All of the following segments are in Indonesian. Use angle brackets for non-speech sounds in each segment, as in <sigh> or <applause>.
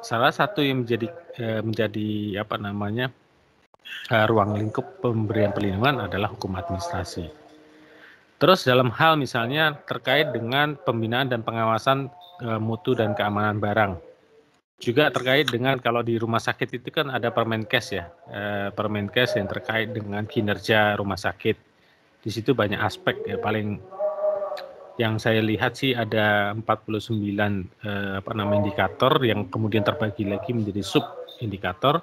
salah satu yang menjadi eh, menjadi apa namanya eh, ruang lingkup pemberian perlindungan adalah hukum administrasi. Terus dalam hal misalnya terkait dengan pembinaan dan pengawasan eh, mutu dan keamanan barang. Juga terkait dengan kalau di rumah sakit itu kan ada Permenkes ya, Permenkes yang terkait dengan kinerja rumah sakit. Di situ banyak aspek ya paling yang saya lihat sih ada 49 eh, apa nama indikator yang kemudian terbagi lagi menjadi sub indikator.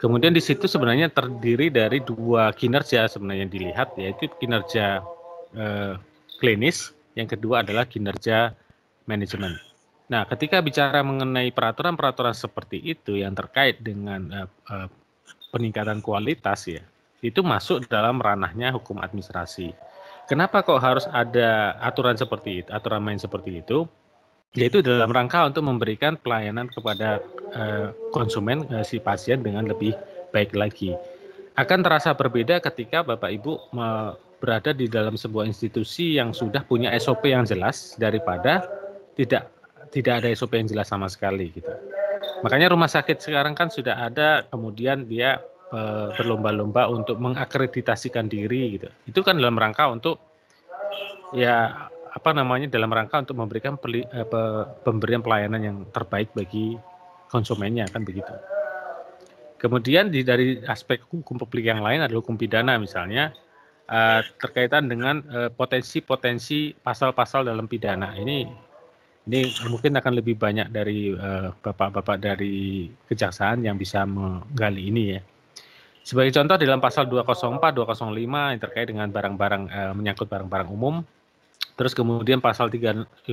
Kemudian di situ sebenarnya terdiri dari dua kinerja sebenarnya yang dilihat yaitu kinerja eh, klinis, yang kedua adalah kinerja manajemen. Nah, ketika bicara mengenai peraturan-peraturan seperti itu yang terkait dengan eh, eh, peningkatan kualitas ya, itu masuk dalam ranahnya hukum administrasi Kenapa kok harus ada aturan seperti itu, aturan main seperti itu? Yaitu dalam rangka untuk memberikan pelayanan kepada uh, konsumen uh, si pasien dengan lebih baik lagi. Akan terasa berbeda ketika Bapak Ibu berada di dalam sebuah institusi yang sudah punya SOP yang jelas daripada tidak tidak ada SOP yang jelas sama sekali gitu. Makanya rumah sakit sekarang kan sudah ada, kemudian dia Eh, berlomba-lomba untuk mengakreditasikan diri gitu. Itu kan dalam rangka untuk ya apa namanya dalam rangka untuk memberikan peli, apa, eh, pemberian pelayanan yang terbaik bagi konsumennya kan begitu. Kemudian di dari aspek hukum publik yang lain adalah hukum pidana misalnya uh, terkaitan dengan potensi-potensi uh, pasal-pasal dalam pidana. Ini ini mungkin akan lebih banyak dari bapak-bapak uh, bapak -bapak dari kejaksaan yang bisa menggali ini ya. Sebagai contoh dalam pasal 204, 205 yang terkait dengan barang-barang e, menyangkut barang-barang umum. Terus kemudian pasal 382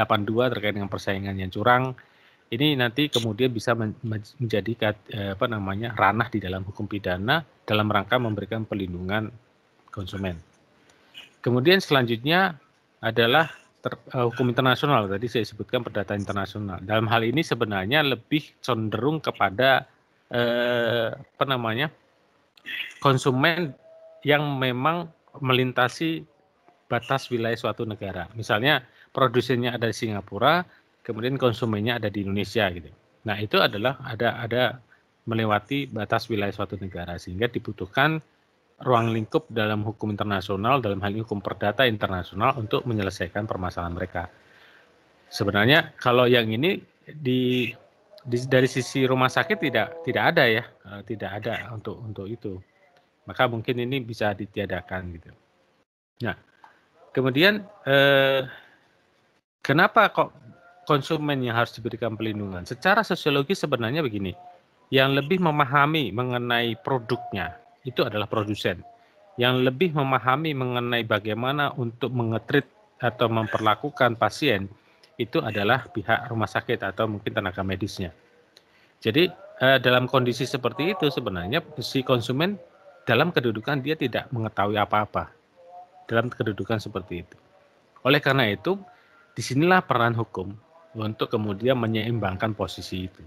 terkait dengan persaingan yang curang. Ini nanti kemudian bisa men menjadi eh, apa namanya ranah di dalam hukum pidana dalam rangka memberikan pelindungan konsumen. Kemudian selanjutnya adalah ter, uh, hukum internasional tadi saya sebutkan perdata internasional. Dalam hal ini sebenarnya lebih cenderung kepada eh, apa namanya konsumen yang memang melintasi batas wilayah suatu negara. Misalnya produsennya ada di Singapura, kemudian konsumennya ada di Indonesia gitu. Nah, itu adalah ada ada melewati batas wilayah suatu negara sehingga dibutuhkan ruang lingkup dalam hukum internasional dalam hal ini hukum perdata internasional untuk menyelesaikan permasalahan mereka. Sebenarnya kalau yang ini di di, dari sisi rumah sakit tidak tidak ada ya, eh, tidak ada untuk untuk itu. Maka mungkin ini bisa ditiadakan gitu. Nah, kemudian eh, kenapa kok konsumen yang harus diberikan pelindungan? Secara sosiologi sebenarnya begini, yang lebih memahami mengenai produknya itu adalah produsen. Yang lebih memahami mengenai bagaimana untuk mengetrit atau memperlakukan pasien itu adalah pihak rumah sakit atau mungkin tenaga medisnya. Jadi eh, dalam kondisi seperti itu sebenarnya si konsumen dalam kedudukan dia tidak mengetahui apa-apa dalam kedudukan seperti itu. Oleh karena itu disinilah peran hukum untuk kemudian menyeimbangkan posisi itu.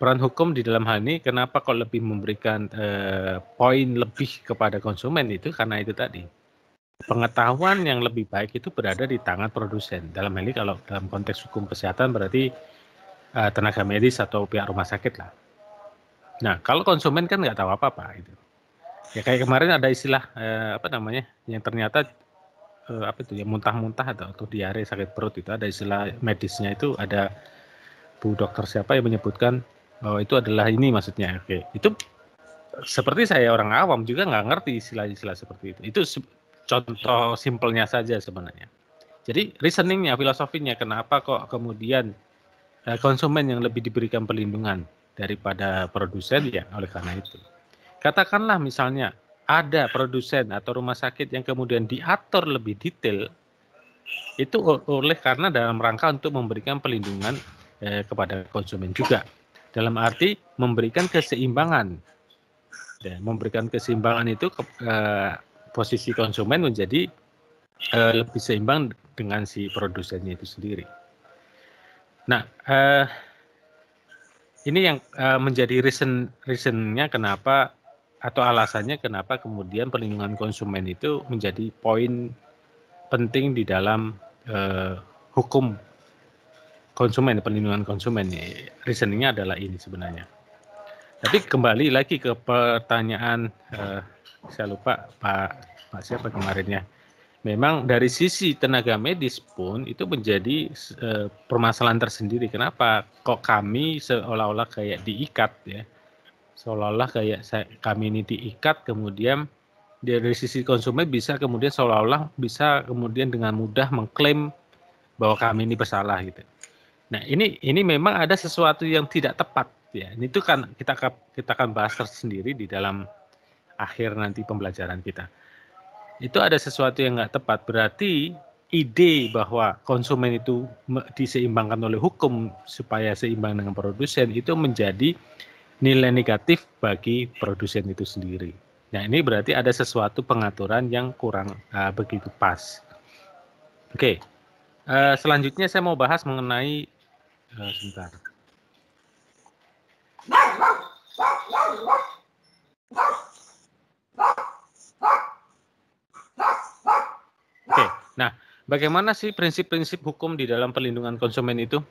Peran hukum di dalam hal ini kenapa kok lebih memberikan eh, poin lebih kepada konsumen itu karena itu tadi pengetahuan yang lebih baik itu berada di tangan produsen. Dalam hal ini kalau dalam konteks hukum kesehatan berarti uh, tenaga medis atau pihak rumah sakit lah. Nah kalau konsumen kan nggak tahu apa-apa itu. Ya kayak kemarin ada istilah uh, apa namanya yang ternyata uh, apa itu ya muntah-muntah atau, atau diare sakit perut itu ada istilah medisnya itu ada bu dokter siapa yang menyebutkan bahwa itu adalah ini maksudnya. Oke itu seperti saya orang awam juga nggak ngerti istilah-istilah seperti itu. Itu contoh simpelnya saja sebenarnya. Jadi reasoningnya, filosofinya, kenapa kok kemudian eh, konsumen yang lebih diberikan perlindungan daripada produsen ya oleh karena itu. Katakanlah misalnya ada produsen atau rumah sakit yang kemudian diatur lebih detail itu oleh karena dalam rangka untuk memberikan perlindungan eh, kepada konsumen juga dalam arti memberikan keseimbangan dan ya, memberikan keseimbangan itu ke, eh, posisi konsumen menjadi uh, lebih seimbang dengan si produsennya itu sendiri. Nah, uh, ini yang uh, menjadi reason reasonnya kenapa atau alasannya kenapa kemudian perlindungan konsumen itu menjadi poin penting di dalam uh, hukum konsumen perlindungan konsumen ini reasoningnya adalah ini sebenarnya. Tapi kembali lagi ke pertanyaan uh, saya lupa Pak Pak siapa kemarinnya. Memang dari sisi tenaga medis pun itu menjadi e, permasalahan tersendiri. Kenapa kok kami seolah-olah kayak diikat ya? Seolah-olah kayak saya, kami ini diikat kemudian dari sisi konsumen bisa kemudian seolah-olah bisa kemudian dengan mudah mengklaim bahwa kami ini bersalah gitu. Nah, ini ini memang ada sesuatu yang tidak tepat ya. Ini Itu kan kita kita akan bahas tersendiri di dalam akhir nanti pembelajaran kita. Itu ada sesuatu yang nggak tepat. Berarti ide bahwa konsumen itu diseimbangkan oleh hukum supaya seimbang dengan produsen itu menjadi nilai negatif bagi produsen itu sendiri. Nah ini berarti ada sesuatu pengaturan yang kurang uh, begitu pas. Oke, okay. uh, eh, selanjutnya saya mau bahas mengenai uh, sebentar. Bagaimana sih prinsip-prinsip hukum di dalam perlindungan konsumen itu?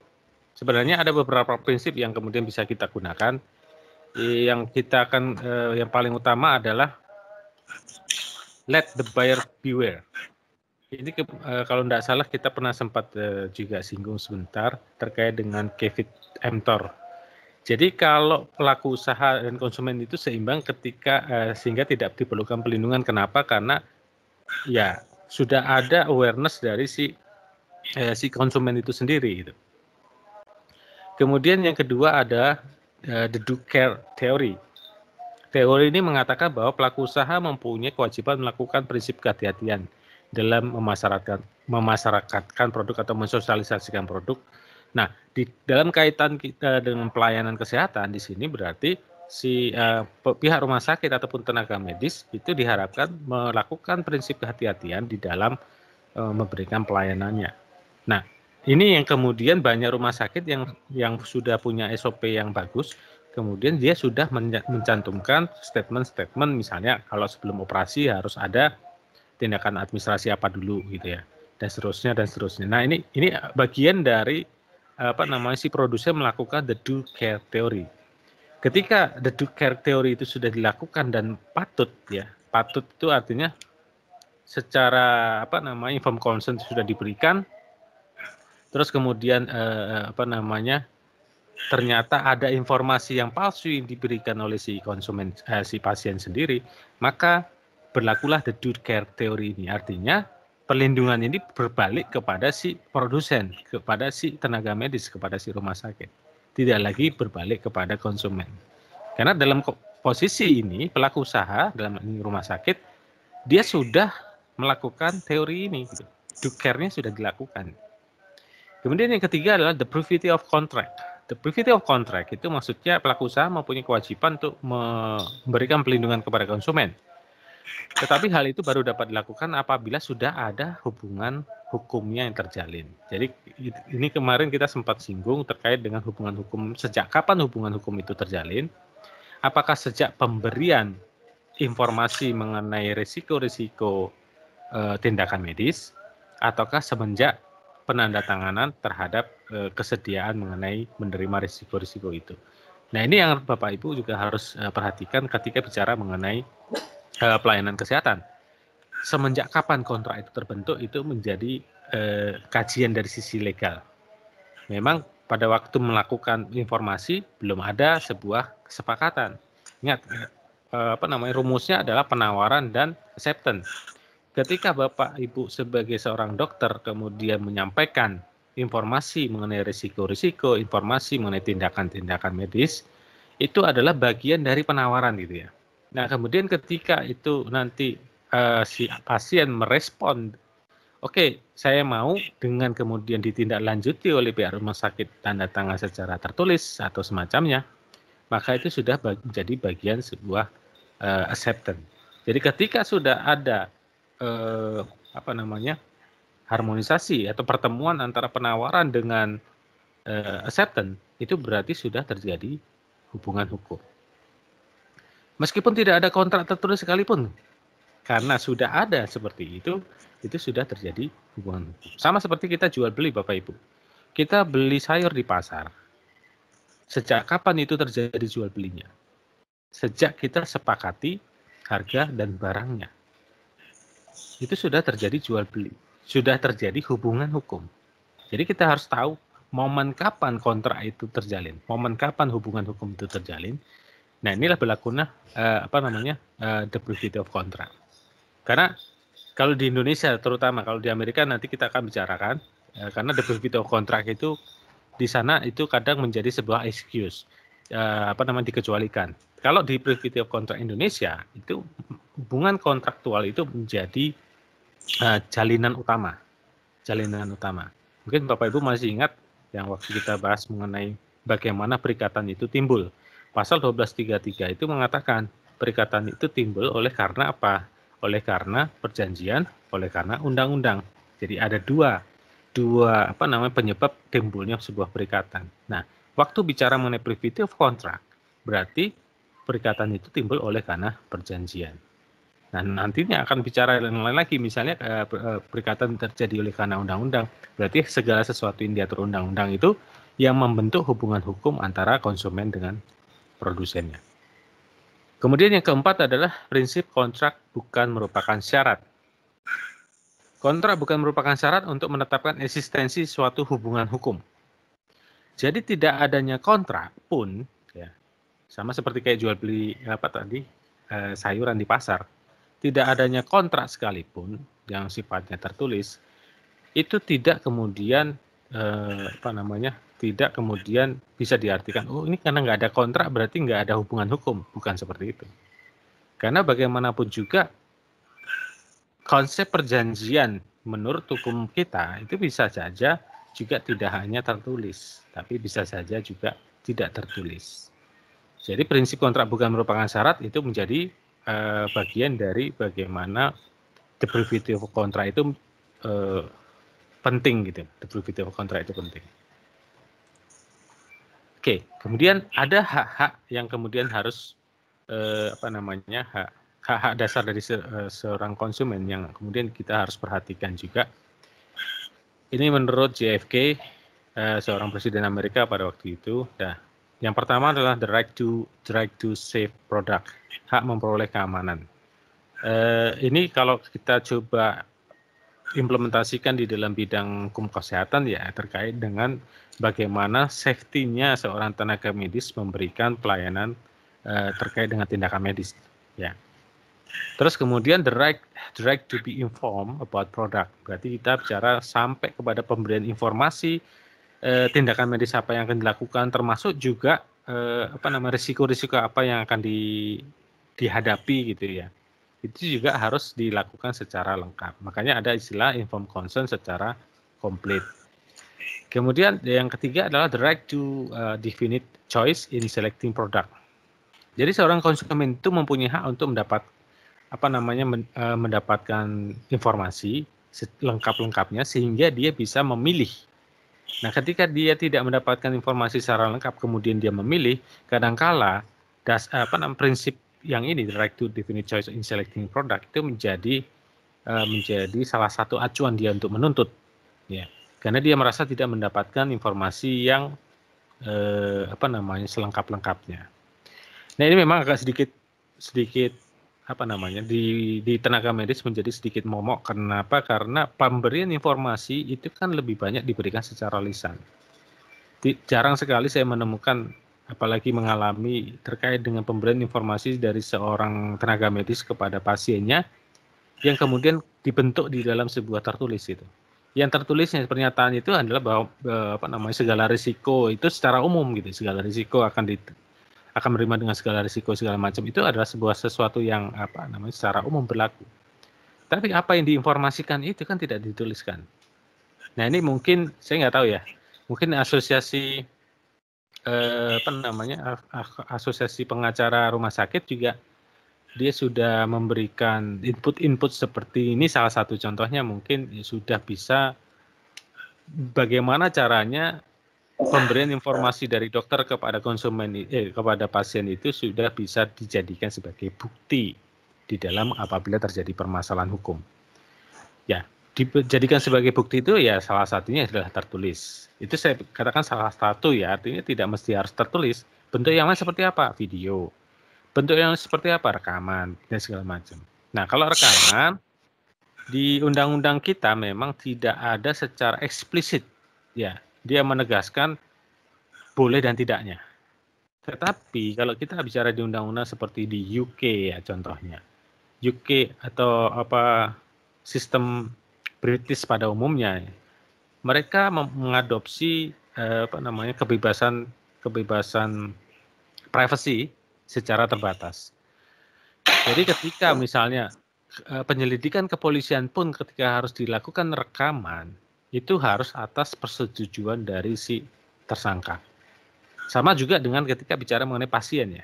Sebenarnya ada beberapa prinsip yang kemudian bisa kita gunakan. Eh, yang kita akan eh, yang paling utama adalah let the buyer beware. Ini ke, eh, kalau tidak salah kita pernah sempat eh, juga singgung sebentar terkait dengan Kevin Emtor. Jadi kalau pelaku usaha dan konsumen itu seimbang ketika eh, sehingga tidak diperlukan perlindungan, Kenapa? Karena ya sudah ada awareness dari si eh, si konsumen itu sendiri gitu. Kemudian yang kedua ada eh, the do care theory. Teori ini mengatakan bahwa pelaku usaha mempunyai kewajiban melakukan prinsip kehati-hatian dalam memasyarakatkan memasyarakatkan produk atau mensosialisasikan produk. Nah, di dalam kaitan kita eh, dengan pelayanan kesehatan di sini berarti si uh, pihak rumah sakit ataupun tenaga medis itu diharapkan melakukan prinsip kehati-hatian di dalam uh, memberikan pelayanannya. Nah, ini yang kemudian banyak rumah sakit yang yang sudah punya SOP yang bagus, kemudian dia sudah mencantumkan statement-statement misalnya kalau sebelum operasi harus ada tindakan administrasi apa dulu gitu ya dan seterusnya dan seterusnya. Nah, ini ini bagian dari eh, apa namanya si produsen melakukan the do care theory ketika the care theory itu sudah dilakukan dan patut ya patut itu artinya secara apa namanya inform consent sudah diberikan terus kemudian eh, eh apa namanya ternyata ada informasi yang palsu yang diberikan oleh si konsumen eh, si pasien sendiri maka berlakulah the due care theory ini artinya perlindungan ini berbalik kepada si produsen kepada si tenaga medis kepada si rumah sakit tidak lagi berbalik kepada konsumen. Karena dalam posisi ini pelaku usaha dalam rumah sakit dia sudah melakukan teori ini, gitu. dukernya sudah dilakukan. Kemudian yang ketiga adalah the privity of contract. The privity of contract itu maksudnya pelaku usaha mempunyai kewajiban untuk memberikan pelindungan kepada konsumen tetapi hal itu baru dapat dilakukan apabila sudah ada hubungan hukumnya yang terjalin. Jadi ini kemarin kita sempat singgung terkait dengan hubungan hukum sejak kapan hubungan hukum itu terjalin? Apakah sejak pemberian informasi mengenai risiko-risiko e, tindakan medis ataukah semenjak penandatanganan terhadap e, kesediaan mengenai menerima risiko-risiko itu? Nah, ini yang Bapak Ibu juga harus eh, perhatikan ketika bicara mengenai uh, pelayanan kesehatan. Semenjak kapan kontrak itu terbentuk itu menjadi uh, kajian dari sisi legal. Memang pada waktu melakukan informasi belum ada sebuah kesepakatan. Ingat uh, apa namanya rumusnya adalah penawaran dan acceptance. Ketika Bapak Ibu sebagai seorang dokter kemudian menyampaikan informasi mengenai risiko-risiko, informasi mengenai tindakan-tindakan medis, itu adalah bagian dari penawaran gitu ya. Nah, kemudian ketika itu nanti uh, si pasien merespon, oke, okay, saya mau dengan kemudian ditindaklanjuti oleh pihak rumah sakit tanda tangan secara tertulis atau semacamnya, maka itu sudah menjadi bagian sebuah uh, acceptance. Jadi ketika sudah ada uh, apa namanya harmonisasi atau pertemuan antara penawaran dengan uh, acceptance, itu berarti sudah terjadi hubungan hukum. Meskipun tidak ada kontrak tertulis sekalipun, karena sudah ada seperti itu, itu sudah terjadi hubungan hukum. Sama seperti kita jual beli Bapak Ibu. Kita beli sayur di pasar. Sejak kapan itu terjadi jual belinya? Sejak kita sepakati harga dan barangnya. Itu sudah terjadi jual beli, sudah terjadi hubungan hukum. Jadi kita harus tahu momen kapan kontrak itu terjalin, momen kapan hubungan hukum itu terjalin, Nah inilah berlakunya uh, apa namanya uh, eh, deprivity of contract. Karena kalau di Indonesia terutama kalau di Amerika nanti kita akan bicarakan uh, karena deprivity of contract itu di sana itu kadang menjadi sebuah excuse uh, apa namanya dikecualikan. Kalau di deprivity of contract Indonesia itu hubungan kontraktual itu menjadi uh, jalinan utama, jalinan utama. Mungkin Bapak Ibu masih ingat yang waktu kita bahas mengenai bagaimana perikatan itu timbul Pasal 1233 itu mengatakan perikatan itu timbul oleh karena apa? Oleh karena perjanjian, oleh karena undang-undang. Jadi ada dua dua apa namanya penyebab timbulnya sebuah perikatan. Nah, waktu bicara mengenai privity of contract, berarti perikatan itu timbul oleh karena perjanjian. Nah, nantinya akan bicara yang lain lagi, misalnya eh, eh, perikatan terjadi oleh karena undang-undang, berarti segala sesuatu yang diatur undang-undang itu yang membentuk hubungan hukum antara konsumen dengan produsennya. Kemudian yang keempat adalah prinsip kontrak bukan merupakan syarat. Kontrak bukan merupakan syarat untuk menetapkan eksistensi suatu hubungan hukum. Jadi tidak adanya kontrak pun, ya, sama seperti kayak jual beli apa tadi eh, sayuran di pasar, tidak adanya kontrak sekalipun yang sifatnya tertulis itu tidak kemudian eh, apa namanya tidak kemudian bisa diartikan oh ini karena nggak ada kontrak berarti nggak ada hubungan hukum bukan seperti itu karena bagaimanapun juga konsep perjanjian menurut hukum kita itu bisa saja juga tidak hanya tertulis tapi bisa saja juga tidak tertulis jadi prinsip kontrak bukan merupakan syarat itu menjadi uh, bagian dari bagaimana the privity of contract itu uh, penting gitu the privity of contract itu penting Oke, kemudian ada hak-hak yang kemudian harus eh, apa namanya hak hak dasar dari se eh, seorang konsumen yang kemudian kita harus perhatikan juga. Ini menurut JFK eh, seorang presiden Amerika pada waktu itu. Nah, yang pertama adalah the right to the right to safe product, hak memperoleh keamanan. Eh, ini kalau kita coba implementasikan di dalam bidang hukum kesehatan ya terkait dengan bagaimana safety-nya seorang tenaga medis memberikan pelayanan uh, terkait dengan tindakan medis ya. Terus kemudian the right the to be informed about product. Berarti kita bicara sampai kepada pemberian informasi eh, tindakan medis apa yang akan dilakukan termasuk juga eh, apa nama risiko-risiko apa yang akan di dihadapi gitu ya itu juga harus dilakukan secara lengkap. Makanya ada istilah inform concern secara komplit. Kemudian yang ketiga adalah the right to uh, definite choice in selecting product. Jadi seorang konsumen itu mempunyai hak untuk mendapat apa namanya uh, mendapatkan informasi lengkap-lengkapnya sehingga dia bisa memilih. Nah, ketika dia tidak mendapatkan informasi secara lengkap kemudian dia memilih, kadangkala das apa namanya prinsip yang ini the right to definite choice in selecting product itu menjadi uh, menjadi salah satu acuan dia untuk menuntut ya karena dia merasa tidak mendapatkan informasi yang uh, apa namanya selengkap-lengkapnya. Nah ini memang agak sedikit sedikit apa namanya di di tenaga medis menjadi sedikit momok kenapa karena pemberian informasi itu kan lebih banyak diberikan secara lisan. Di, jarang sekali saya menemukan apalagi mengalami terkait dengan pemberian informasi dari seorang tenaga medis kepada pasiennya yang kemudian dibentuk di dalam sebuah tertulis itu. Yang tertulisnya pernyataan itu adalah bahwa eh, apa namanya segala risiko itu secara umum gitu, segala risiko akan di, akan menerima dengan segala risiko segala macam itu adalah sebuah sesuatu yang apa namanya secara umum berlaku. Tapi apa yang diinformasikan itu kan tidak dituliskan. Nah ini mungkin saya nggak tahu ya, mungkin asosiasi eh, apa namanya asosiasi pengacara rumah sakit juga dia sudah memberikan input-input seperti ini salah satu contohnya mungkin ya sudah bisa bagaimana caranya pemberian informasi dari dokter kepada konsumen eh, kepada pasien itu sudah bisa dijadikan sebagai bukti di dalam apabila terjadi permasalahan hukum. Ya, dijadikan sebagai bukti itu ya salah satunya adalah tertulis. Itu saya katakan salah satu ya, artinya tidak mesti harus tertulis. Bentuk yang lain seperti apa? Video. Bentuk yang lain seperti apa? Rekaman dan segala macam. Nah, kalau rekaman di undang-undang kita memang tidak ada secara eksplisit ya, dia menegaskan boleh dan tidaknya. Tetapi kalau kita bicara di undang-undang seperti di UK ya contohnya. UK atau apa sistem British pada umumnya, mereka mengadopsi eh, apa namanya kebebasan kebebasan privasi secara terbatas. Jadi ketika misalnya eh, penyelidikan kepolisian pun ketika harus dilakukan rekaman itu harus atas persetujuan dari si tersangka. Sama juga dengan ketika bicara mengenai pasien ya.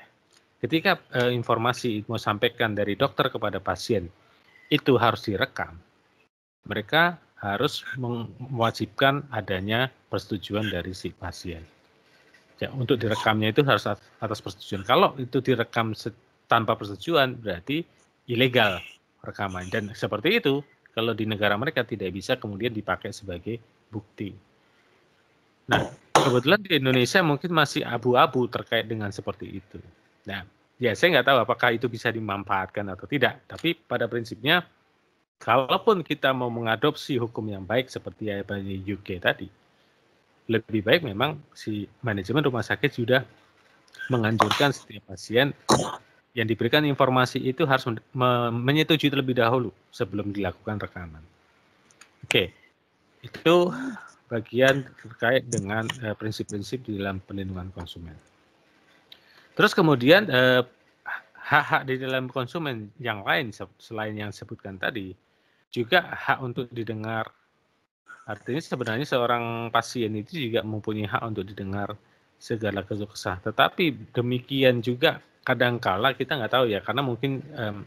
Ketika eh, informasi mau sampaikan dari dokter kepada pasien itu harus direkam mereka harus mewajibkan adanya persetujuan dari si pasien. Ya, untuk direkamnya itu harus atas persetujuan. Kalau itu direkam tanpa persetujuan berarti ilegal rekaman. Dan seperti itu kalau di negara mereka tidak bisa kemudian dipakai sebagai bukti. Nah, kebetulan di Indonesia mungkin masih abu-abu terkait dengan seperti itu. Nah, ya saya nggak tahu apakah itu bisa dimanfaatkan atau tidak. Tapi pada prinsipnya kalaupun kita mau mengadopsi hukum yang baik seperti di UK tadi, lebih baik memang si manajemen rumah sakit sudah menganjurkan setiap pasien yang diberikan informasi itu harus menyetujui terlebih dahulu sebelum dilakukan rekaman. Oke, itu bagian terkait dengan eh, prinsip-prinsip eh, di dalam perlindungan konsumen. Terus kemudian eh, hak-hak eh, di dalam konsumen yang lain selain yang disebutkan tadi, juga hak untuk didengar. Artinya sebenarnya seorang pasien itu juga mempunyai hak untuk didengar segala keluh Tetapi demikian juga kadangkala kita nggak tahu ya karena mungkin um,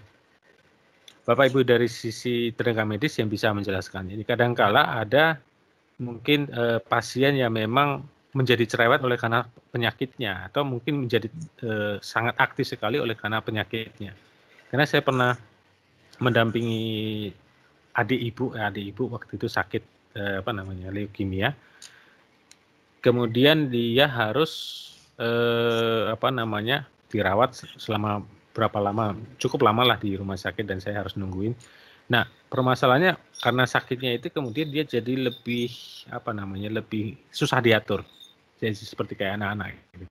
Bapak Ibu dari sisi tenaga medis yang bisa menjelaskan. Jadi kadangkala ada mungkin uh, pasien yang memang menjadi cerewet oleh karena penyakitnya atau mungkin menjadi uh, sangat aktif sekali oleh karena penyakitnya. Karena saya pernah mendampingi adik ibu eh, adik ibu waktu itu sakit eh, apa namanya leukemia kemudian dia harus eh, apa namanya dirawat selama berapa lama cukup lama lah di rumah sakit dan saya harus nungguin nah permasalahannya karena sakitnya itu kemudian dia jadi lebih apa namanya lebih susah diatur jadi seperti kayak anak-anak gitu.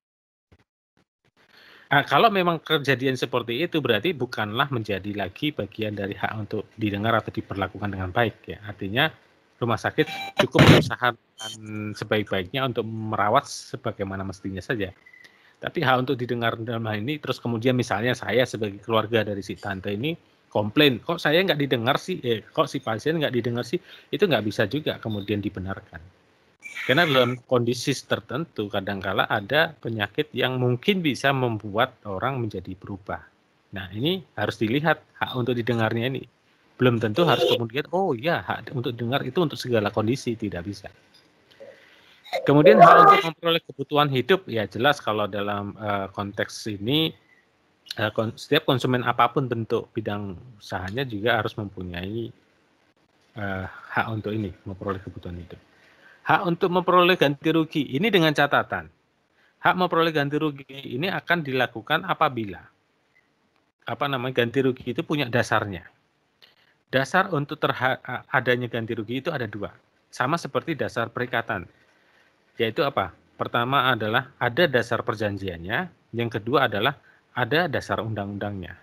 Nah, kalau memang kejadian seperti itu berarti bukanlah menjadi lagi bagian dari hak untuk didengar atau diperlakukan dengan baik ya. Artinya rumah sakit cukup berusaha sebaik-baiknya untuk merawat sebagaimana mestinya saja. Tapi hak untuk didengar dalam hal ini terus kemudian misalnya saya sebagai keluarga dari si tante ini komplain kok saya nggak didengar sih eh, kok si pasien nggak didengar sih itu nggak bisa juga kemudian dibenarkan karena dalam kondisi tertentu kadangkala ada penyakit yang mungkin bisa membuat orang menjadi berubah. Nah ini harus dilihat hak untuk didengarnya ini. Belum tentu harus kemudian oh ya hak untuk dengar itu untuk segala kondisi tidak bisa. Kemudian hak untuk memperoleh kebutuhan hidup ya jelas kalau dalam uh, konteks ini uh, kon setiap konsumen apapun bentuk bidang usahanya juga harus mempunyai uh, hak untuk ini memperoleh kebutuhan hidup hak untuk memperoleh ganti rugi ini dengan catatan hak memperoleh ganti rugi ini akan dilakukan apabila apa namanya ganti rugi itu punya dasarnya dasar untuk terhadap adanya ganti rugi itu ada dua sama seperti dasar perikatan yaitu apa pertama adalah ada dasar perjanjiannya yang kedua adalah ada dasar undang-undangnya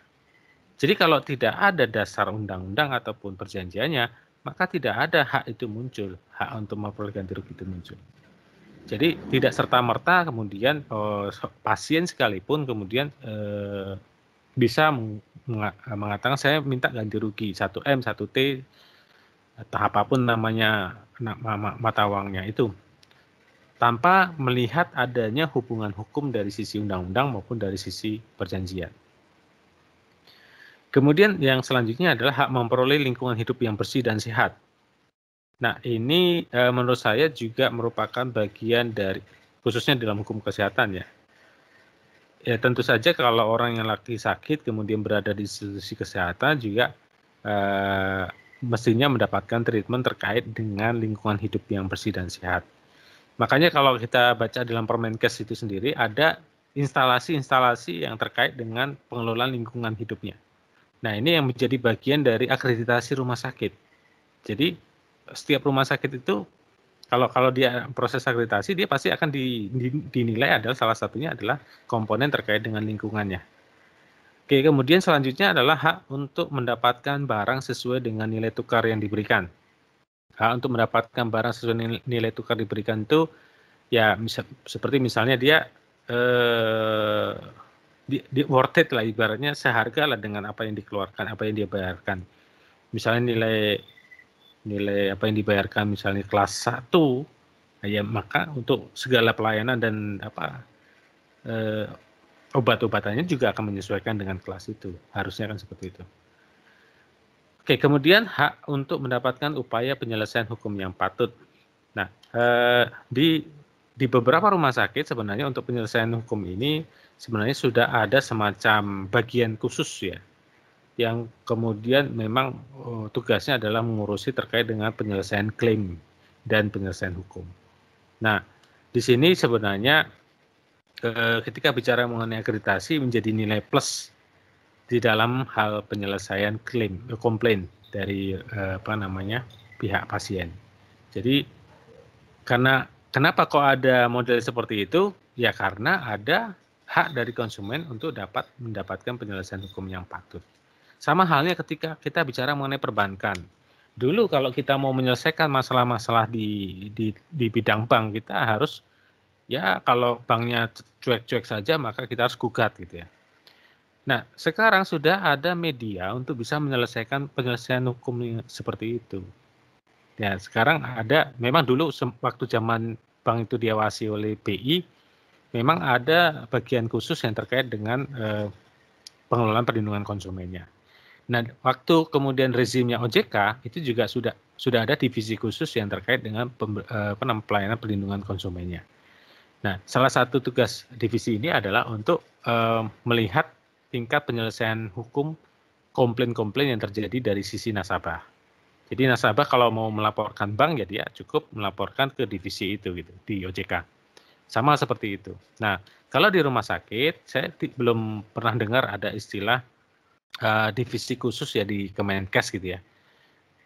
jadi kalau tidak ada dasar undang-undang ataupun perjanjiannya maka tidak ada hak itu muncul, hak untuk memperoleh ganti rugi itu muncul. Jadi tidak serta merta kemudian oh, pasien sekalipun kemudian eh, bisa mengatakan saya minta ganti rugi 1M, 1T atau apapun namanya nama mata uangnya itu tanpa melihat adanya hubungan hukum dari sisi undang-undang maupun dari sisi perjanjian. Kemudian yang selanjutnya adalah hak memperoleh lingkungan hidup yang bersih dan sehat. Nah, ini e, menurut saya juga merupakan bagian dari khususnya dalam hukum kesehatan ya. Ya tentu saja kalau orang yang lagi sakit kemudian berada di institusi kesehatan juga e, mestinya mendapatkan treatment terkait dengan lingkungan hidup yang bersih dan sehat. Makanya kalau kita baca dalam Permenkes itu sendiri ada instalasi-instalasi yang terkait dengan pengelolaan lingkungan hidupnya. Nah, ini yang menjadi bagian dari akreditasi rumah sakit. Jadi setiap rumah sakit itu kalau kalau dia proses akreditasi dia pasti akan dinilai adalah salah satunya adalah komponen terkait dengan lingkungannya. Oke, kemudian selanjutnya adalah hak untuk mendapatkan barang sesuai dengan nilai tukar yang diberikan. Hak untuk mendapatkan barang sesuai nilai, nilai tukar diberikan itu ya seperti misalnya dia eh, di, di worth it lah ibaratnya seharga lah dengan apa yang dikeluarkan apa yang dibayarkan. misalnya nilai nilai apa yang dibayarkan misalnya kelas 1 nah ya maka untuk segala pelayanan dan apa eh, obat-obatannya juga akan menyesuaikan dengan kelas itu harusnya kan seperti itu Oke, kemudian hak untuk mendapatkan upaya penyelesaian hukum yang patut. Nah, eh, di di beberapa rumah sakit sebenarnya untuk penyelesaian hukum ini sebenarnya sudah ada semacam bagian khusus ya yang kemudian memang eh, tugasnya adalah mengurusi terkait dengan penyelesaian klaim dan penyelesaian hukum. Nah, di sini sebenarnya eh, ketika bicara mengenai akreditasi menjadi nilai plus di dalam hal penyelesaian klaim uh, komplain dari apa namanya pihak pasien. Jadi karena kenapa kok ada model seperti itu? Ya karena ada hak dari konsumen untuk dapat mendapatkan penyelesaian hukum yang patut. Sama halnya ketika kita bicara mengenai perbankan. Dulu kalau kita mau menyelesaikan masalah-masalah di, di di bidang bank kita harus ya kalau banknya cuek-cuek saja maka kita harus gugat gitu ya. Nah, sekarang sudah ada media untuk bisa menyelesaikan penyelesaian hukum seperti itu. Ya, sekarang ada memang dulu waktu zaman bank itu diawasi oleh BI memang ada bagian khusus yang terkait dengan eh, pengelolaan perlindungan konsumennya. Nah, waktu kemudian rezimnya OJK itu juga sudah sudah ada divisi khusus yang terkait dengan pem, eh, pelayanan perlindungan konsumennya. Nah, salah satu tugas divisi ini adalah untuk eh, melihat tingkat penyelesaian hukum komplain-komplain yang terjadi dari sisi nasabah. Jadi nasabah kalau mau melaporkan bank ya dia cukup melaporkan ke divisi itu gitu di OJK. Sama seperti itu. Nah, kalau di rumah sakit, saya di, belum pernah dengar ada istilah uh, divisi khusus ya di Kemenkes gitu ya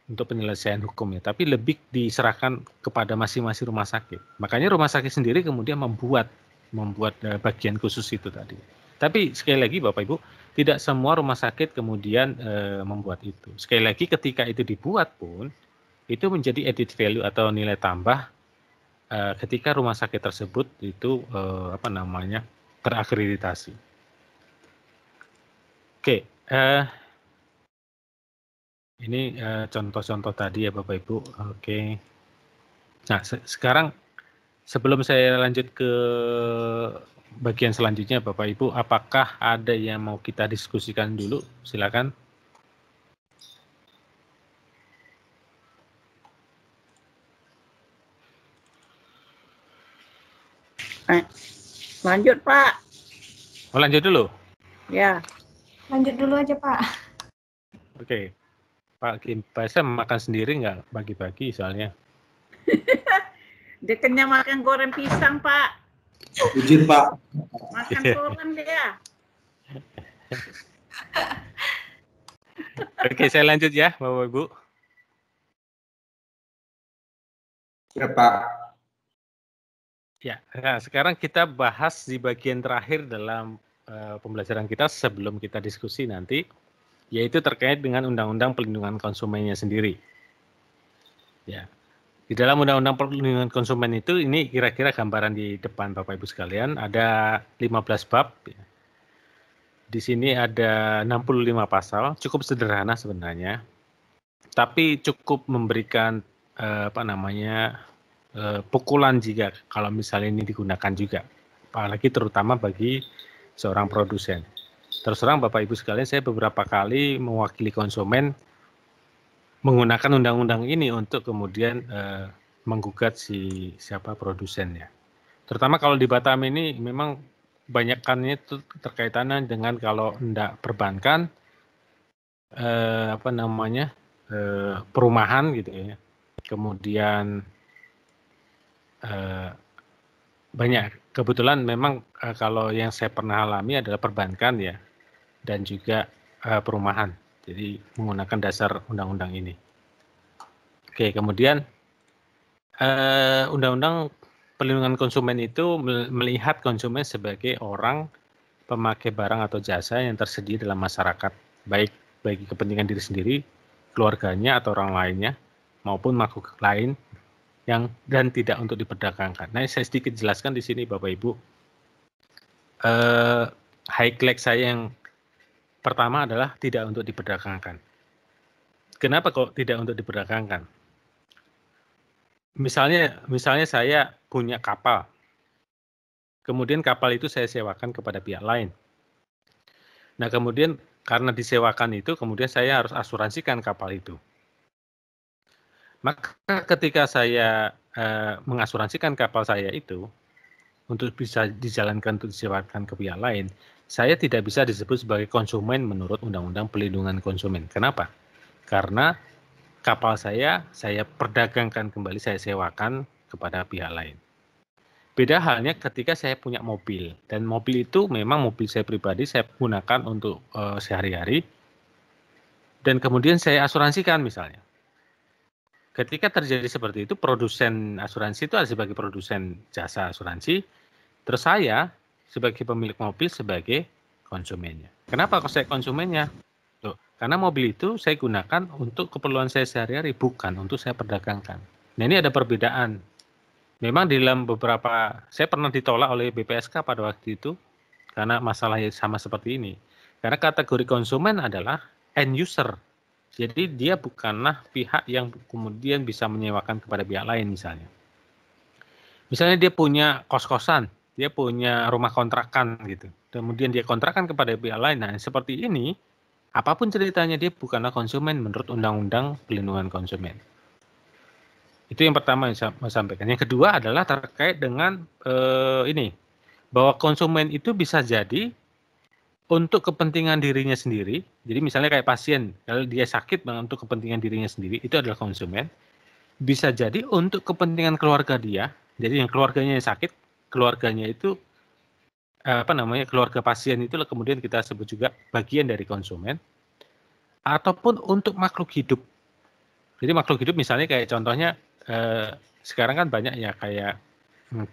untuk penyelesaian hukumnya, tapi lebih diserahkan kepada masing-masing rumah sakit. Makanya rumah sakit sendiri kemudian membuat membuat uh, bagian khusus itu tadi. Tapi sekali lagi Bapak Ibu, tidak semua rumah sakit kemudian e, membuat itu. Sekali lagi ketika itu dibuat pun itu menjadi added value atau nilai tambah Eh, ketika rumah sakit tersebut itu uh, apa namanya terakreditasi. Oke, uh, ini contoh-contoh uh, tadi ya Bapak Ibu. Oke. Okay. Nah, se sekarang sebelum saya lanjut ke bagian selanjutnya Bapak Ibu, apakah ada yang mau kita diskusikan dulu? Silakan. Lanjut, Pak. Oh, lanjut dulu? Ya. Lanjut dulu aja, Pak. Oke. Pak Kim, Pak makan sendiri nggak bagi-bagi soalnya? <laughs> dia kenyang makan goreng pisang, Pak. ujir Pak. Makan goreng iya. dia. <laughs> Oke, saya lanjut ya, Bapak-Ibu. Ya, Pak. Ya, nah sekarang kita bahas di bagian terakhir dalam uh, pembelajaran kita sebelum kita diskusi nanti, yaitu terkait dengan Undang-Undang Perlindungan Konsumennya sendiri. Ya, di dalam Undang-Undang Perlindungan Konsumen itu ini kira-kira gambaran di depan Bapak Ibu sekalian ada 15 bab. Ya. Di sini ada 65 pasal, cukup sederhana sebenarnya, tapi cukup memberikan eh, apa namanya Eh, pukulan jika kalau misalnya ini digunakan juga, apalagi terutama bagi seorang produsen. Terus terang Bapak Ibu sekalian, saya beberapa kali mewakili konsumen menggunakan undang-undang ini untuk kemudian eh, menggugat si siapa produsennya. Terutama kalau di Batam ini memang banyakannya itu terkaitannya dengan kalau tidak perbankan eh, apa namanya eh, perumahan gitu ya kemudian Eh, banyak. Kebetulan memang uh, kalau yang saya pernah alami adalah perbankan ya dan juga uh, perumahan. Jadi menggunakan dasar undang-undang ini. Oke, kemudian uh, undang -undang perlindungan konsumen itu melihat konsumen sebagai orang pemakai barang atau jasa yang tersedia dalam masyarakat, baik bagi kepentingan diri sendiri, keluarganya atau orang lainnya, maupun makhluk lain yang dan tidak untuk diperdagangkan. Nah, saya sedikit jelaskan di sini Bapak Ibu. Eh, leg saya yang pertama adalah tidak untuk diperdagangkan. Kenapa kok tidak untuk diperdagangkan? Misalnya, misalnya saya punya kapal. Kemudian kapal itu saya sewakan kepada pihak lain. Nah, kemudian karena disewakan itu, kemudian saya harus asuransikan kapal itu. Maka ketika saya uh, mengasuransikan kapal saya itu untuk bisa dijalankan untuk disewakan ke pihak lain, saya tidak bisa disebut sebagai konsumen menurut Undang-Undang Pelindungan Konsumen. Kenapa? Karena kapal saya saya perdagangkan kembali, saya sewakan kepada pihak lain. Beda halnya ketika saya punya mobil dan mobil itu memang mobil saya pribadi saya gunakan untuk uh, sehari-hari dan kemudian saya asuransikan misalnya ketika terjadi seperti itu produsen asuransi itu adalah sebagai produsen jasa asuransi terus saya sebagai pemilik mobil sebagai konsumennya kenapa kok saya konsumennya Tuh, karena mobil itu saya gunakan untuk keperluan saya sehari-hari bukan untuk saya perdagangkan nah ini ada perbedaan memang di dalam beberapa saya pernah ditolak oleh BPSK pada waktu itu karena masalahnya sama seperti ini karena kategori konsumen adalah end user jadi dia bukanlah pihak yang kemudian bisa menyewakan kepada pihak lain misalnya. Misalnya dia punya kos-kosan, dia punya rumah kontrakan gitu. Kemudian dia kontrakan kepada pihak lain. Nah, seperti ini apapun ceritanya dia bukanlah konsumen menurut Undang-Undang Pelindungan Konsumen. Itu yang pertama yang saya sampaikan. Yang kedua adalah terkait dengan eh, ini bahwa konsumen itu bisa jadi untuk kepentingan dirinya sendiri. Jadi misalnya kayak pasien, kalau dia sakit untuk kepentingan dirinya sendiri itu adalah konsumen. Bisa jadi untuk kepentingan keluarga dia. Jadi yang keluarganya yang sakit, keluarganya itu eh, apa namanya keluarga pasien itu kemudian kita sebut juga bagian dari konsumen ataupun untuk makhluk hidup jadi makhluk hidup misalnya kayak contohnya eh, sekarang kan banyak ya kayak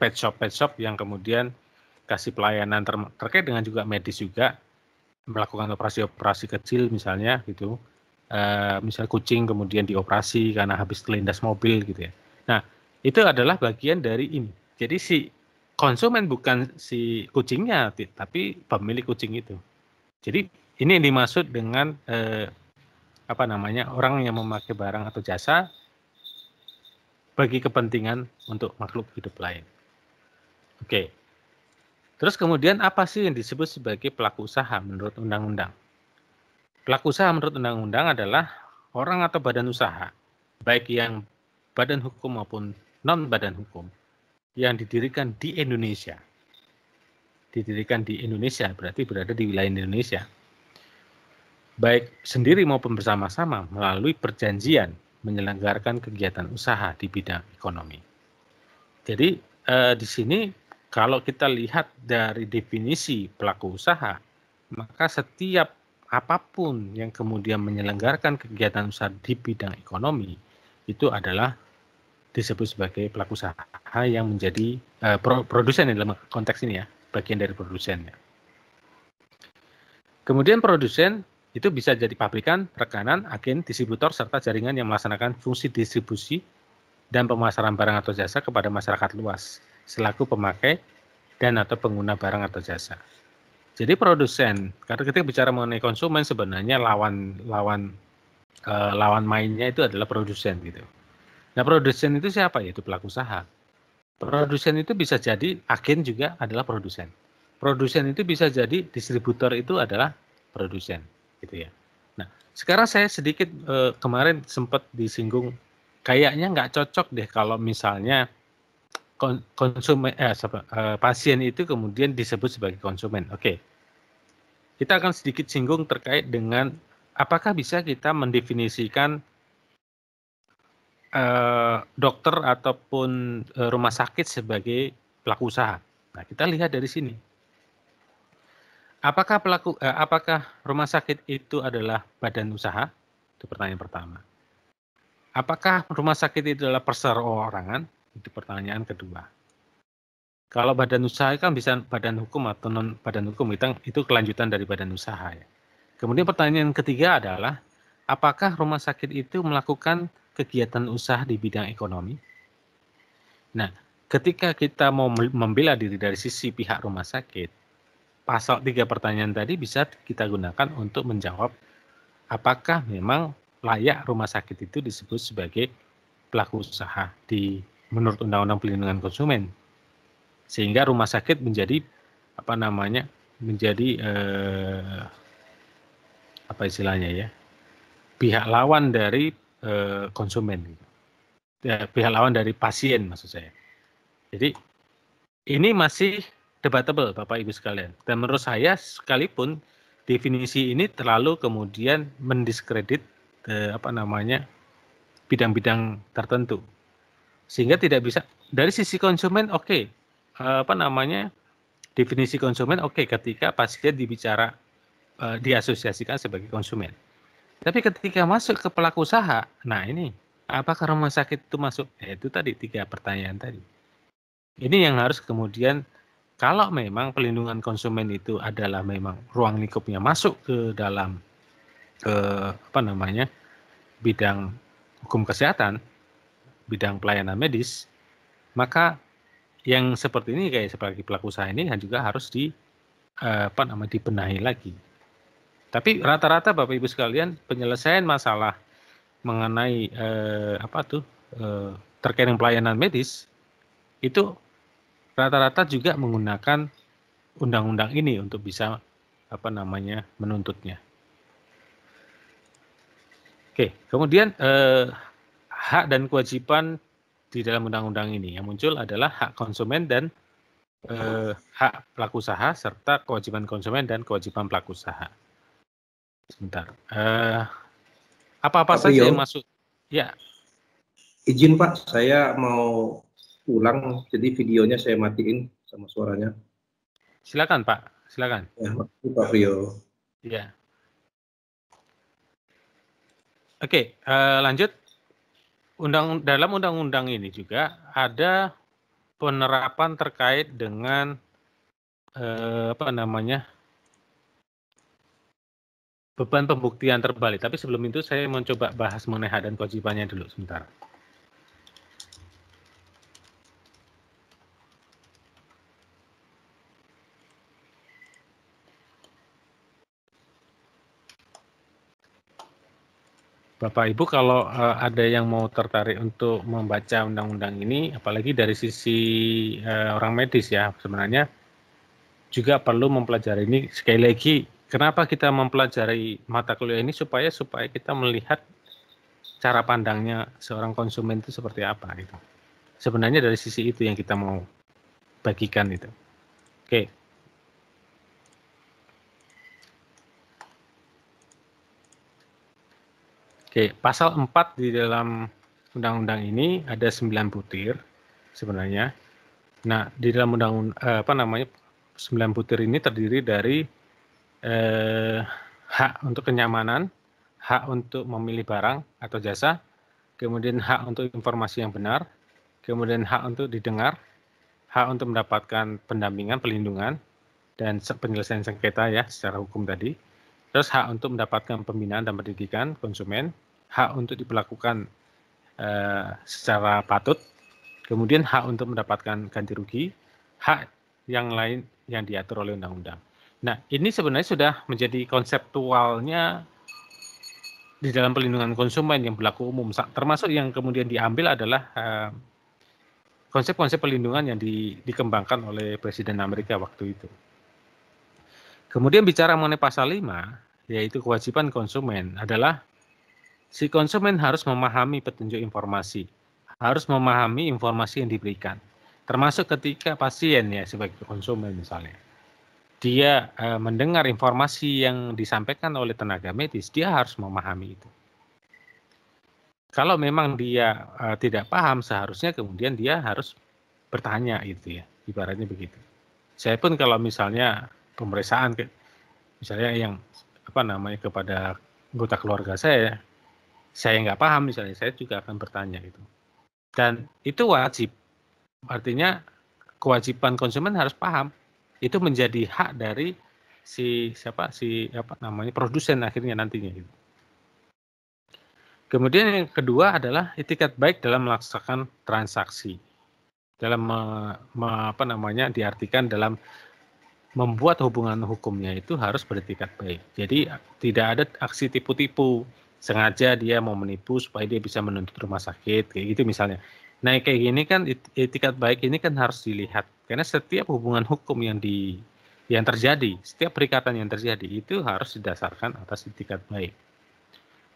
pet shop pet shop yang kemudian kasih pelayanan ter terkait dengan juga medis juga melakukan operasi-operasi kecil misalnya gitu uh, misal kucing kemudian dioperasi karena habis kelindas mobil gitu ya nah itu adalah bagian dari ini jadi si konsumen bukan si kucingnya tapi pemilik kucing itu jadi ini yang dimaksud dengan uh, apa namanya orang yang memakai barang atau jasa bagi kepentingan untuk makhluk hidup lain oke Terus kemudian apa sih yang disebut sebagai pelaku usaha menurut undang-undang? Pelaku usaha menurut undang-undang adalah orang atau badan usaha, baik yang badan hukum maupun non badan hukum yang didirikan di Indonesia. Didirikan di Indonesia berarti berada di wilayah Indonesia. Baik sendiri maupun bersama-sama melalui perjanjian menyelenggarakan kegiatan usaha di bidang ekonomi. Jadi eh, di sini kalau kita lihat dari definisi pelaku usaha, maka setiap apapun yang kemudian menyelenggarakan kegiatan usaha di bidang ekonomi itu adalah disebut sebagai pelaku usaha yang menjadi uh, produsen dalam konteks ini ya, bagian dari produsennya. Kemudian produsen itu bisa jadi pabrikan, rekanan, agen, distributor, serta jaringan yang melaksanakan fungsi distribusi dan pemasaran barang atau jasa kepada masyarakat luas selaku pemakai dan atau pengguna barang atau jasa. Jadi produsen, karena kita bicara mengenai konsumen sebenarnya lawan lawan e, lawan mainnya itu adalah produsen gitu. Nah produsen itu siapa? Yaitu pelaku usaha. Produsen itu bisa jadi agen juga adalah produsen. Produsen itu bisa jadi distributor itu adalah produsen gitu ya. Nah sekarang saya sedikit e, kemarin sempat disinggung kayaknya nggak cocok deh kalau misalnya konsumen eh, eh, pasien itu kemudian disebut sebagai konsumen. Oke, kita akan sedikit singgung terkait dengan apakah bisa kita mendefinisikan eh, dokter ataupun eh, rumah sakit sebagai pelaku usaha. Nah, kita lihat dari sini. Apakah pelaku eh, apakah rumah sakit itu adalah badan usaha? Itu pertanyaan pertama. Apakah rumah sakit itu adalah perseroorangan? Itu pertanyaan kedua. Kalau badan usaha kan bisa badan hukum atau non badan hukum itu, itu kelanjutan dari badan usaha ya. Kemudian pertanyaan ketiga adalah apakah rumah sakit itu melakukan kegiatan usaha di bidang ekonomi? Nah, ketika kita mau membela diri dari sisi pihak rumah sakit, pasal tiga pertanyaan tadi bisa kita gunakan untuk menjawab apakah memang layak rumah sakit itu disebut sebagai pelaku usaha di menurut Undang-Undang Pelindungan Konsumen. Sehingga rumah sakit menjadi apa namanya? menjadi eh, apa istilahnya ya? pihak lawan dari eh, konsumen ya, pihak lawan dari pasien maksud saya. Jadi ini masih debatable Bapak Ibu sekalian. Dan menurut saya sekalipun definisi ini terlalu kemudian mendiskredit eh, apa namanya bidang-bidang tertentu sehingga tidak bisa dari sisi konsumen oke okay. Eh, apa namanya definisi konsumen oke okay, ketika pasien dibicara eh, diasosiasikan sebagai konsumen tapi ketika masuk ke pelaku usaha nah ini apakah rumah sakit itu masuk ya, itu tadi tiga pertanyaan tadi ini yang harus kemudian kalau memang pelindungan konsumen itu adalah memang ruang lingkupnya masuk ke dalam ke eh, apa namanya bidang hukum kesehatan bidang pelayanan medis, maka yang seperti ini kayak sebagai pelaku usaha ini juga harus di eh, apa nama dibenahi lagi. Tapi rata-rata Bapak Ibu sekalian penyelesaian masalah mengenai eh, apa tuh eh, terkait dengan pelayanan medis itu rata-rata juga menggunakan undang-undang ini untuk bisa apa namanya menuntutnya. Oke, kemudian eh, hak dan kewajiban di dalam undang-undang ini yang muncul adalah hak konsumen dan eh, hak pelaku usaha serta kewajiban konsumen dan kewajiban pelaku usaha. Sebentar. Eh, apa-apa saja yang masuk? Ya. Izin Pak, saya mau ulang jadi videonya saya matiin sama suaranya. Silakan Pak, silakan. Ya, Pak Rio. Ya. Oke, eh, lanjut undang dalam undang-undang ini juga ada penerapan terkait dengan eh, apa namanya beban pembuktian terbalik. Tapi sebelum itu saya mencoba bahas mengenai hak dan kewajibannya dulu sebentar. Bapak Ibu kalau uh, ada yang mau tertarik untuk membaca undang-undang ini, apalagi dari sisi uh, orang medis ya sebenarnya juga perlu mempelajari ini sekali lagi. Kenapa kita mempelajari mata kuliah ini supaya supaya kita melihat cara pandangnya seorang konsumen itu seperti apa itu. Sebenarnya dari sisi itu yang kita mau bagikan itu. Oke. Okay. Oke, pasal 4 di dalam undang-undang ini ada 9 butir sebenarnya. Nah, di dalam undang eh, apa namanya 9 butir ini terdiri dari eh, hak untuk kenyamanan, hak untuk memilih barang atau jasa, kemudian hak untuk informasi yang benar, kemudian hak untuk didengar, hak untuk mendapatkan pendampingan, pelindungan, dan penyelesaian sengketa ya secara hukum tadi. Terus hak untuk mendapatkan pembinaan dan pendidikan konsumen, hak untuk diperlakukan uh, secara patut, kemudian hak untuk mendapatkan ganti rugi, hak yang lain yang diatur oleh undang-undang. Nah, ini sebenarnya sudah menjadi konseptualnya di dalam perlindungan konsumen yang berlaku umum, termasuk yang kemudian diambil adalah konsep eh, konsep-konsep perlindungan yang di, dikembangkan oleh Presiden Amerika waktu itu. Kemudian bicara mengenai pasal 5, yaitu kewajiban konsumen adalah si konsumen harus memahami petunjuk informasi, harus memahami informasi yang diberikan. Termasuk ketika pasien ya sebagai konsumen misalnya, dia eh, mendengar informasi yang disampaikan oleh tenaga medis, dia harus memahami itu. Kalau memang dia eh, tidak paham, seharusnya kemudian dia harus bertanya itu ya, ibaratnya begitu. Saya pun kalau misalnya pemeriksaan, misalnya yang apa namanya kepada anggota keluarga saya saya nggak paham misalnya, saya juga akan bertanya gitu. Dan itu wajib. Artinya kewajiban konsumen harus paham. Itu menjadi hak dari si siapa si apa namanya produsen akhirnya nantinya gitu. Kemudian yang kedua adalah etikat baik dalam melaksanakan transaksi. Dalam me, me, apa namanya diartikan dalam membuat hubungan hukumnya itu harus beretikat baik. Jadi tidak ada aksi tipu-tipu sengaja dia mau menipu supaya dia bisa menuntut rumah sakit kayak gitu misalnya. Nah kayak gini kan etikat baik ini kan harus dilihat karena setiap hubungan hukum yang di yang terjadi, setiap perikatan yang terjadi itu harus didasarkan atas etikat baik.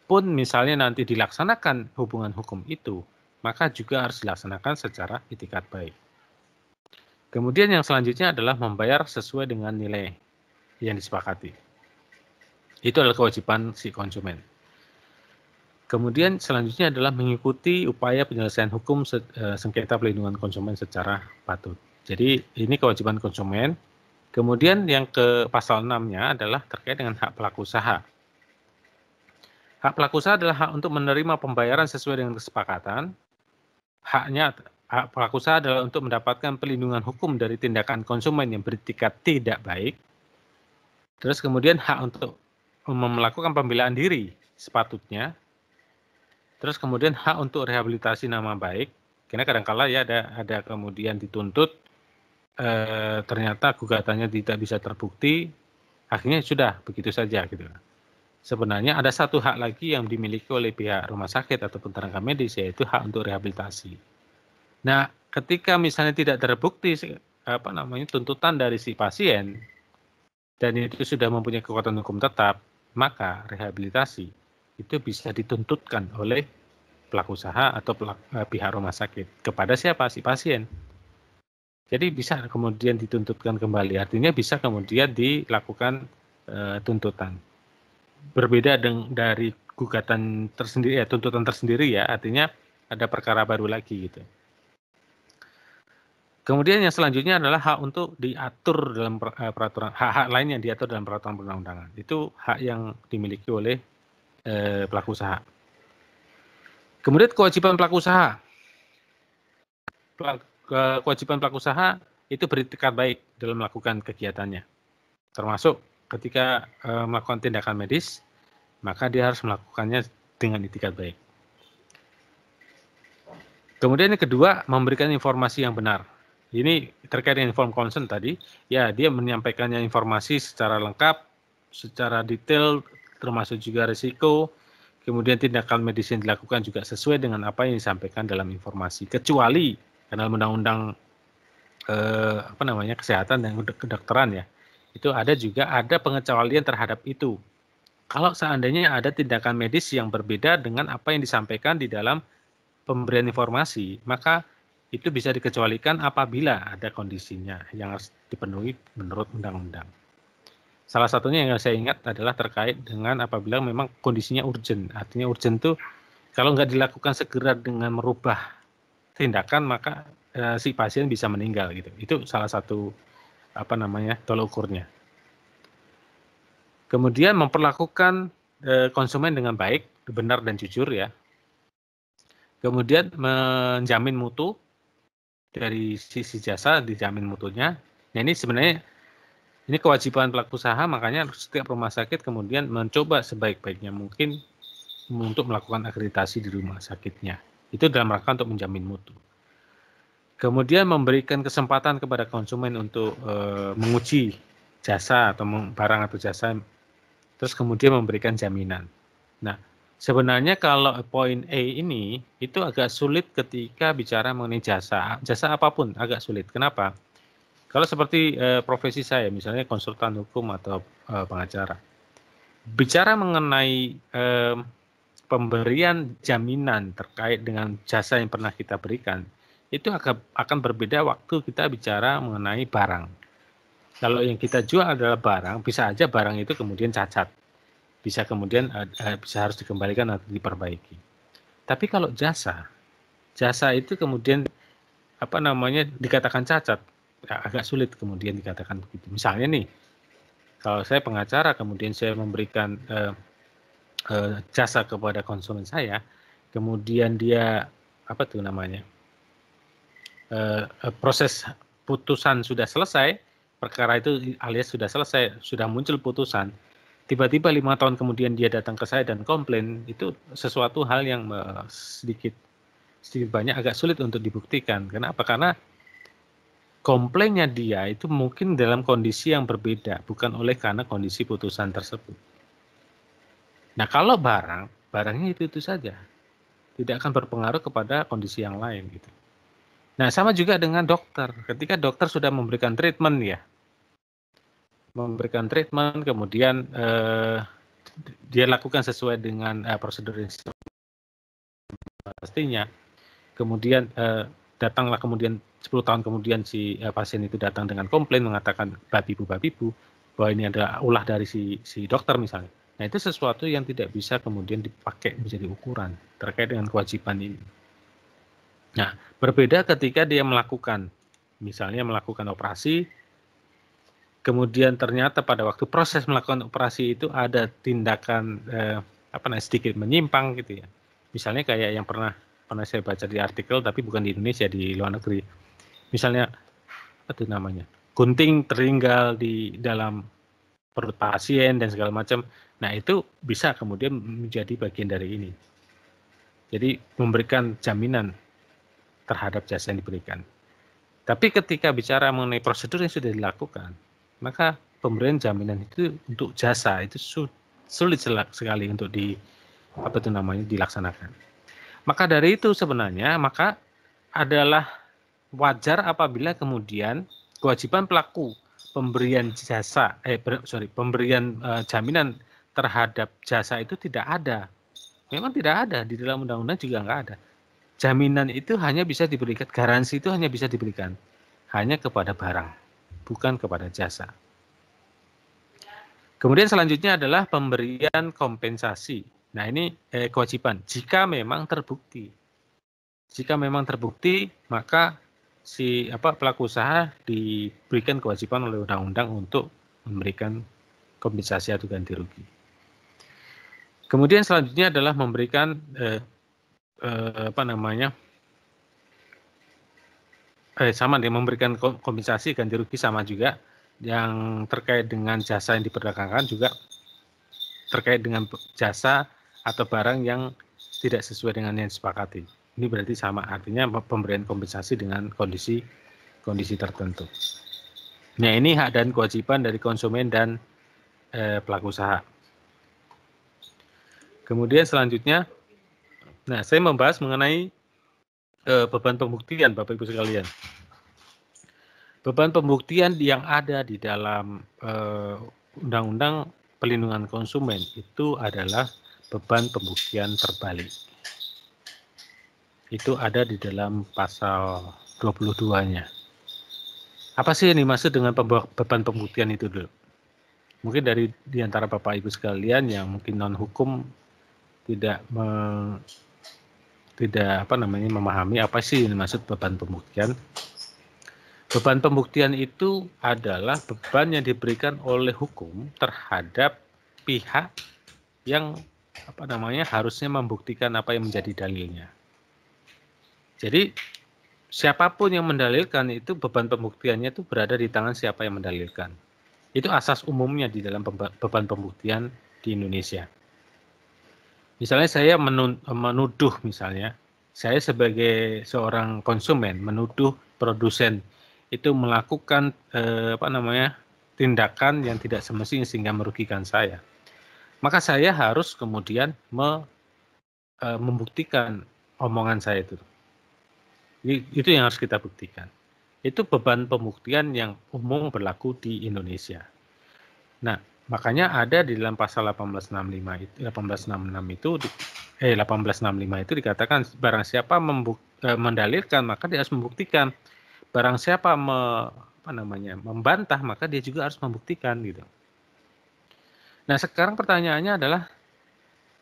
Pun misalnya nanti dilaksanakan hubungan hukum itu, maka juga harus dilaksanakan secara etikat baik. Kemudian yang selanjutnya adalah membayar sesuai dengan nilai yang disepakati. Itu adalah kewajiban si konsumen. Kemudian selanjutnya adalah mengikuti upaya penyelesaian hukum se, e, sengketa pelindungan konsumen secara patut. Jadi ini kewajiban konsumen. Kemudian yang ke pasal 6 adalah terkait dengan hak pelaku usaha. Hak pelaku usaha adalah hak untuk menerima pembayaran sesuai dengan kesepakatan. Haknya hak pelaku usaha adalah untuk mendapatkan pelindungan hukum dari tindakan konsumen yang beritikat tidak baik. Terus kemudian hak untuk melakukan pembelaan diri sepatutnya Terus kemudian hak untuk rehabilitasi nama baik, karena kadangkala ya ada ada kemudian dituntut e, ternyata gugatannya tidak bisa terbukti, akhirnya sudah begitu saja gitu. Sebenarnya ada satu hak lagi yang dimiliki oleh pihak rumah sakit ataupun tenaga medis yaitu hak untuk rehabilitasi. Nah, ketika misalnya tidak terbukti apa namanya tuntutan dari si pasien dan itu sudah mempunyai kekuatan hukum tetap, maka rehabilitasi itu bisa dituntutkan oleh pelaku usaha atau pelaku, eh, pihak rumah sakit kepada siapa si pasien. Jadi bisa kemudian dituntutkan kembali. Artinya bisa kemudian dilakukan eh, tuntutan. Berbeda dengan dari gugatan tersendiri ya tuntutan tersendiri ya, artinya ada perkara baru lagi gitu. Kemudian yang selanjutnya adalah hak untuk diatur dalam eh, peraturan hak-hak lain yang diatur dalam peraturan perundang-undangan. Itu hak yang dimiliki oleh eh, pelaku usaha. Kemudian kewajiban pelaku usaha. Kewajiban pelaku usaha itu beritikat baik dalam melakukan kegiatannya. Termasuk ketika eh, melakukan tindakan medis, maka dia harus melakukannya dengan itikat baik. Kemudian yang kedua, memberikan informasi yang benar. Ini terkait dengan inform consent tadi, ya dia menyampaikannya informasi secara lengkap, secara detail termasuk juga risiko. Kemudian tindakan medis yang dilakukan juga sesuai dengan apa yang disampaikan dalam informasi, kecuali karena undang-undang eh, apa namanya kesehatan dan kedokteran ya, itu ada juga ada pengecualian terhadap itu. Kalau seandainya ada tindakan medis yang berbeda dengan apa yang disampaikan di dalam pemberian informasi, maka itu bisa dikecualikan apabila ada kondisinya yang harus dipenuhi menurut undang-undang. Salah satunya yang saya ingat adalah terkait dengan apabila memang kondisinya urgent. Artinya urgent itu kalau nggak dilakukan segera dengan merubah tindakan maka e, si pasien bisa meninggal gitu. Itu salah satu apa namanya tolak ukurnya. Kemudian memperlakukan e, konsumen dengan baik, benar dan jujur ya. Kemudian menjamin mutu dari sisi jasa dijamin mutunya. Nah ini sebenarnya ini kewajiban pelaku usaha, makanya setiap rumah sakit kemudian mencoba sebaik-baiknya mungkin untuk melakukan akreditasi di rumah sakitnya. Itu dalam rangka untuk menjamin mutu. Kemudian memberikan kesempatan kepada konsumen untuk e, menguji jasa atau barang atau jasa, terus kemudian memberikan jaminan. Nah, sebenarnya kalau poin A ini itu agak sulit ketika bicara mengenai jasa, jasa apapun agak sulit. Kenapa? Kalau seperti eh, profesi saya, misalnya konsultan hukum atau eh, pengacara, bicara mengenai eh, pemberian jaminan terkait dengan jasa yang pernah kita berikan, itu akan, akan berbeda waktu kita bicara mengenai barang. Kalau yang kita jual adalah barang, bisa aja barang itu kemudian cacat, bisa kemudian eh, eh bisa harus dikembalikan atau diperbaiki. Tapi kalau jasa, jasa itu kemudian apa namanya dikatakan cacat agak sulit kemudian dikatakan begitu. Misalnya nih, kalau saya pengacara kemudian saya memberikan eh, eh, jasa kepada konsumen saya, kemudian dia apa tuh namanya eh, eh, proses putusan sudah selesai, perkara itu alias sudah selesai, sudah muncul putusan. Tiba-tiba lima tahun kemudian dia datang ke saya dan komplain, itu sesuatu hal yang sedikit sedikit banyak agak sulit untuk dibuktikan. Kenapa? Karena komplainnya dia itu mungkin dalam kondisi yang berbeda, bukan oleh karena kondisi putusan tersebut. Nah, kalau barang, barangnya itu itu saja. Tidak akan berpengaruh kepada kondisi yang lain gitu. Nah, sama juga dengan dokter. Ketika dokter sudah memberikan treatment ya. Memberikan treatment kemudian eh, dia lakukan sesuai dengan eh, prosedur yang pastinya. Kemudian eh, datanglah kemudian 10 tahun kemudian si uh, pasien itu datang dengan komplain mengatakan babi bu babi bu bahwa ini adalah ulah dari si si dokter misalnya. Nah itu sesuatu yang tidak bisa kemudian dipakai menjadi ukuran terkait dengan kewajiban ini. Nah berbeda ketika dia melakukan misalnya melakukan operasi kemudian ternyata pada waktu proses melakukan operasi itu ada tindakan eh, apa namanya sedikit menyimpang gitu ya. Misalnya kayak yang pernah pernah saya baca di artikel tapi bukan di Indonesia di luar negeri misalnya apa itu namanya gunting teringgal di dalam perut pasien dan segala macam nah itu bisa kemudian menjadi bagian dari ini jadi memberikan jaminan terhadap jasa yang diberikan tapi ketika bicara mengenai prosedur yang sudah dilakukan maka pemberian jaminan itu untuk jasa itu sulit sekali untuk di apa itu namanya dilaksanakan. Maka dari itu sebenarnya maka adalah wajar apabila kemudian kewajiban pelaku pemberian jasa eh sorry pemberian eh, jaminan terhadap jasa itu tidak ada. Memang tidak ada di dalam undang-undang juga nggak ada. Jaminan itu hanya bisa diberikan garansi itu hanya bisa diberikan hanya kepada barang, bukan kepada jasa. Kemudian selanjutnya adalah pemberian kompensasi Nah ini eh, kewajiban. Jika memang terbukti, jika memang terbukti maka si apa pelaku usaha diberikan kewajiban oleh undang-undang untuk memberikan kompensasi atau ganti rugi. Kemudian selanjutnya adalah memberikan eh, eh, apa namanya eh, sama dia memberikan kompensasi ganti rugi sama juga yang terkait dengan jasa yang diperdagangkan juga terkait dengan jasa atau barang yang tidak sesuai dengan yang disepakati. Ini berarti sama artinya pemberian kompensasi dengan kondisi kondisi tertentu. Nah ini hak dan kewajiban dari konsumen dan eh, pelaku usaha. Kemudian selanjutnya, nah saya membahas mengenai eh, beban pembuktian Bapak Ibu sekalian. Beban pembuktian yang ada di dalam eh, undang-undang eh, perlindungan konsumen itu adalah beban pembuktian terbalik. Itu ada di dalam pasal 22-nya. Apa sih ini maksud dengan beban pembuktian itu dulu? Mungkin dari di antara Bapak Ibu sekalian yang mungkin non hukum tidak me, tidak apa namanya memahami apa sih ini maksud beban pembuktian. Beban pembuktian itu adalah beban yang diberikan oleh hukum terhadap pihak yang apa namanya harusnya membuktikan apa yang menjadi dalilnya. Jadi siapapun yang mendalilkan itu beban pembuktiannya itu berada di tangan siapa yang mendalilkan. Itu asas umumnya di dalam beban pembuktian di Indonesia. Misalnya saya menuduh misalnya, saya sebagai seorang konsumen menuduh produsen itu melakukan eh, apa namanya tindakan yang tidak semestinya sehingga merugikan saya maka saya harus kemudian me, e, membuktikan omongan saya itu. Itu yang harus kita buktikan. Itu beban pembuktian yang umum berlaku di Indonesia. Nah, makanya ada di dalam pasal 1865 itu 1866 itu eh 1865 itu dikatakan barang siapa membuk, e, mendalilkan maka dia harus membuktikan barang siapa me, apa namanya membantah maka dia juga harus membuktikan gitu Nah, sekarang pertanyaannya adalah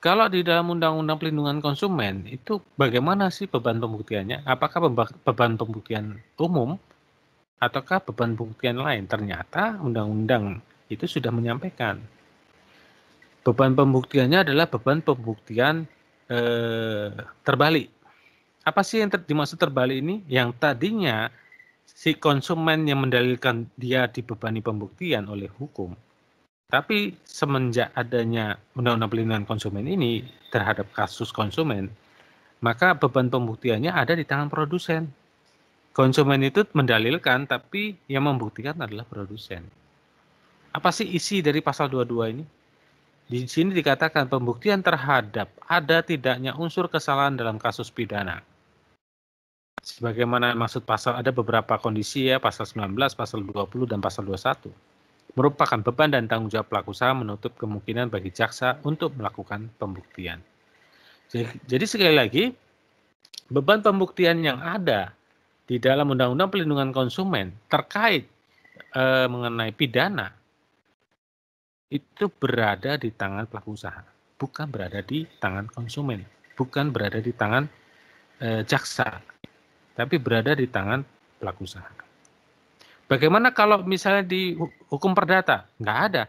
kalau di dalam Undang-Undang Pelindungan Konsumen itu bagaimana sih beban pembuktiannya? Apakah beban pembuktian umum ataukah beban pembuktian lain? Ternyata Undang-Undang itu sudah menyampaikan beban pembuktiannya adalah beban pembuktian eh, terbalik. Apa sih yang ter dimaksud terbalik ini? Yang tadinya si konsumen yang mendalilkan dia dibebani pembuktian oleh hukum, tapi semenjak adanya Undang-Undang Pelindungan Konsumen ini terhadap kasus konsumen, maka beban pembuktiannya ada di tangan produsen. Konsumen itu mendalilkan, tapi yang membuktikan adalah produsen. Apa sih isi dari pasal 22 ini? Di sini dikatakan pembuktian terhadap ada tidaknya unsur kesalahan dalam kasus pidana. Sebagaimana maksud pasal ada beberapa kondisi ya, pasal 19, pasal 20 dan pasal 21 merupakan beban dan tanggung jawab pelaku usaha menutup kemungkinan bagi jaksa untuk melakukan pembuktian. Jadi sekali lagi, beban pembuktian yang ada di dalam Undang-Undang Pelindungan Konsumen terkait e, mengenai pidana itu berada di tangan pelaku usaha, bukan berada di tangan konsumen, bukan berada di tangan e, jaksa, tapi berada di tangan pelaku usaha. Bagaimana kalau misalnya di hukum perdata? Nggak ada.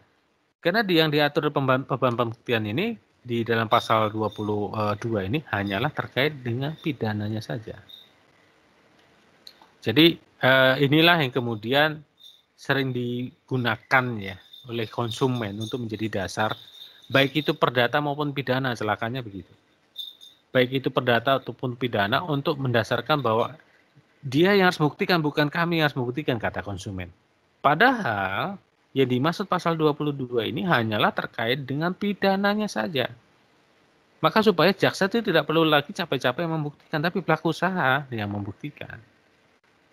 Karena di yang diatur beban pembuktian ini di dalam pasal 22 eh, ini hanyalah terkait dengan pidananya saja. Jadi eh, inilah yang kemudian sering digunakan ya oleh konsumen untuk menjadi dasar baik itu perdata maupun pidana celakanya begitu baik itu perdata ataupun pidana untuk mendasarkan bahwa dia yang harus membuktikan, bukan kami yang harus membuktikan, kata konsumen. Padahal yang dimaksud pasal 22 ini hanyalah terkait dengan pidananya saja. Maka supaya jaksa itu tidak perlu lagi capek-capek membuktikan, tapi pelaku usaha yang membuktikan.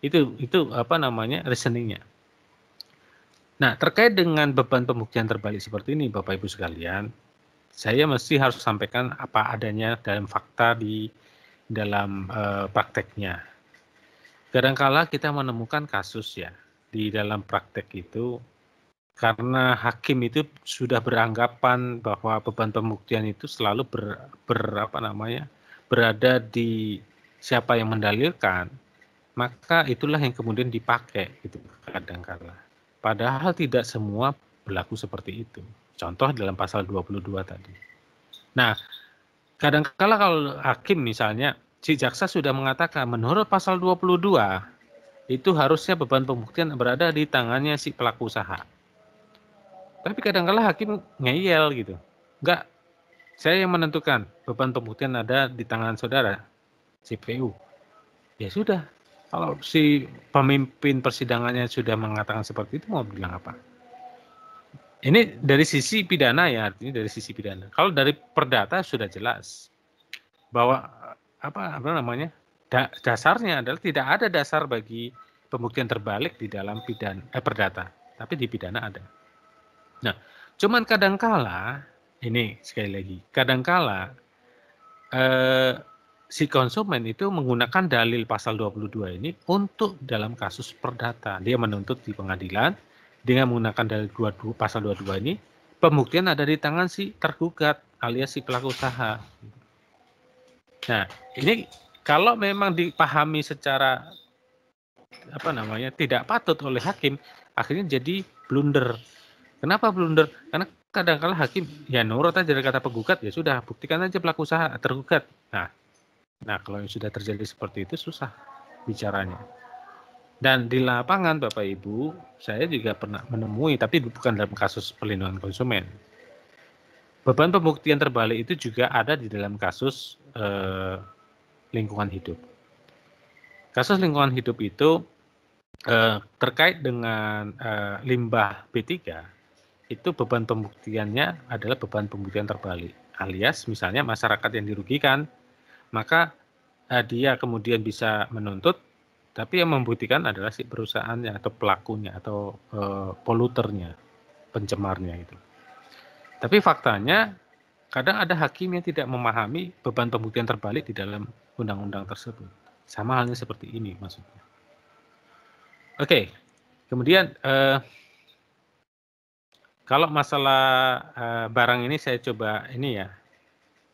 Itu itu apa namanya reasoningnya. Nah terkait dengan beban pembuktian terbalik seperti ini, Bapak Ibu sekalian, saya mesti harus sampaikan apa adanya dalam fakta di dalam e, prakteknya kadangkala kita menemukan kasus ya di dalam praktek itu karena hakim itu sudah beranggapan bahwa beban pembuktian itu selalu ber, ber apa namanya berada di siapa yang mendalilkan maka itulah yang kemudian dipakai gitu kadangkala padahal tidak semua berlaku seperti itu contoh dalam pasal 22 tadi nah kadangkala kalau hakim misalnya si jaksa sudah mengatakan menurut pasal 22 itu harusnya beban pembuktian berada di tangannya si pelaku usaha. Tapi kadang-kala hakim ngeyel gitu. Enggak, saya yang menentukan beban pembuktian ada di tangan saudara, CPU. Ya sudah, kalau si pemimpin persidangannya sudah mengatakan seperti itu mau bilang apa? Ini dari sisi pidana ya, artinya dari sisi pidana. Kalau dari perdata sudah jelas bahwa apa apa namanya da, dasarnya adalah tidak ada dasar bagi pembuktian terbalik di dalam pidana eh, perdata, tapi di pidana ada. Nah, cuman kadangkala ini sekali lagi, kadangkala eh, si konsumen itu menggunakan dalil pasal 22 ini untuk dalam kasus perdata. Dia menuntut di pengadilan dengan menggunakan dalil 22, pasal 22 ini, pembuktian ada di tangan si tergugat alias si pelaku usaha. Nah, ini kalau memang dipahami secara apa namanya tidak patut oleh hakim, akhirnya jadi blunder. Kenapa blunder? Karena kadang kala hakim ya nurut aja dari kata penggugat ya sudah buktikan aja pelaku usaha tergugat. Nah, nah kalau yang sudah terjadi seperti itu susah bicaranya. Dan di lapangan Bapak Ibu, saya juga pernah menemui tapi bukan dalam kasus perlindungan konsumen beban pembuktian terbalik itu juga ada di dalam kasus eh, lingkungan hidup. Kasus lingkungan hidup itu eh, terkait dengan eh, limbah B3 itu beban pembuktiannya adalah beban pembuktian terbalik. Alias misalnya masyarakat yang dirugikan, maka eh, dia kemudian bisa menuntut tapi yang membuktikan adalah si perusahaannya atau pelakunya atau eh, poluternya pencemarnya itu tapi faktanya hmm. kadang ada hakim yang tidak memahami beban pembuktian terbalik di dalam undang-undang tersebut. Sama halnya seperti ini maksudnya. Oke, okay. kemudian uh, kalau masalah uh, barang ini saya coba ini ya,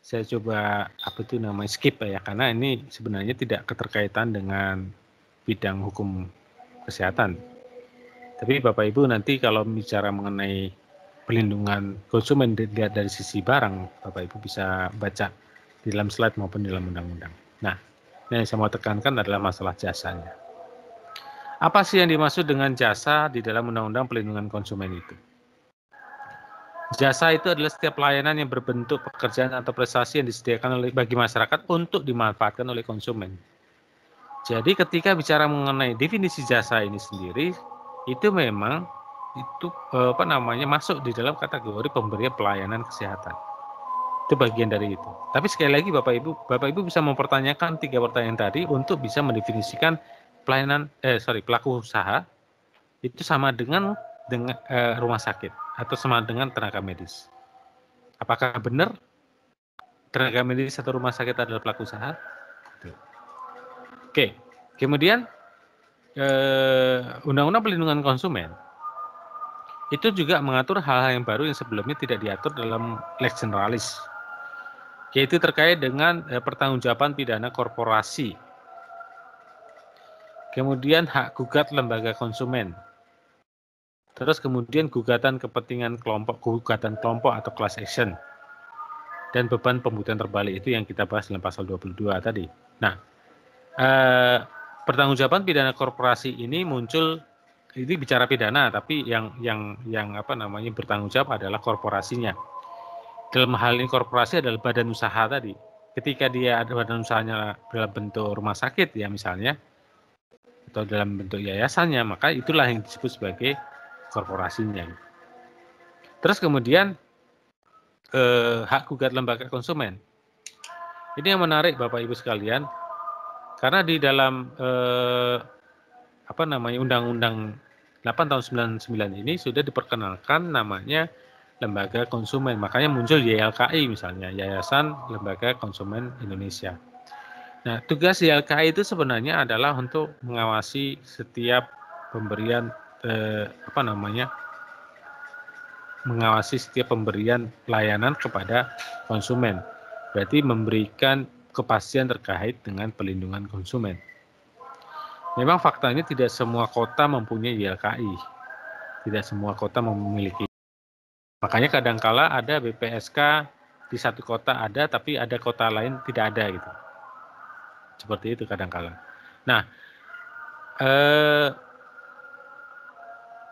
saya coba apa itu namanya skip ya karena ini sebenarnya tidak keterkaitan dengan bidang hukum kesehatan. Tapi Bapak Ibu nanti kalau bicara mengenai pelindungan konsumen dilihat dari sisi barang, Bapak Ibu bisa baca di dalam slide maupun di dalam undang-undang. Nah, yang saya mau tekankan adalah masalah jasanya. Apa sih yang dimaksud dengan jasa di dalam undang-undang pelindungan konsumen itu? Jasa itu adalah setiap layanan yang berbentuk pekerjaan atau prestasi yang disediakan oleh bagi masyarakat untuk dimanfaatkan oleh konsumen. Jadi ketika bicara mengenai definisi jasa ini sendiri, itu memang itu eh, apa namanya masuk di dalam kategori pemberian pelayanan kesehatan. Itu bagian dari itu. Tapi sekali lagi Bapak Ibu, Bapak Ibu bisa mempertanyakan tiga pertanyaan tadi untuk bisa mendefinisikan pelayanan eh sorry pelaku usaha itu sama dengan dengan eh, rumah sakit atau sama dengan tenaga medis. Apakah benar tenaga medis atau rumah sakit adalah pelaku usaha? Oke, kemudian eh, undang-undang pelindungan perlindungan konsumen itu juga mengatur hal-hal yang baru yang sebelumnya tidak diatur dalam lex generalis, yaitu terkait dengan eh, pertanggungjawaban pidana korporasi. Kemudian hak gugat lembaga konsumen. Terus kemudian gugatan kepentingan kelompok, gugatan kelompok atau class action. Dan beban pembuktian terbalik itu yang kita bahas dalam pasal 22 tadi. Nah, eh, pertanggungjawaban pidana korporasi ini muncul ini bicara pidana tapi yang yang yang apa namanya bertanggung jawab adalah korporasinya dalam hal ini korporasi adalah badan usaha tadi ketika dia ada badan usahanya dalam bentuk rumah sakit ya misalnya atau dalam bentuk yayasannya maka itulah yang disebut sebagai korporasinya terus kemudian eh, hak gugat lembaga konsumen ini yang menarik bapak ibu sekalian karena di dalam eh, apa namanya undang-undang 8 tahun 99 ini sudah diperkenalkan namanya lembaga konsumen. Makanya muncul YLKI misalnya, Yayasan Lembaga Konsumen Indonesia. Nah, tugas YLKI itu sebenarnya adalah untuk mengawasi setiap pemberian eh, apa namanya? mengawasi setiap pemberian layanan kepada konsumen. Berarti memberikan kepastian terkait dengan pelindungan konsumen. Memang faktanya tidak semua kota mempunyai YLKI. Tidak semua kota memiliki. Makanya kadangkala ada BPSK di satu kota ada, tapi ada kota lain tidak ada gitu. Seperti itu kadangkala. Nah, eh,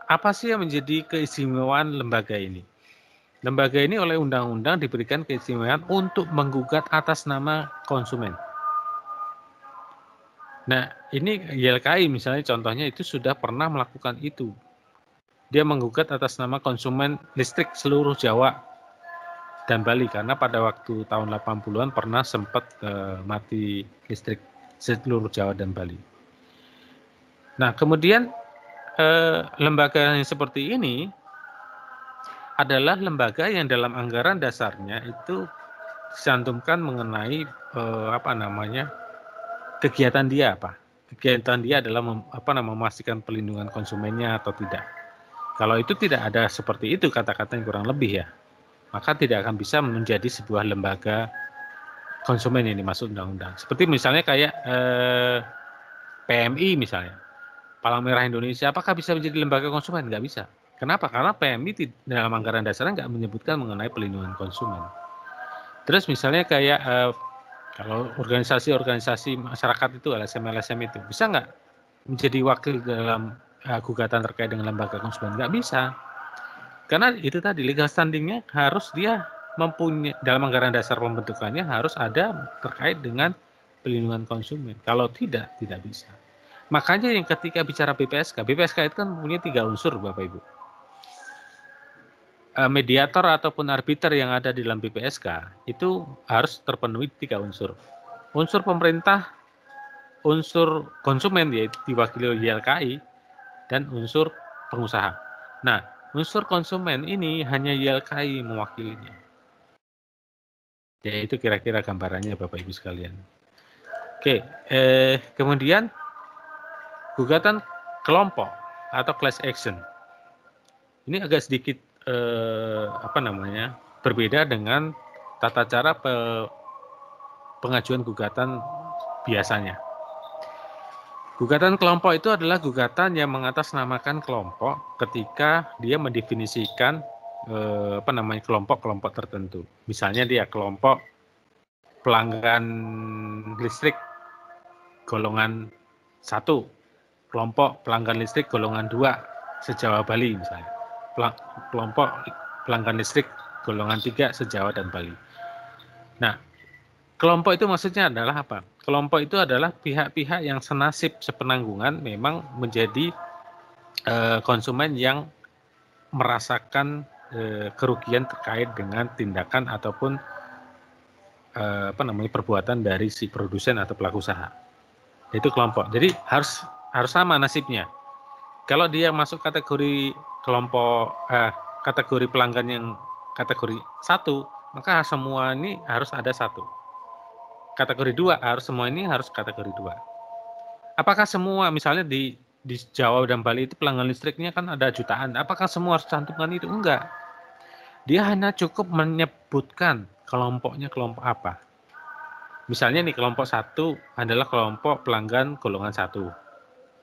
apa sih yang menjadi keistimewaan lembaga ini? Lembaga ini oleh undang-undang diberikan keistimewaan untuk menggugat atas nama konsumen Nah, ini YLKI misalnya contohnya itu sudah pernah melakukan itu. Dia menggugat atas nama konsumen listrik seluruh Jawa dan Bali karena pada waktu tahun 80-an pernah sempat eh, mati listrik seluruh Jawa dan Bali. Nah, kemudian eh, lembaga yang seperti ini adalah lembaga yang dalam anggaran dasarnya itu disantumkan mengenai eh, apa namanya? kegiatan dia apa? Kegiatan dia adalah mem, apa namanya memastikan pelindungan konsumennya atau tidak. Kalau itu tidak ada seperti itu kata-kata yang kurang lebih ya, maka tidak akan bisa menjadi sebuah lembaga konsumen yang dimaksud undang-undang. Seperti misalnya kayak eh, PMI misalnya, Palang Merah Indonesia, apakah bisa menjadi lembaga konsumen? Nggak bisa. Kenapa? Karena PMI dalam anggaran dasarnya nggak menyebutkan mengenai pelindungan konsumen. Terus misalnya kayak eh, kalau organisasi-organisasi masyarakat itu LSM-LSM itu bisa nggak menjadi wakil dalam uh, gugatan terkait dengan lembaga konsumen? Nggak bisa. Karena itu tadi legal standingnya harus dia mempunyai dalam anggaran dasar pembentukannya harus ada terkait dengan pelindungan konsumen. Kalau tidak, tidak bisa. Makanya yang ketika bicara BPSK, BPSK itu kan punya tiga unsur Bapak Ibu Eh, mediator ataupun arbiter yang ada di dalam BPSK itu harus terpenuhi tiga unsur. Unsur pemerintah, unsur konsumen yaitu diwakili oleh YLKI dan unsur pengusaha. Nah, unsur konsumen ini hanya YLKI mewakilinya. Ya itu kira-kira gambarannya Bapak Ibu sekalian. Oke, eh, kemudian gugatan kelompok atau class action. Ini agak sedikit eh, apa namanya berbeda dengan tata cara pe, pengajuan gugatan biasanya. Gugatan kelompok itu adalah gugatan yang mengatasnamakan kelompok ketika dia mendefinisikan eh, apa namanya kelompok-kelompok tertentu. Misalnya dia kelompok pelanggan listrik golongan satu, kelompok pelanggan listrik golongan dua, sejawa Bali misalnya kelompok pelanggan listrik golongan 3 sejawa dan Bali. Nah, kelompok itu maksudnya adalah apa? Kelompok itu adalah pihak-pihak yang senasib sepenanggungan memang menjadi eh, konsumen yang merasakan eh, kerugian terkait dengan tindakan ataupun eh, apa namanya perbuatan dari si produsen atau pelaku usaha. Itu kelompok. Jadi harus harus sama nasibnya. Kalau dia masuk kategori kelompok eh, kategori pelanggan yang kategori satu, maka semua ini harus ada satu. Kategori dua harus semua ini harus kategori dua. Apakah semua misalnya di di Jawa dan Bali itu pelanggan listriknya kan ada jutaan. Apakah semua harus cantumkan itu? Enggak. Dia hanya cukup menyebutkan kelompoknya kelompok apa. Misalnya nih kelompok satu adalah kelompok pelanggan golongan satu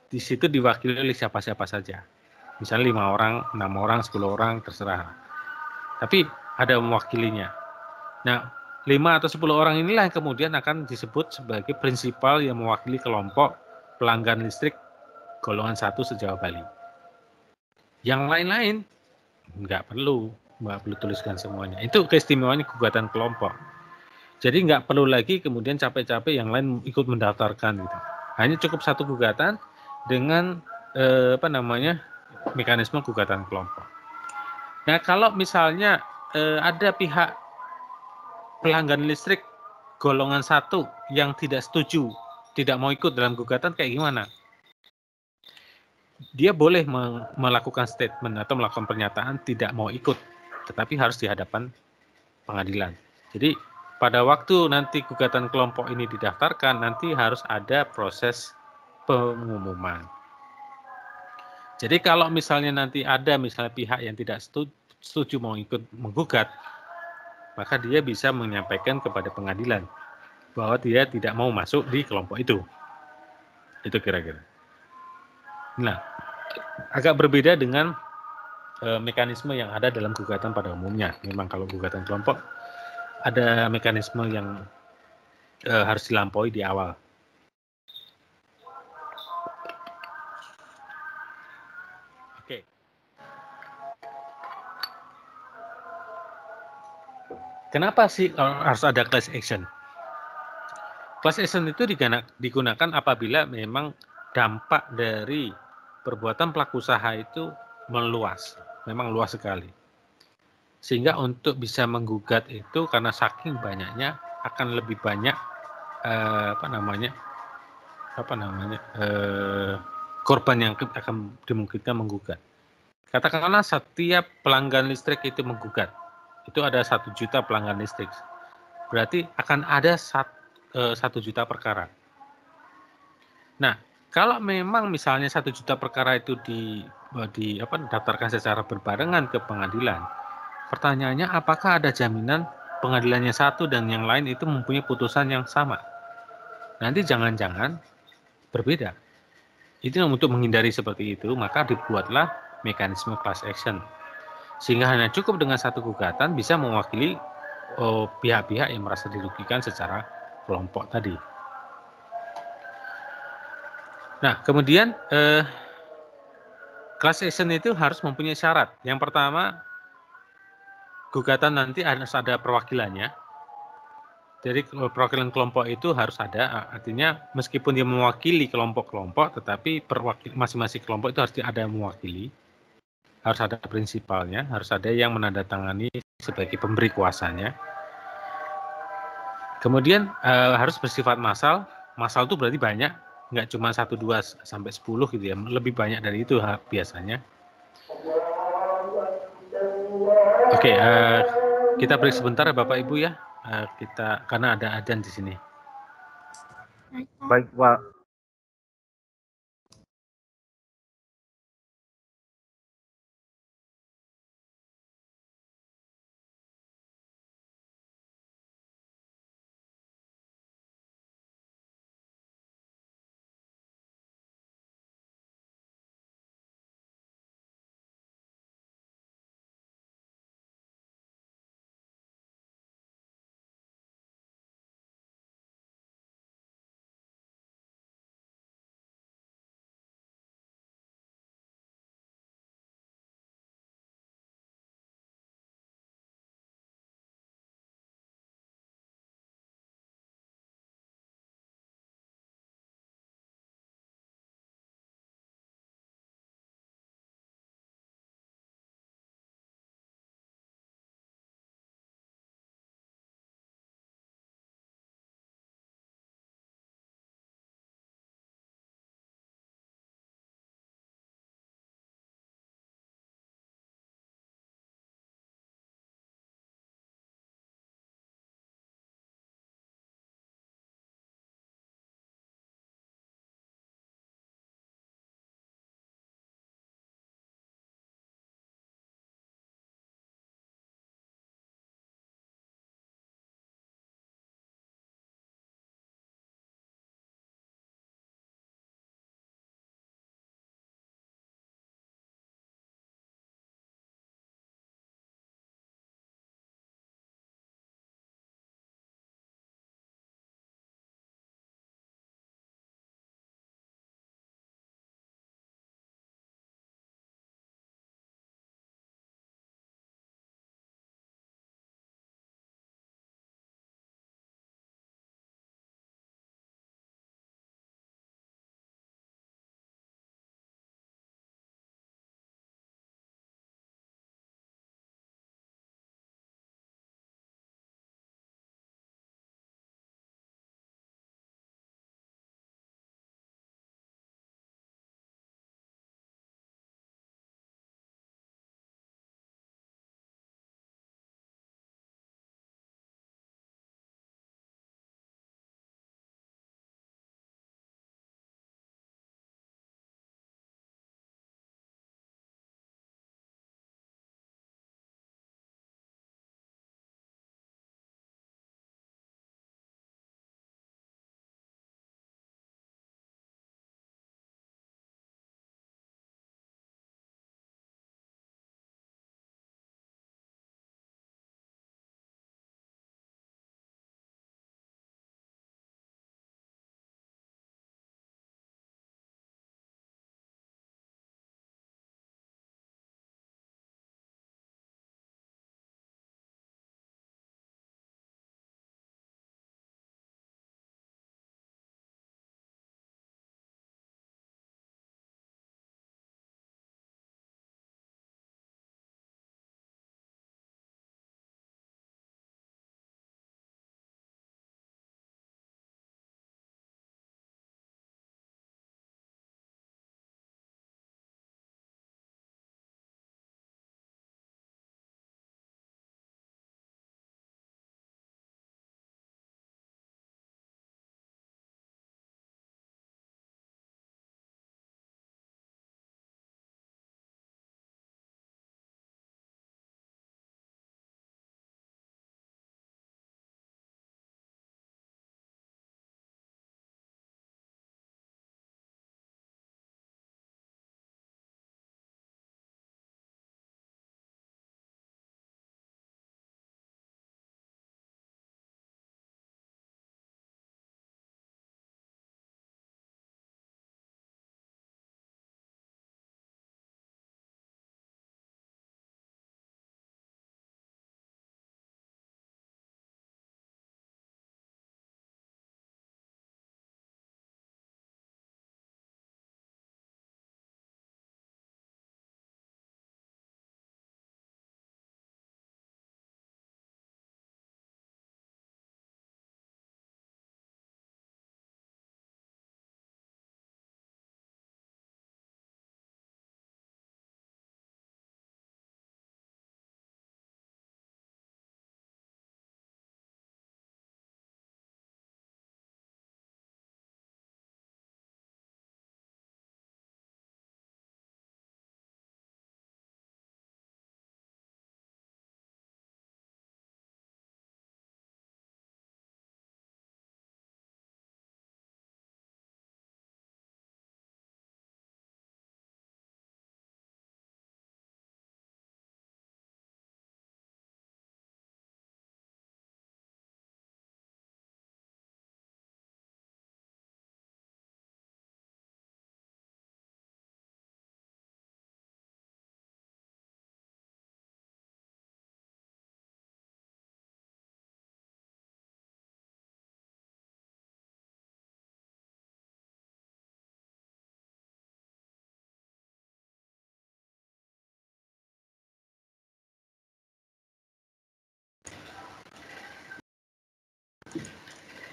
di situ diwakili oleh siapa-siapa saja. Misalnya lima orang, enam orang, sepuluh orang, terserah. Tapi ada mewakilinya. Nah, lima atau sepuluh orang inilah yang kemudian akan disebut sebagai prinsipal yang mewakili kelompok pelanggan listrik golongan satu sejawa Bali. Yang lain-lain nggak perlu, nggak perlu tuliskan semuanya. Itu keistimewaannya gugatan kelompok. Jadi nggak perlu lagi kemudian capek-capek yang lain ikut mendaftarkan gitu. Hanya cukup satu gugatan, dengan eh, apa namanya mekanisme gugatan kelompok. Nah kalau misalnya eh, ada pihak pelanggan listrik golongan satu yang tidak setuju, tidak mau ikut dalam gugatan kayak gimana? Dia boleh melakukan statement atau melakukan pernyataan tidak mau ikut, tetapi harus di hadapan pengadilan. Jadi pada waktu nanti gugatan kelompok ini didaftarkan, nanti harus ada proses pengumuman. Jadi kalau misalnya nanti ada misalnya pihak yang tidak setuju mau ikut menggugat, maka dia bisa menyampaikan kepada pengadilan bahwa dia tidak mau masuk di kelompok itu. Itu kira-kira. Nah, agak berbeda dengan e, mekanisme yang ada dalam gugatan pada umumnya. Memang kalau gugatan kelompok ada mekanisme yang e, harus dilampaui di awal Kenapa sih harus ada class action? Class action itu digunakan apabila memang dampak dari perbuatan pelaku usaha itu meluas, memang luas sekali. Sehingga untuk bisa menggugat itu karena saking banyaknya akan lebih banyak eh, apa namanya apa namanya eh, korban yang akan dimungkinkan menggugat. Katakanlah setiap pelanggan listrik itu menggugat, itu ada satu juta pelanggan listrik. Berarti akan ada eh, satu juta perkara. Nah, kalau memang misalnya satu juta perkara itu di, di apa, daftarkan secara berbarengan ke pengadilan, pertanyaannya apakah ada jaminan pengadilannya satu dan yang lain itu mempunyai putusan yang sama? Nanti jangan-jangan berbeda. Itu untuk menghindari seperti itu, maka dibuatlah mekanisme class action sehingga hanya cukup dengan satu gugatan bisa mewakili oh, pihak-pihak oh, yang merasa dirugikan secara kelompok tadi. Nah, kemudian eh, class action itu harus mempunyai syarat. Yang pertama, gugatan nanti harus ada perwakilannya. Jadi eh, perwakilan kelompok itu harus ada, artinya meskipun dia mewakili kelompok-kelompok, tetapi perwakil masing-masing kelompok itu harus ada mewakili harus ada prinsipalnya, harus ada yang menandatangani sebagai pemberi kuasanya. Kemudian e, harus bersifat massal. Massal itu berarti banyak, nggak cuma satu dua sampai sepuluh gitu ya, lebih banyak dari itu biasanya. Oke, okay, uh, eh, kita break sebentar ya, Bapak Ibu ya. Uh, kita karena ada adzan di sini. Baik Pak.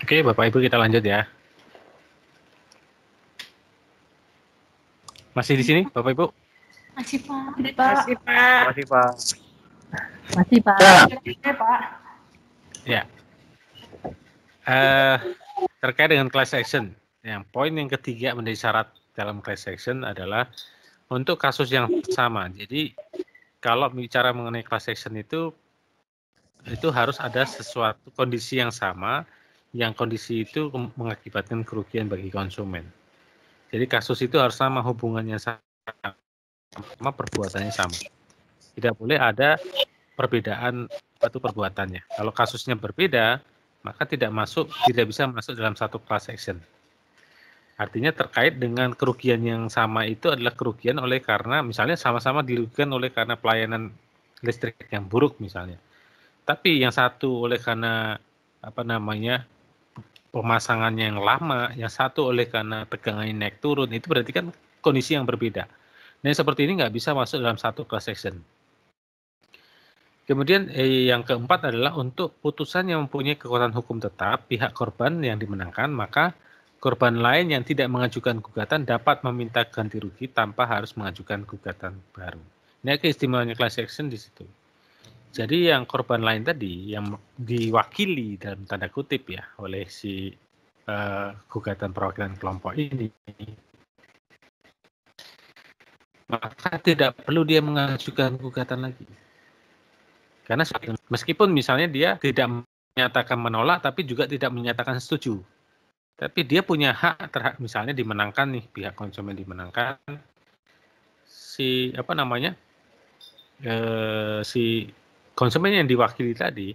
Oke, Bapak Ibu kita lanjut ya. Masih di sini, Bapak Ibu? Masih, Pak. Masih, Pak. Masih, Pak. Masih, Pak. Ya. Pak. Ya. Uh, terkait dengan class action, yang poin yang ketiga menjadi syarat dalam class action adalah untuk kasus yang sama. Jadi kalau bicara mengenai class action itu itu harus ada sesuatu kondisi yang sama yang kondisi itu mengakibatkan kerugian bagi konsumen. Jadi kasus itu harus sama hubungannya sama, perbuatannya sama. Tidak boleh ada perbedaan satu perbuatannya. Kalau kasusnya berbeda, maka tidak masuk, tidak bisa masuk dalam satu class action. Artinya terkait dengan kerugian yang sama itu adalah kerugian oleh karena misalnya sama-sama dirugikan oleh karena pelayanan listrik yang buruk misalnya. Tapi yang satu oleh karena apa namanya pemasangannya yang lama, yang satu oleh karena tegangan naik turun, itu berarti kan kondisi yang berbeda. Nah, seperti ini nggak bisa masuk dalam satu class action. Kemudian eh, yang keempat adalah untuk putusan yang mempunyai kekuatan hukum tetap, pihak korban yang dimenangkan, maka korban lain yang tidak mengajukan gugatan dapat meminta ganti rugi tanpa harus mengajukan gugatan baru. Ini keistimewaannya class action di situ. Jadi yang korban lain tadi yang diwakili dalam tanda kutip ya oleh si uh, gugatan perwakilan kelompok ini, maka tidak perlu dia mengajukan gugatan lagi. Karena meskipun misalnya dia tidak menyatakan menolak, tapi juga tidak menyatakan setuju, tapi dia punya hak terhadap misalnya dimenangkan nih pihak konsumen dimenangkan si apa namanya e, si konsumen yang diwakili tadi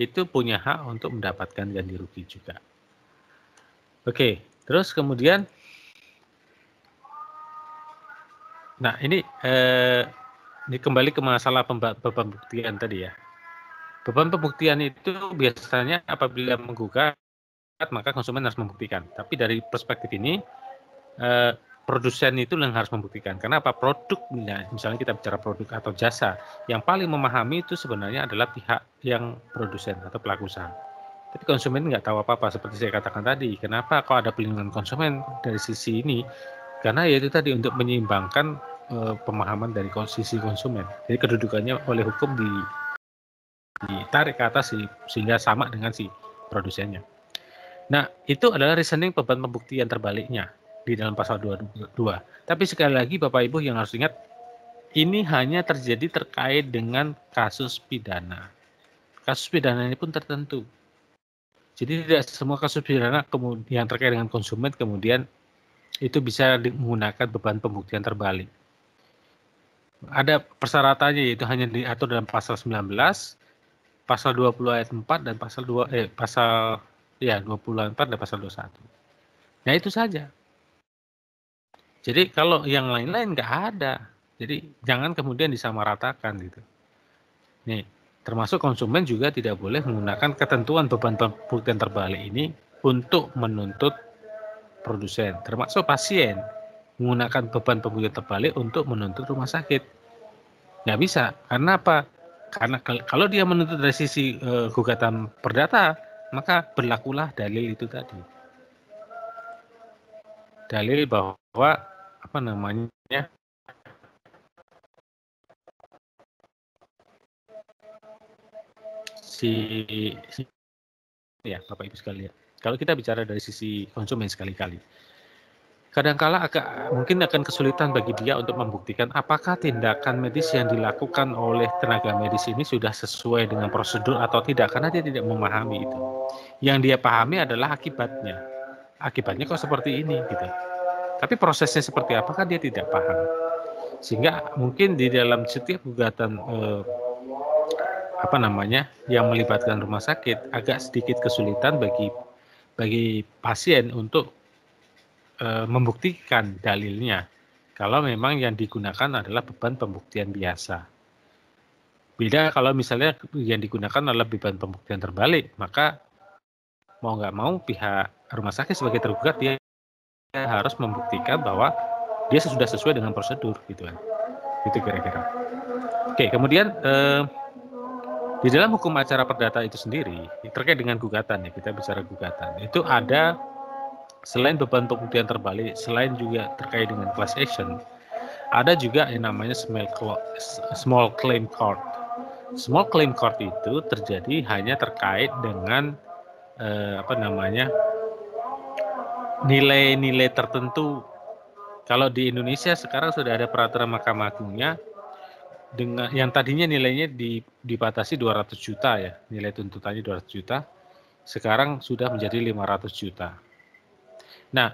itu punya hak untuk mendapatkan ganti rugi juga. Oke, terus kemudian, nah ini eh, ini kembali ke masalah beban pembuktian tadi ya. Beban pembuktian itu biasanya apabila menggugat maka konsumen harus membuktikan. Tapi dari perspektif ini eh, produsen itu yang harus membuktikan. Karena apa produknya, misalnya kita bicara produk atau jasa, yang paling memahami itu sebenarnya adalah pihak yang produsen atau pelaku usaha. Tapi konsumen nggak tahu apa-apa seperti saya katakan tadi. Kenapa kok ada pelindungan konsumen dari sisi ini? Karena yaitu tadi untuk menyeimbangkan e, pemahaman dari sisi konsumen. Jadi kedudukannya oleh hukum di ditarik ke atas sehingga sama dengan si produsennya. Nah, itu adalah reasoning beban pembuktian terbaliknya di dalam pasal 22. Tapi sekali lagi Bapak Ibu yang harus ingat ini hanya terjadi terkait dengan kasus pidana. Kasus pidana ini pun tertentu. Jadi tidak semua kasus pidana kemudian yang terkait dengan konsumen kemudian itu bisa menggunakan beban pembuktian terbalik. Ada persyaratannya yaitu hanya diatur dalam pasal 19, pasal 20 ayat 4 dan pasal 2 eh pasal ya 24 dan pasal 21. Nah itu saja. Jadi kalau yang lain-lain nggak ada. Jadi jangan kemudian disamaratakan gitu. Nih, termasuk konsumen juga tidak boleh menggunakan ketentuan beban pembuktian terbalik ini untuk menuntut produsen, termasuk pasien menggunakan beban pembuktian terbalik untuk menuntut rumah sakit. Nggak bisa, karena apa? Karena kalau dia menuntut dari sisi uh, gugatan perdata, maka berlakulah dalil itu tadi. Dalil bahwa apa namanya si, si ya Bapak Ibu sekalian. Kalau kita bicara dari sisi konsumen sekali-kali, kadangkala agak mungkin akan kesulitan bagi dia untuk membuktikan apakah tindakan medis yang dilakukan oleh tenaga medis ini sudah sesuai dengan prosedur atau tidak karena dia tidak memahami itu. Yang dia pahami adalah akibatnya. Akibatnya kok seperti ini gitu. Tapi prosesnya seperti apa kan dia tidak paham. Sehingga mungkin di dalam setiap gugatan eh, apa namanya yang melibatkan rumah sakit agak sedikit kesulitan bagi bagi pasien untuk eh, membuktikan dalilnya kalau memang yang digunakan adalah beban pembuktian biasa. Beda kalau misalnya yang digunakan adalah beban pembuktian terbalik, maka mau nggak mau pihak rumah sakit sebagai tergugat dia dia harus membuktikan bahwa dia sudah sesuai dengan prosedur gitu kan itu kira-kira oke kemudian eh, di dalam hukum acara perdata itu sendiri terkait dengan gugatan ya kita bicara gugatan itu ada selain beban pembuktian terbalik selain juga terkait dengan class action ada juga yang namanya small claim court small claim court itu terjadi hanya terkait dengan eh, apa namanya nilai-nilai tertentu kalau di Indonesia sekarang sudah ada peraturan Mahkamah Agungnya dengan yang tadinya nilainya di, dibatasi 200 juta ya nilai tuntutannya 200 juta sekarang sudah menjadi 500 juta. Nah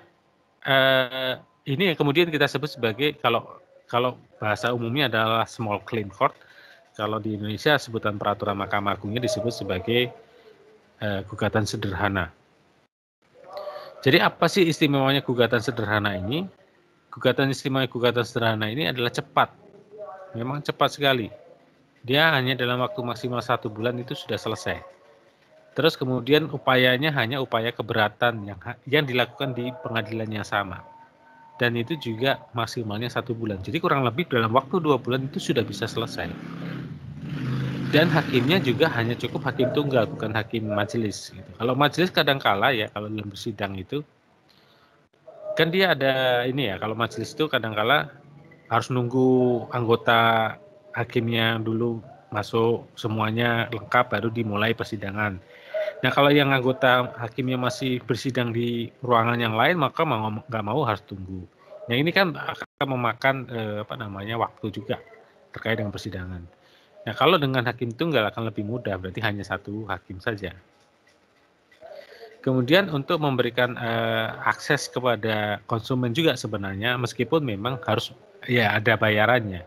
eh, ini yang kemudian kita sebut sebagai kalau kalau bahasa umumnya adalah small claim court kalau di Indonesia sebutan peraturan Mahkamah Agungnya disebut sebagai eh, gugatan sederhana. Jadi apa sih istimewanya gugatan sederhana ini? Gugatan istimewa gugatan sederhana ini adalah cepat. Memang cepat sekali. Dia hanya dalam waktu maksimal satu bulan itu sudah selesai. Terus kemudian upayanya hanya upaya keberatan yang yang dilakukan di pengadilan yang sama. Dan itu juga maksimalnya satu bulan. Jadi kurang lebih dalam waktu dua bulan itu sudah bisa selesai dan hakimnya juga hanya cukup hakim tunggal bukan hakim majelis gitu. kalau majelis kadang kala ya kalau dalam bersidang itu kan dia ada ini ya kalau majelis itu kadang kala harus nunggu anggota hakimnya dulu masuk semuanya lengkap baru dimulai persidangan nah kalau yang anggota hakimnya masih bersidang di ruangan yang lain maka mau nggak mau harus tunggu nah ini kan akan memakan eh, apa namanya waktu juga terkait dengan persidangan Nah, kalau dengan hakim tunggal akan lebih mudah, berarti hanya satu hakim saja. Kemudian untuk memberikan uh, akses kepada konsumen juga sebenarnya, meskipun memang harus ya ada bayarannya.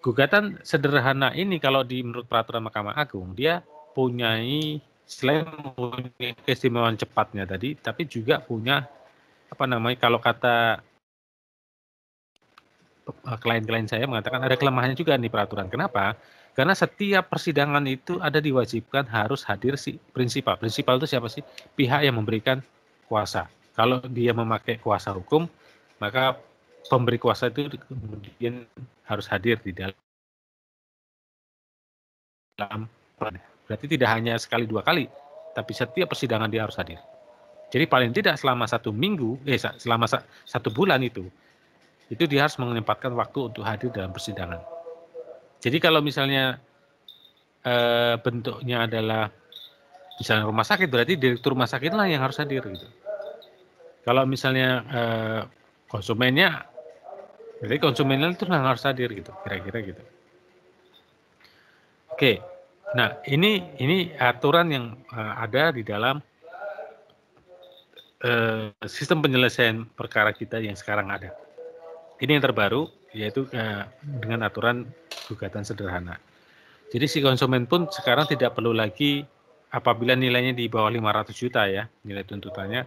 Gugatan sederhana ini kalau di menurut peraturan Mahkamah Agung dia punyai selain punya keistimewaan cepatnya tadi, tapi juga punya apa namanya kalau kata Eh, klien-klien saya mengatakan ada kelemahannya juga nih peraturan. Kenapa? Karena setiap persidangan itu ada diwajibkan harus hadir si prinsipal. Prinsipal itu siapa sih? Pihak yang memberikan kuasa. Kalau dia memakai kuasa hukum, maka pemberi kuasa itu kemudian harus hadir di dalam berarti tidak hanya sekali dua kali tapi setiap persidangan dia harus hadir jadi paling tidak selama satu minggu eh selama satu bulan itu itu dia harus menyempatkan waktu untuk hadir dalam persidangan. Jadi kalau misalnya e, bentuknya adalah misalnya rumah sakit, berarti direktur rumah sakitlah yang harus hadir gitu. Kalau misalnya e, konsumennya, jadi konsumennya itu yang harus hadir gitu, kira-kira gitu. Oke, nah ini ini aturan yang eh, ada di dalam sistem penyelesaian perkara kita yang sekarang ada. Ini yang terbaru yaitu eh, dengan aturan gugatan sederhana. Jadi si konsumen pun sekarang tidak perlu lagi apabila nilainya di bawah 500 juta ya nilai tuntutannya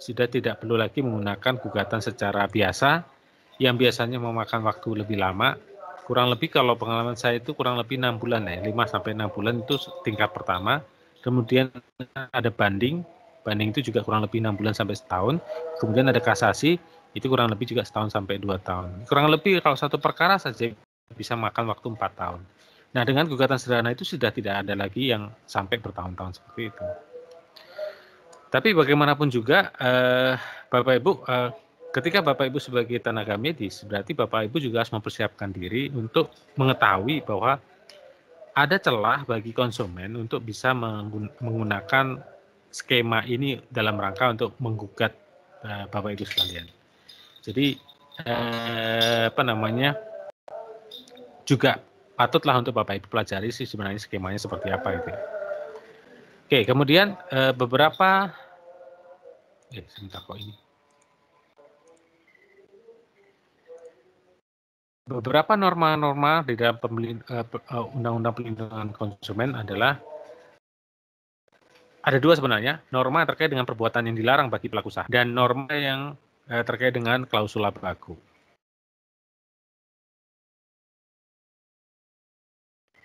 sudah tidak perlu lagi menggunakan gugatan secara biasa yang biasanya memakan waktu lebih lama kurang lebih kalau pengalaman saya itu kurang lebih enam bulan ya lima sampai enam bulan itu tingkat pertama kemudian ada banding banding itu juga kurang lebih enam bulan sampai setahun kemudian ada kasasi itu kurang lebih juga setahun sampai dua tahun. Kurang lebih kalau satu perkara saja bisa makan waktu empat tahun. Nah dengan gugatan sederhana itu sudah tidak ada lagi yang sampai bertahun-tahun seperti itu. Tapi bagaimanapun juga eh, Bapak Ibu eh, ketika Bapak Ibu sebagai tenaga medis berarti Bapak Ibu juga harus mempersiapkan diri untuk mengetahui bahwa ada celah bagi konsumen untuk bisa menggunakan skema ini dalam rangka untuk menggugat eh, Bapak Ibu sekalian. Jadi eh, apa namanya juga patutlah untuk Bapak Ibu pelajari sih sebenarnya skemanya seperti apa itu. Oke, kemudian eh, beberapa eh sebentar kok ini. Beberapa norma-norma di dalam eh, eh, undang-undang perlindungan konsumen adalah ada dua sebenarnya, norma terkait dengan perbuatan yang dilarang bagi pelaku usaha dan norma yang eh, terkait dengan klausula baku.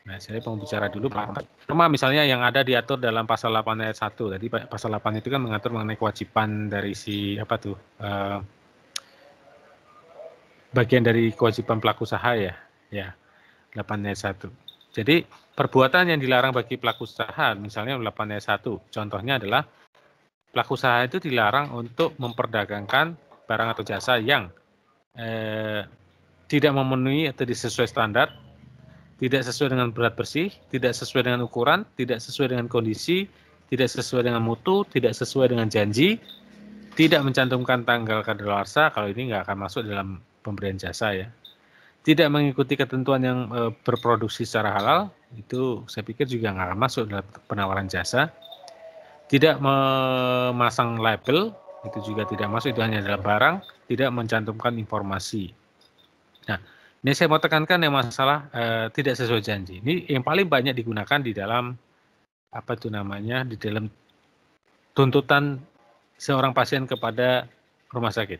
Nah, saya pembicara dulu pertama misalnya yang ada diatur dalam pasal 8 ayat 1. Tadi pasal 8 itu kan mengatur mengenai kewajiban dari si apa tuh? Uh, bagian dari kewajiban pelaku usaha ya. Ya. 8 ayat 1. Jadi, perbuatan yang dilarang bagi pelaku usaha misalnya 8 ayat 1. Contohnya adalah pelaku usaha itu dilarang untuk memperdagangkan barang atau jasa yang eh, tidak memenuhi atau sesuai standar, tidak sesuai dengan berat bersih, tidak sesuai dengan ukuran, tidak sesuai dengan kondisi, tidak sesuai dengan mutu, tidak sesuai dengan janji, tidak mencantumkan tanggal kadaluarsa, kalau ini nggak akan masuk dalam pemberian jasa ya. Tidak mengikuti ketentuan yang e, berproduksi secara halal, itu saya pikir juga nggak akan masuk dalam penawaran jasa. Tidak memasang label itu juga tidak masuk, itu hanya adalah barang, tidak mencantumkan informasi. Nah, ini saya mau tekankan yang masalah e, tidak sesuai janji. Ini yang paling banyak digunakan di dalam apa itu namanya di dalam tuntutan seorang pasien kepada rumah sakit.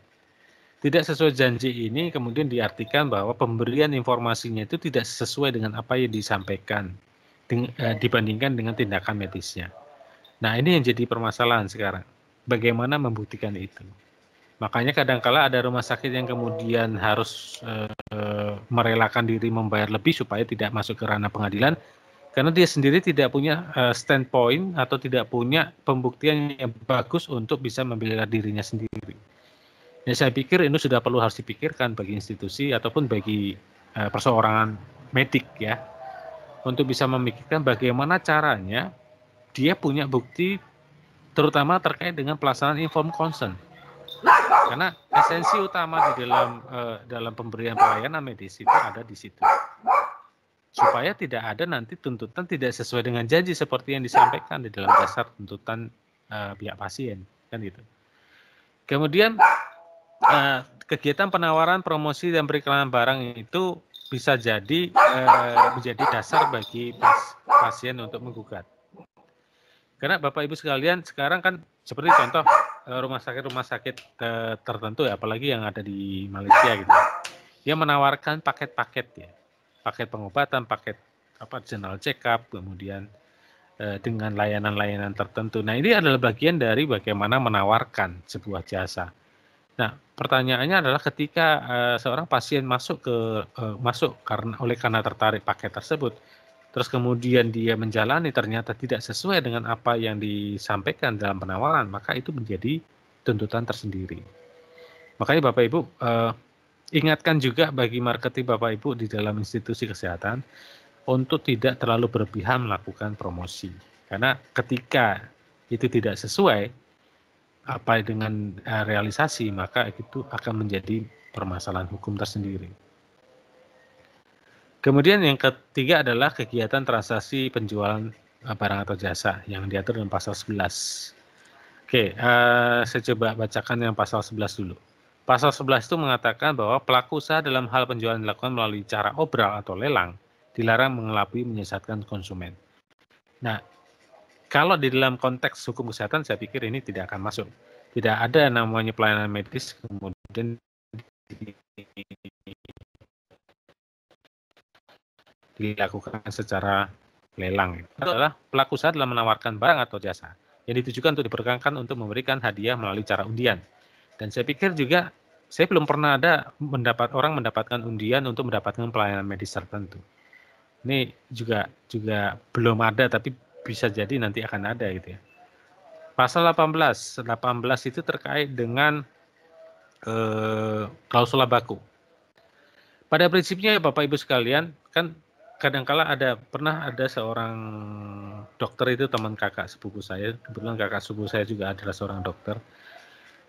Tidak sesuai janji ini kemudian diartikan bahwa pemberian informasinya itu tidak sesuai dengan apa yang disampaikan eh, dibandingkan dengan tindakan medisnya. Nah, ini yang jadi permasalahan sekarang bagaimana membuktikan itu. Makanya kadangkala ada rumah sakit yang kemudian harus e, e, merelakan diri membayar lebih supaya tidak masuk ke ranah pengadilan karena dia sendiri tidak punya e, standpoint atau tidak punya pembuktian yang bagus untuk bisa membela dirinya sendiri. Ya saya pikir ini sudah perlu harus dipikirkan bagi institusi ataupun bagi e, perseorangan medik ya untuk bisa memikirkan bagaimana caranya dia punya bukti terutama terkait dengan pelaksanaan inform concern, Karena esensi utama di dalam uh, dalam pemberian pelayanan medis itu ada di situ. Supaya tidak ada nanti tuntutan tidak sesuai dengan janji seperti yang disampaikan di dalam dasar tuntutan uh, pihak pasien kan gitu. Kemudian uh, kegiatan penawaran, promosi dan periklanan barang itu bisa jadi uh, menjadi dasar bagi pas, pasien untuk menggugat. Karena Bapak Ibu sekalian sekarang kan seperti contoh eh, rumah sakit-rumah sakit eh, tertentu ya, apalagi yang ada di Malaysia gitu. Dia menawarkan paket-paket ya. Paket pengobatan, paket apa general check up, kemudian eh, dengan layanan-layanan tertentu. Nah, ini adalah bagian dari bagaimana menawarkan sebuah jasa. Nah, pertanyaannya adalah ketika seorang pasien masuk ke masuk karena oleh karena tertarik paket tersebut, terus kemudian dia menjalani ternyata tidak sesuai dengan apa yang disampaikan dalam penawaran, maka itu menjadi tuntutan tersendiri. Makanya Bapak Ibu eh, ingatkan juga bagi marketing Bapak Ibu di dalam institusi kesehatan untuk tidak terlalu berlebihan melakukan promosi. Karena ketika itu tidak sesuai apa dengan eh, realisasi, maka itu akan menjadi permasalahan hukum tersendiri. Kemudian yang ketiga adalah kegiatan transaksi penjualan eh, barang atau jasa yang diatur dalam pasal 11. Oke, uh, saya coba bacakan yang pasal 11 dulu. Pasal 11 itu mengatakan bahwa pelaku usaha dalam hal penjualan dilakukan melalui cara obral atau lelang dilarang mengelapui menyesatkan konsumen. Nah, kalau di dalam konteks hukum kesehatan saya pikir ini tidak akan masuk. Tidak ada namanya pelayanan medis kemudian dilakukan secara lelang. adalah pelaku usaha dalam menawarkan barang atau jasa yang ditujukan untuk diperkenankan untuk memberikan hadiah melalui cara undian. Dan saya pikir juga saya belum pernah ada mendapat orang mendapatkan undian untuk mendapatkan pelayanan medis tertentu. Ini juga juga belum ada tapi bisa jadi nanti akan ada gitu ya. Pasal 18, 18 itu terkait dengan eh, klausula baku. Pada prinsipnya ya, Bapak Ibu sekalian kan kadangkala ada pernah ada seorang dokter itu teman kakak sepupu saya kebetulan kakak sepupu saya juga adalah seorang dokter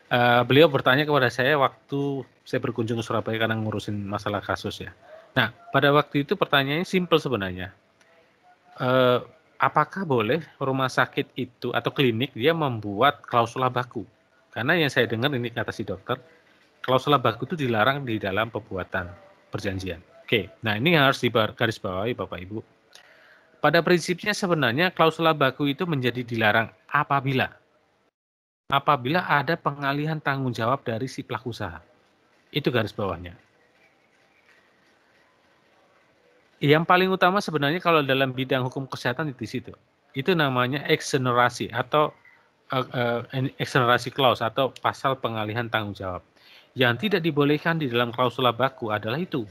uh, beliau bertanya kepada saya waktu saya berkunjung ke Surabaya karena ngurusin masalah kasus ya nah pada waktu itu pertanyaannya simple sebenarnya uh, apakah boleh rumah sakit itu atau klinik dia membuat klausula baku karena yang saya dengar ini kata si dokter klausula baku itu dilarang di dalam pembuatan perjanjian Oke, nah ini yang harus garis bawahi Bapak Ibu. Pada prinsipnya sebenarnya klausula baku itu menjadi dilarang apabila apabila ada pengalihan tanggung jawab dari si pelaku usaha. Itu garis bawahnya. Yang paling utama sebenarnya kalau dalam bidang hukum kesehatan di situ. Itu namanya eksenerasi atau eh, eh, eksenerasi klaus atau pasal pengalihan tanggung jawab. Yang tidak dibolehkan di dalam klausula baku adalah itu.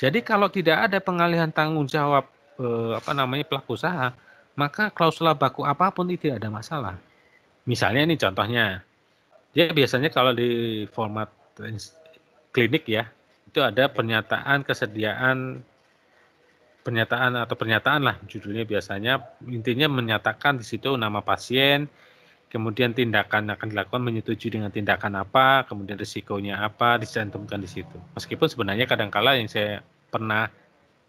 Jadi kalau tidak ada pengalihan tanggung jawab eh, apa namanya pelaku usaha, maka klausula baku apapun itu tidak ada masalah. Misalnya ini contohnya, dia biasanya kalau di format klinik ya, itu ada pernyataan kesediaan pernyataan atau pernyataan lah judulnya biasanya intinya menyatakan di situ nama pasien, kemudian tindakan akan dilakukan menyetujui dengan tindakan apa, kemudian risikonya apa, dicantumkan di situ. Meskipun sebenarnya kadangkala yang saya pernah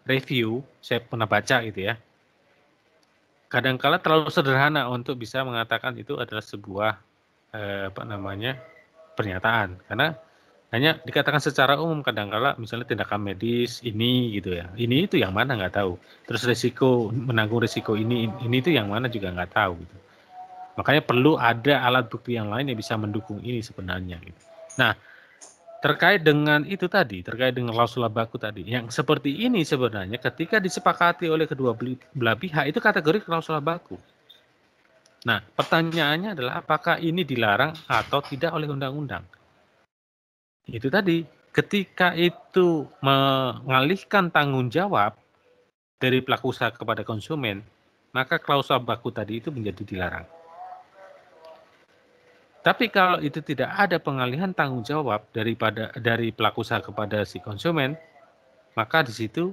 review, saya pernah baca gitu ya, kadangkala terlalu sederhana untuk bisa mengatakan itu adalah sebuah eh, apa namanya pernyataan, karena hanya dikatakan secara umum kadangkala misalnya tindakan medis ini gitu ya ini itu yang mana nggak tahu terus risiko menanggung risiko ini ini itu yang mana juga nggak tahu gitu Makanya perlu ada alat bukti yang lain yang bisa mendukung ini sebenarnya. Gitu. Nah, terkait dengan itu tadi, terkait dengan klausul baku tadi, yang seperti ini sebenarnya ketika disepakati oleh kedua belah pihak itu kategori klausul baku. Nah, pertanyaannya adalah apakah ini dilarang atau tidak oleh undang-undang? Itu tadi, ketika itu mengalihkan tanggung jawab dari pelaku usaha kepada konsumen, maka klausul baku tadi itu menjadi dilarang. Tapi kalau itu tidak ada pengalihan tanggung jawab daripada dari pelaku usaha kepada si konsumen, maka di situ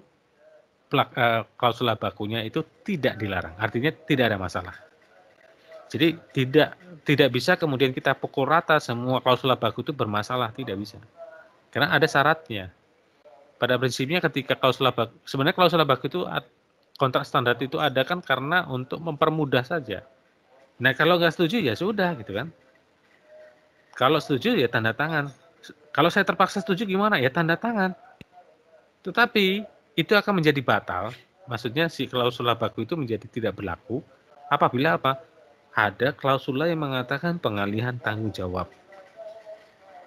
plak, uh, eh, klausula bakunya itu tidak dilarang. Artinya tidak ada masalah. Jadi tidak tidak bisa kemudian kita pukul rata semua klausula baku itu bermasalah, tidak bisa. Karena ada syaratnya. Pada prinsipnya ketika klausula baku, sebenarnya klausula baku itu kontrak standar itu ada kan karena untuk mempermudah saja. Nah kalau nggak setuju ya sudah gitu kan. Kalau setuju ya tanda tangan. Kalau saya terpaksa setuju gimana? Ya tanda tangan. Tetapi itu akan menjadi batal. Maksudnya si klausula baku itu menjadi tidak berlaku apabila apa? Ada klausula yang mengatakan pengalihan tanggung jawab.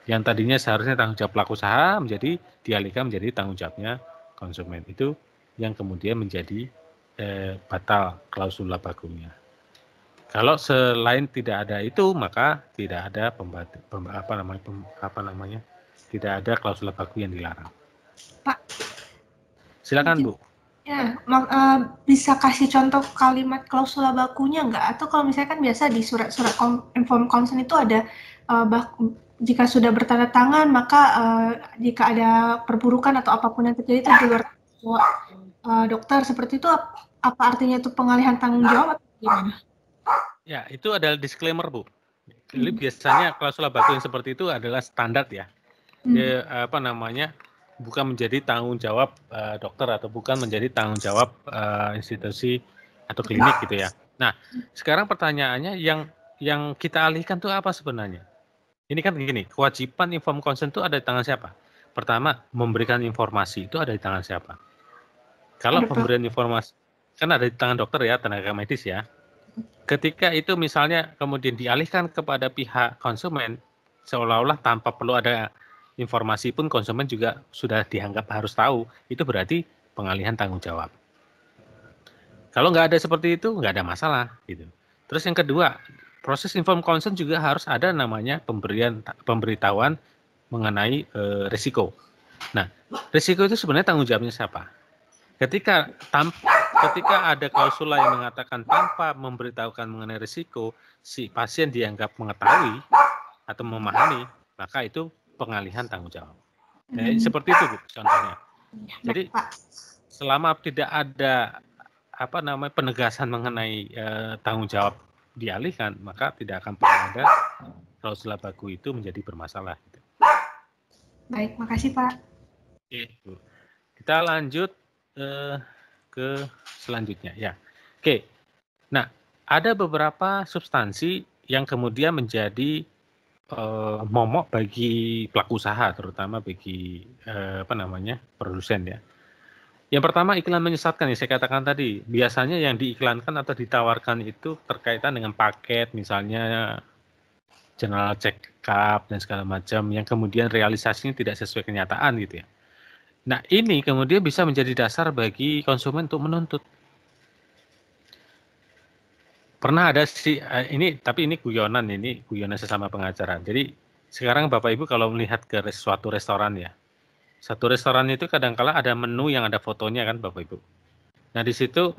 Yang tadinya seharusnya tanggung jawab pelaku usaha menjadi dialihkan menjadi tanggung jawabnya konsumen. Itu yang kemudian menjadi eh, batal klausula bakunya. Kalau selain tidak ada itu maka tidak ada pembat pem, apa namanya pem, apa namanya tidak ada klausul baku yang dilarang. Pak. Silakan Bu. Ya, mak, uh, eh, bisa kasih contoh kalimat klausul bakunya nggak? Atau kalau misalnya kan biasa di surat-surat inform konsen itu ada uh, eh, baku, jika sudah bertanda tangan maka uh, jika ada perburukan atau apapun yang terjadi itu di luar uh, dokter seperti itu apa, apa artinya itu pengalihan tanggung jawab atau gimana? Ya, itu adalah disclaimer, Bu. Jadi hmm. biasanya klausula baku yang seperti itu adalah standar ya. Hmm. apa namanya? bukan menjadi tanggung jawab uh, dokter atau bukan menjadi tanggung jawab uh, institusi atau klinik gitu ya. Nah, sekarang pertanyaannya yang yang kita alihkan tuh apa sebenarnya? Ini kan begini kewajiban inform konsen itu ada di tangan siapa? Pertama, memberikan informasi itu ada di tangan siapa? Kalau pemberian informasi kan ada di tangan dokter ya, tenaga medis ya ketika itu misalnya kemudian dialihkan kepada pihak konsumen seolah-olah tanpa perlu ada informasi pun konsumen juga sudah dianggap harus tahu itu berarti pengalihan tanggung jawab kalau nggak ada seperti itu nggak ada masalah gitu terus yang kedua proses inform konsumen juga harus ada namanya pemberian pemberitahuan mengenai e, risiko nah risiko itu sebenarnya tanggung jawabnya siapa ketika tam Ketika ada klausula yang mengatakan tanpa memberitahukan mengenai risiko, si pasien dianggap mengetahui atau memahami, maka itu pengalihan tanggung jawab. hmm. Seperti itu Bu, contohnya. Ya, Jadi selama tidak ada apa namanya penegasan mengenai eh, tanggung jawab dialihkan, maka tidak akan pernah ada klausula baku itu menjadi bermasalah. Gitu. Baik, makasih Pak. Oke, Kita lanjut. Eh, ke selanjutnya ya. Oke. Nah, ada beberapa substansi yang kemudian menjadi uh, momok bagi pelaku usaha terutama bagi uh, apa namanya? produsen ya. Yang pertama iklan menyesatkan yang saya katakan tadi. Biasanya yang diiklankan atau ditawarkan itu terkaitan dengan paket misalnya general check up dan segala macam yang kemudian realisasinya tidak sesuai kenyataan gitu ya. Nah, ini kemudian bisa menjadi dasar bagi konsumen untuk menuntut. Pernah ada si eh, ini tapi ini guyonan ini guyonan sesama pengacara. Jadi sekarang Bapak Ibu kalau melihat ke suatu restoran ya. Satu restoran itu kadangkala ada menu yang ada fotonya kan Bapak Ibu. Nah, di situ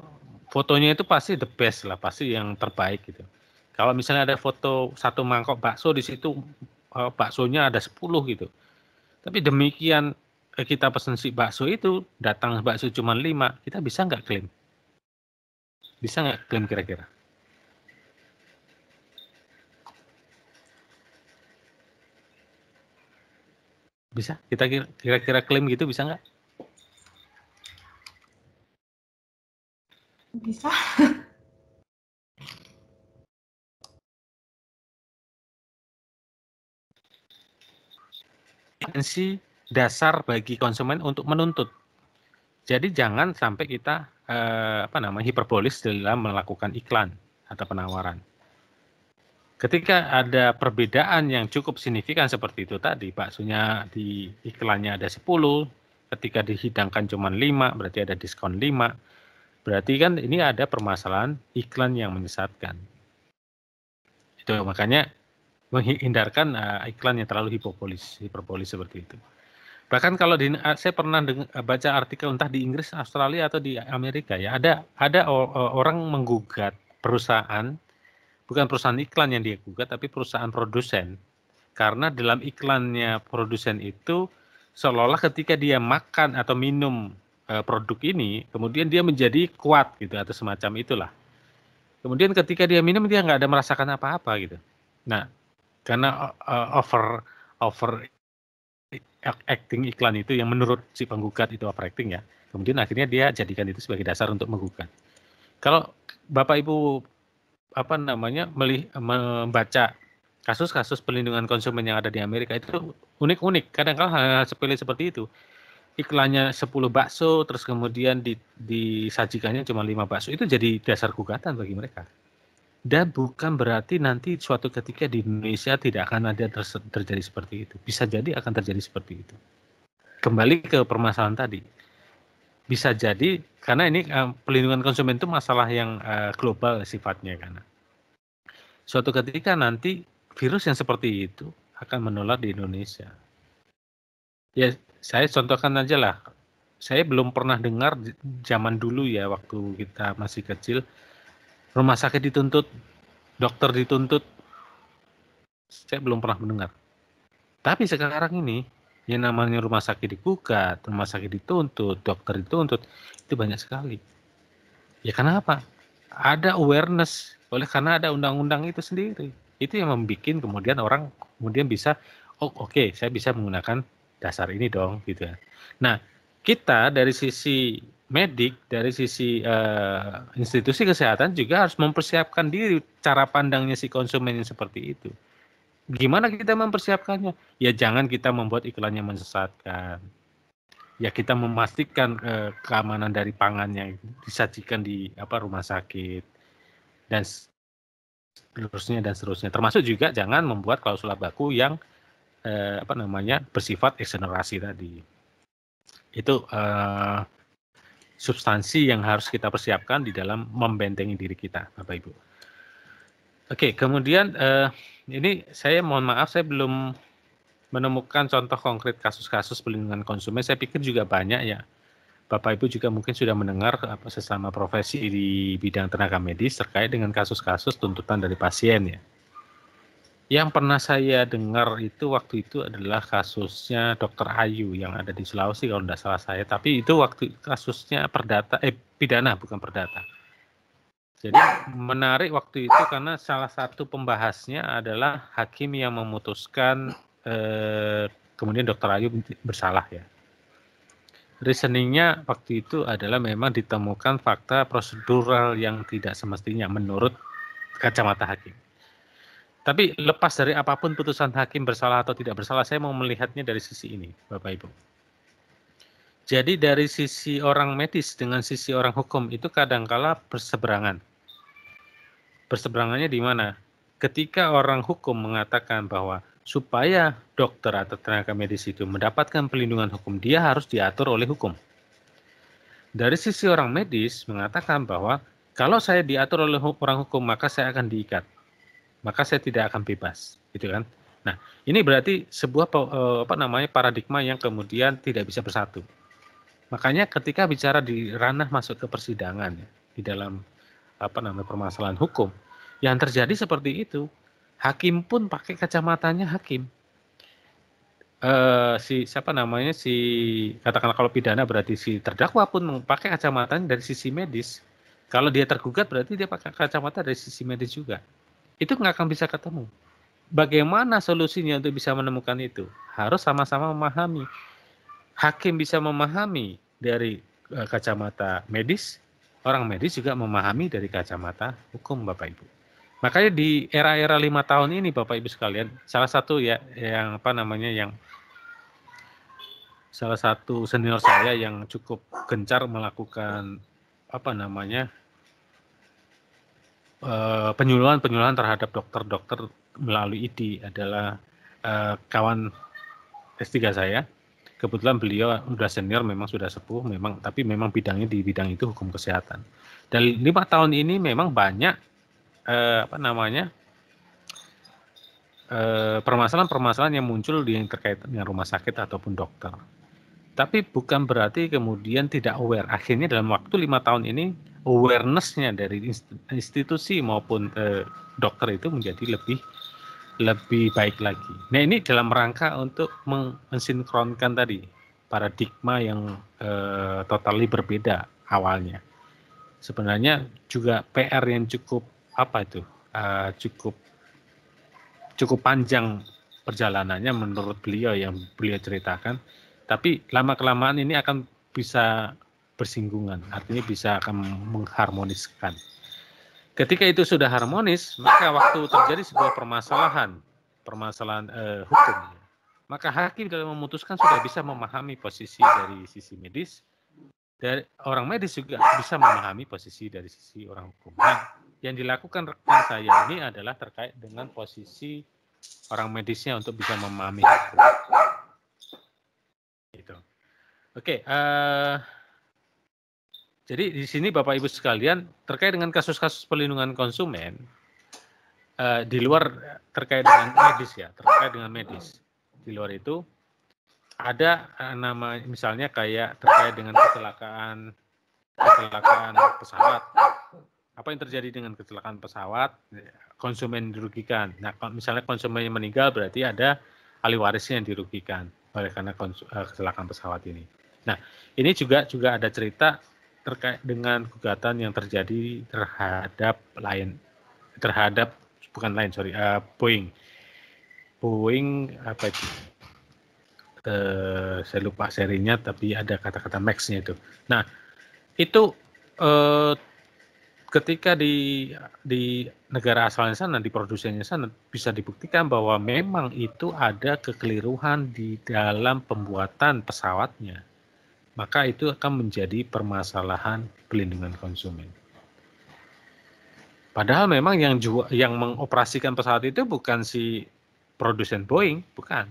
fotonya itu pasti the best lah, pasti yang terbaik gitu. Kalau misalnya ada foto satu mangkok bakso di situ eh, baksonya ada 10 gitu. Tapi demikian Eh, kita pesen si bakso itu datang bakso cuma lima kita bisa nggak klaim bisa nggak klaim kira-kira bisa kita kira-kira klaim gitu bisa nggak bisa potensi dasar bagi konsumen untuk menuntut. Jadi jangan sampai kita eh, apa namanya hiperbolis dalam melakukan iklan atau penawaran. Ketika ada perbedaan yang cukup signifikan seperti itu tadi, baksonya di iklannya ada 10, ketika dihidangkan cuma 5, berarti ada diskon 5. Berarti kan ini ada permasalahan iklan yang menyesatkan. Itu makanya menghindarkan eh, iklan yang terlalu hiperbolis, hiperbolis seperti itu bahkan kalau di eh, saya pernah dengar, eh, baca artikel entah di Inggris, Australia atau di Amerika ya ada ada orang menggugat perusahaan bukan perusahaan iklan yang dia gugat tapi perusahaan produsen karena dalam iklannya produsen itu seolah-olah ketika dia makan atau minum eh, produk ini kemudian dia menjadi kuat gitu atau semacam itulah kemudian ketika dia minum dia nggak ada merasakan apa-apa gitu nah karena e, over over acting iklan itu yang menurut si penggugat itu apa acting ya. Kemudian akhirnya dia jadikan itu sebagai dasar untuk menggugat. Kalau Bapak Ibu apa namanya melih, membaca kasus-kasus perlindungan konsumen yang ada di Amerika itu unik-unik. Kadang-kadang hal-hal sepele seperti itu. Iklannya 10 bakso terus kemudian di, disajikannya cuma 5 bakso itu jadi dasar gugatan bagi mereka. Dan bukan berarti nanti suatu ketika di Indonesia tidak akan ada ter terjadi seperti itu. Bisa jadi akan terjadi seperti itu. Kembali ke permasalahan tadi. Bisa jadi karena ini uh, pelindungan konsumen itu masalah yang uh, global sifatnya karena suatu ketika nanti virus yang seperti itu akan menular di Indonesia. Ya, saya contohkan aja lah. Saya belum pernah dengar zaman dulu ya waktu kita masih kecil rumah sakit dituntut, dokter dituntut. Saya belum pernah mendengar. Tapi sekarang ini yang namanya rumah sakit dibuka, rumah sakit dituntut, dokter dituntut, itu banyak sekali. Ya karena apa? Ada awareness, oleh karena ada undang-undang itu sendiri. Itu yang membuat kemudian orang kemudian bisa, oh oke, okay, saya bisa menggunakan dasar ini dong, gitu ya. Nah, kita dari sisi medik dari sisi uh, institusi kesehatan juga harus mempersiapkan diri cara pandangnya si konsumen yang seperti itu. Gimana kita mempersiapkannya? Ya jangan kita membuat iklannya menyesatkan. Ya kita memastikan uh, keamanan dari pangan yang disajikan di apa rumah sakit dan seterusnya dan seterusnya. Termasuk juga jangan membuat klausula baku yang uh, apa namanya bersifat eksenerasi tadi. Itu uh, substansi yang harus kita persiapkan di dalam membentengi diri kita, Bapak Ibu. Oke, kemudian eh, ini saya mohon maaf saya belum menemukan contoh konkret kasus-kasus pelindungan konsumen. Saya pikir juga banyak ya. Bapak Ibu juga mungkin sudah mendengar sesama profesi di bidang tenaga medis terkait dengan kasus-kasus tuntutan dari pasien ya. Yang pernah saya dengar itu waktu itu adalah kasusnya Dokter Ayu yang ada di Sulawesi kalau tidak salah saya. Tapi itu waktu kasusnya perdata, eh pidana bukan perdata. Jadi menarik waktu itu karena salah satu pembahasnya adalah hakim yang memutuskan eh, kemudian Dokter Ayu bersalah ya. Reasoningnya waktu itu adalah memang ditemukan fakta prosedural yang tidak semestinya menurut kacamata hakim tapi lepas dari apapun putusan hakim bersalah atau tidak bersalah, saya mau melihatnya dari sisi ini, Bapak Ibu. Jadi dari sisi orang medis dengan sisi orang hukum itu kadangkala berseberangan. Berseberangannya di mana? Ketika orang hukum mengatakan bahwa supaya dokter atau tenaga medis itu mendapatkan pelindungan hukum, dia harus diatur oleh hukum. Dari sisi orang medis mengatakan bahwa kalau saya diatur oleh orang hukum maka saya akan diikat maka saya tidak akan bebas, gitu kan? Nah, ini berarti sebuah eh, apa namanya paradigma yang kemudian tidak bisa bersatu. Makanya ketika bicara di ranah masuk ke persidangan ya, di dalam apa namanya permasalahan hukum, yang terjadi seperti itu, hakim pun pakai kacamatanya hakim. Uh, si siapa namanya si katakanlah kalau pidana berarti si terdakwa pun pakai kacamatanya dari sisi medis. Kalau dia tergugat berarti dia pakai kacamata dari sisi medis juga itu nggak akan bisa ketemu. Bagaimana solusinya untuk bisa menemukan itu? Harus sama-sama memahami. Hakim bisa memahami dari eh, kacamata medis, orang medis juga memahami dari kacamata hukum, Bapak Ibu. Makanya di era-era lima tahun ini, Bapak Ibu sekalian, salah satu ya yang apa namanya yang salah satu senior saya yang cukup gencar melakukan apa namanya penyuluhan-penyuluhan terhadap dokter-dokter melalui ID adalah uh, kawan S3 saya. Kebetulan beliau sudah senior, memang sudah sepuh, memang tapi memang bidangnya di bidang itu hukum kesehatan. Dan lima tahun ini memang banyak eh, apa namanya permasalahan permasalahan-permasalahan yang muncul di yang terkait dengan rumah sakit ataupun dokter. Tapi bukan berarti kemudian tidak aware. Akhirnya dalam waktu lima tahun ini awarenessnya dari institusi maupun eh, dokter itu menjadi lebih lebih baik lagi. Nah ini dalam rangka untuk mensinkronkan tadi paradigma yang eh, totally berbeda awalnya. Sebenarnya juga PR yang cukup apa itu eh, cukup cukup panjang perjalanannya menurut beliau yang beliau ceritakan. Tapi lama kelamaan ini akan bisa bersinggungan, artinya bisa akan mengharmoniskan. Ketika itu sudah harmonis, maka waktu terjadi sebuah permasalahan, permasalahan eh, hukum, maka hakim dalam memutuskan sudah bisa memahami posisi dari sisi medis, dari orang medis juga bisa memahami posisi dari sisi orang hukum. Nah, yang dilakukan rekan saya ini adalah terkait dengan posisi orang medisnya untuk bisa memahami hukum. Gitu. Oke, okay, uh, eh, jadi di sini Bapak Ibu sekalian terkait dengan kasus-kasus perlindungan konsumen uh, di luar terkait dengan medis ya, terkait dengan medis. Di luar itu ada eh, nama misalnya kayak terkait dengan kecelakaan kecelakaan pesawat. Apa yang terjadi dengan kecelakaan pesawat? Konsumen dirugikan. Nah, misalnya konsumen yang meninggal berarti ada ahli warisnya yang dirugikan oleh karena eh, kecelakaan pesawat ini. Nah, ini juga juga ada cerita terkait dengan gugatan yang terjadi terhadap lain terhadap bukan lain sorry uh, Boeing Boeing apa itu uh, saya lupa serinya tapi ada kata-kata Max-nya itu nah itu uh, ketika di di negara asalnya sana di produsennya sana bisa dibuktikan bahwa memang itu ada kekeliruan di dalam pembuatan pesawatnya maka itu akan menjadi permasalahan pelindungan konsumen. Padahal memang yang jual, yang mengoperasikan pesawat itu bukan si produsen Boeing, bukan.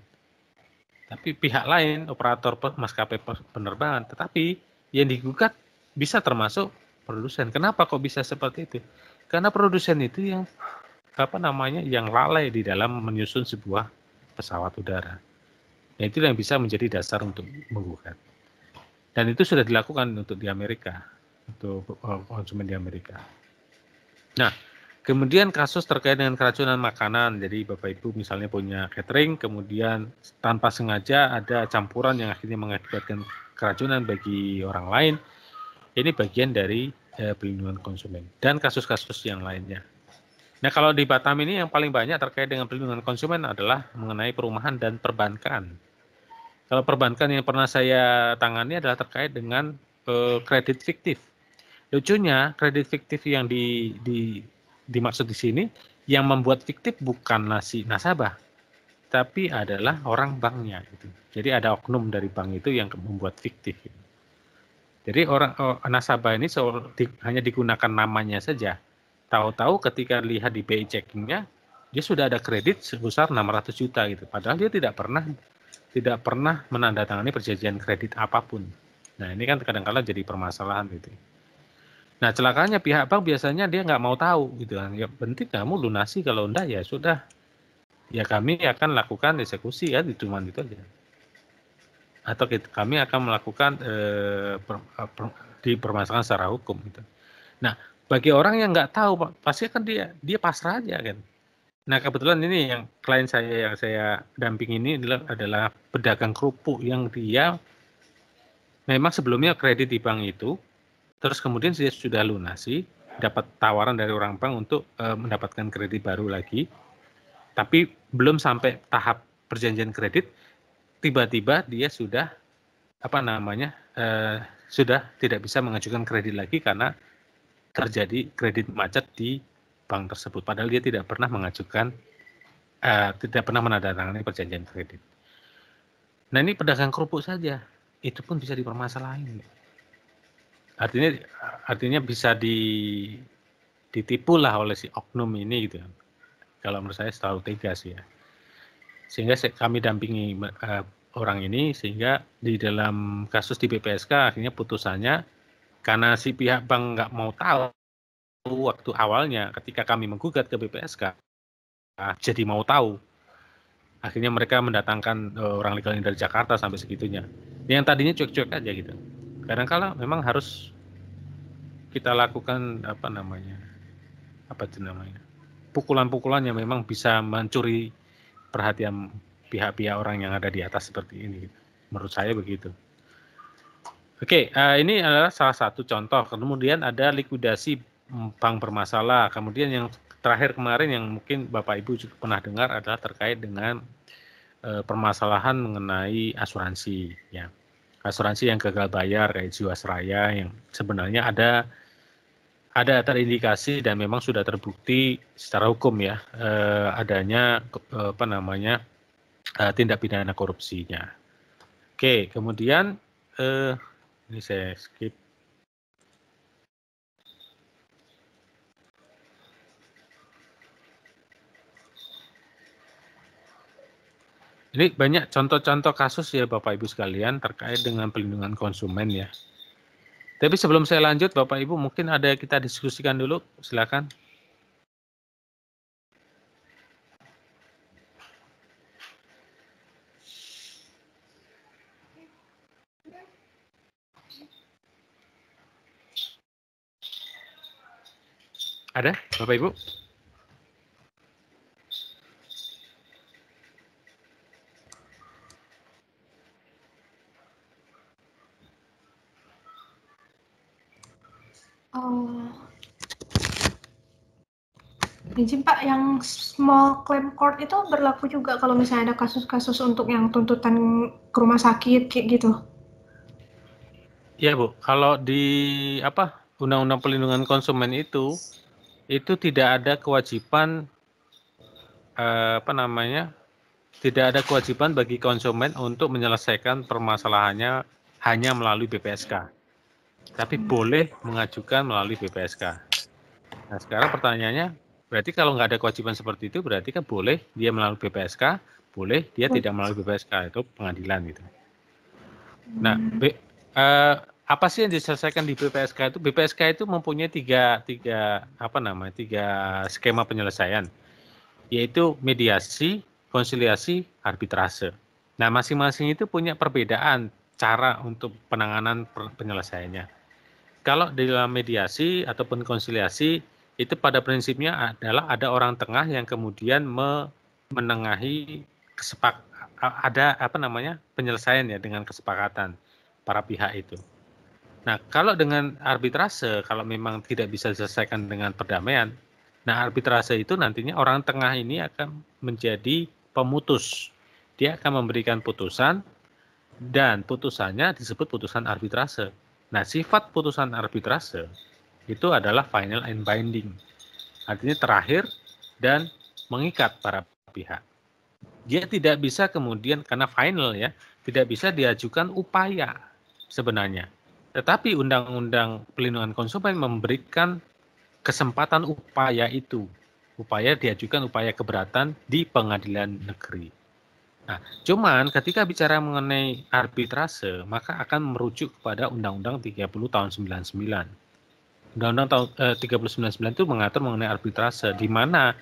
Tapi pihak lain, operator maskapai penerbangan, tetapi yang digugat bisa termasuk produsen. Kenapa kok bisa seperti itu? Karena produsen itu yang apa namanya yang lalai di dalam menyusun sebuah pesawat udara. Nah, itu yang bisa menjadi dasar untuk menggugat. Dan itu sudah dilakukan untuk di Amerika, untuk eh, konsumen di Amerika. Nah, Kemudian kasus terkait dengan keracunan makanan. Jadi Bapak Ibu misalnya punya catering, kemudian tanpa sengaja ada campuran yang akhirnya mengakibatkan keracunan bagi orang lain. Ini bagian dari eh, perlindungan konsumen dan kasus-kasus yang lainnya. Nah kalau di Batam ini yang paling banyak terkait dengan perlindungan konsumen adalah mengenai perumahan dan perbankan. Kalau perbankan yang pernah saya tangani adalah terkait dengan uh, kredit fiktif. Lucunya, kredit fiktif yang di, di, dimaksud di sini, yang membuat fiktif bukan nasi nasabah, tapi adalah orang banknya. Gitu. Jadi ada oknum dari bank itu yang membuat fiktif. Gitu. Jadi orang oh, nasabah ini so, di, hanya digunakan namanya saja. Tahu-tahu ketika lihat di BI checkingnya, dia sudah ada kredit sebesar 600 juta gitu. Padahal dia tidak pernah tidak pernah menandatangani perjanjian kredit apapun. Nah ini kan kadang-kadang jadi permasalahan gitu. Nah celakanya pihak bank biasanya dia nggak mau tahu gitu kan. Ya penting kamu lunasi kalau enggak ya sudah. Ya kami akan lakukan eksekusi ya cuma itu aja. Atau kita, kami akan melakukan eh, per, eh, per, dipermasalahkan secara hukum gitu. Nah bagi orang yang nggak tahu pasti kan dia dia pasrah aja kan Nah kebetulan ini yang klien saya yang saya damping ini adalah, adalah pedagang kerupuk yang dia memang sebelumnya kredit di bank itu, terus kemudian dia sudah lunasi, dapat tawaran dari orang bank untuk e, mendapatkan kredit baru lagi, tapi belum sampai tahap perjanjian kredit, tiba-tiba dia sudah apa namanya e, sudah tidak bisa mengajukan kredit lagi karena terjadi kredit macet di bank tersebut padahal dia tidak pernah mengajukan uh, tidak pernah menandatangani perjanjian kredit. Nah ini pedagang kerupuk saja itu pun bisa dipermasalahin. Artinya artinya bisa di ditipu lah oleh si oknum ini gitu. Kalau menurut saya terlalu tegas ya. Sehingga kami dampingi uh, orang ini sehingga di dalam kasus di BPSK akhirnya putusannya karena si pihak bank nggak mau tahu waktu awalnya ketika kami menggugat ke BPSK ah, jadi mau tahu akhirnya mereka mendatangkan uh, orang legal dari Jakarta sampai segitunya yang tadinya cuek-cuek aja gitu kadangkala -kadang memang harus kita lakukan apa namanya apa itu namanya pukulan-pukulan yang memang bisa mencuri perhatian pihak-pihak orang yang ada di atas seperti ini gitu. menurut saya begitu Oke, okay, uh, eh, ini adalah salah satu contoh. Kemudian ada likuidasi Pang bermasalah. Kemudian yang terakhir kemarin yang mungkin Bapak Ibu juga pernah dengar adalah terkait dengan e, permasalahan mengenai asuransi ya. Asuransi yang gagal bayar kayak Jiwasraya yang sebenarnya ada ada terindikasi dan memang sudah terbukti secara hukum ya e, adanya e, apa namanya e, tindak pidana korupsinya. Oke, kemudian e, ini saya skip. Ini banyak contoh-contoh kasus ya Bapak Ibu sekalian terkait dengan pelindungan konsumen ya. Tapi sebelum saya lanjut Bapak Ibu mungkin ada kita diskusikan dulu silakan. Ada Bapak Ibu? Oh. Ini Pak, yang small claim court itu berlaku juga kalau misalnya ada kasus-kasus untuk yang tuntutan ke rumah sakit kayak gitu. Iya Bu, kalau di apa Undang-Undang Perlindungan Konsumen itu itu tidak ada kewajiban eh, apa namanya tidak ada kewajiban bagi konsumen untuk menyelesaikan permasalahannya hanya melalui BPSK tapi boleh mengajukan melalui BPSK. Nah, sekarang pertanyaannya, berarti kalau nggak ada kewajiban seperti itu, berarti kan boleh dia melalui BPSK, boleh dia tidak melalui BPSK itu pengadilan gitu. Hmm. Nah, B, uh, apa sih yang diselesaikan di BPSK itu? BPSK itu mempunyai tiga tiga apa namanya tiga skema penyelesaian, yaitu mediasi, konsiliasi, arbitrase. Nah, masing-masing itu punya perbedaan cara untuk penanganan penyelesaiannya. Kalau di dalam mediasi ataupun konsiliasi itu pada prinsipnya adalah ada orang tengah yang kemudian menengahi kesepak ada apa namanya penyelesaian ya dengan kesepakatan para pihak itu. Nah, kalau dengan arbitrase kalau memang tidak bisa diselesaikan dengan perdamaian, nah arbitrase itu nantinya orang tengah ini akan menjadi pemutus. Dia akan memberikan putusan dan putusannya disebut putusan arbitrase. Nah, sifat putusan arbitrase itu adalah final and binding. Artinya terakhir dan mengikat para pihak. Dia tidak bisa kemudian karena final ya, tidak bisa diajukan upaya sebenarnya. Tetapi undang-undang pelindungan konsumen memberikan kesempatan upaya itu. Upaya diajukan upaya keberatan di pengadilan negeri. Nah, cuman ketika bicara mengenai arbitrase, maka akan merujuk kepada Undang-Undang 30 tahun 99. Undang-Undang tahun eh, sembilan itu mengatur mengenai arbitrase di mana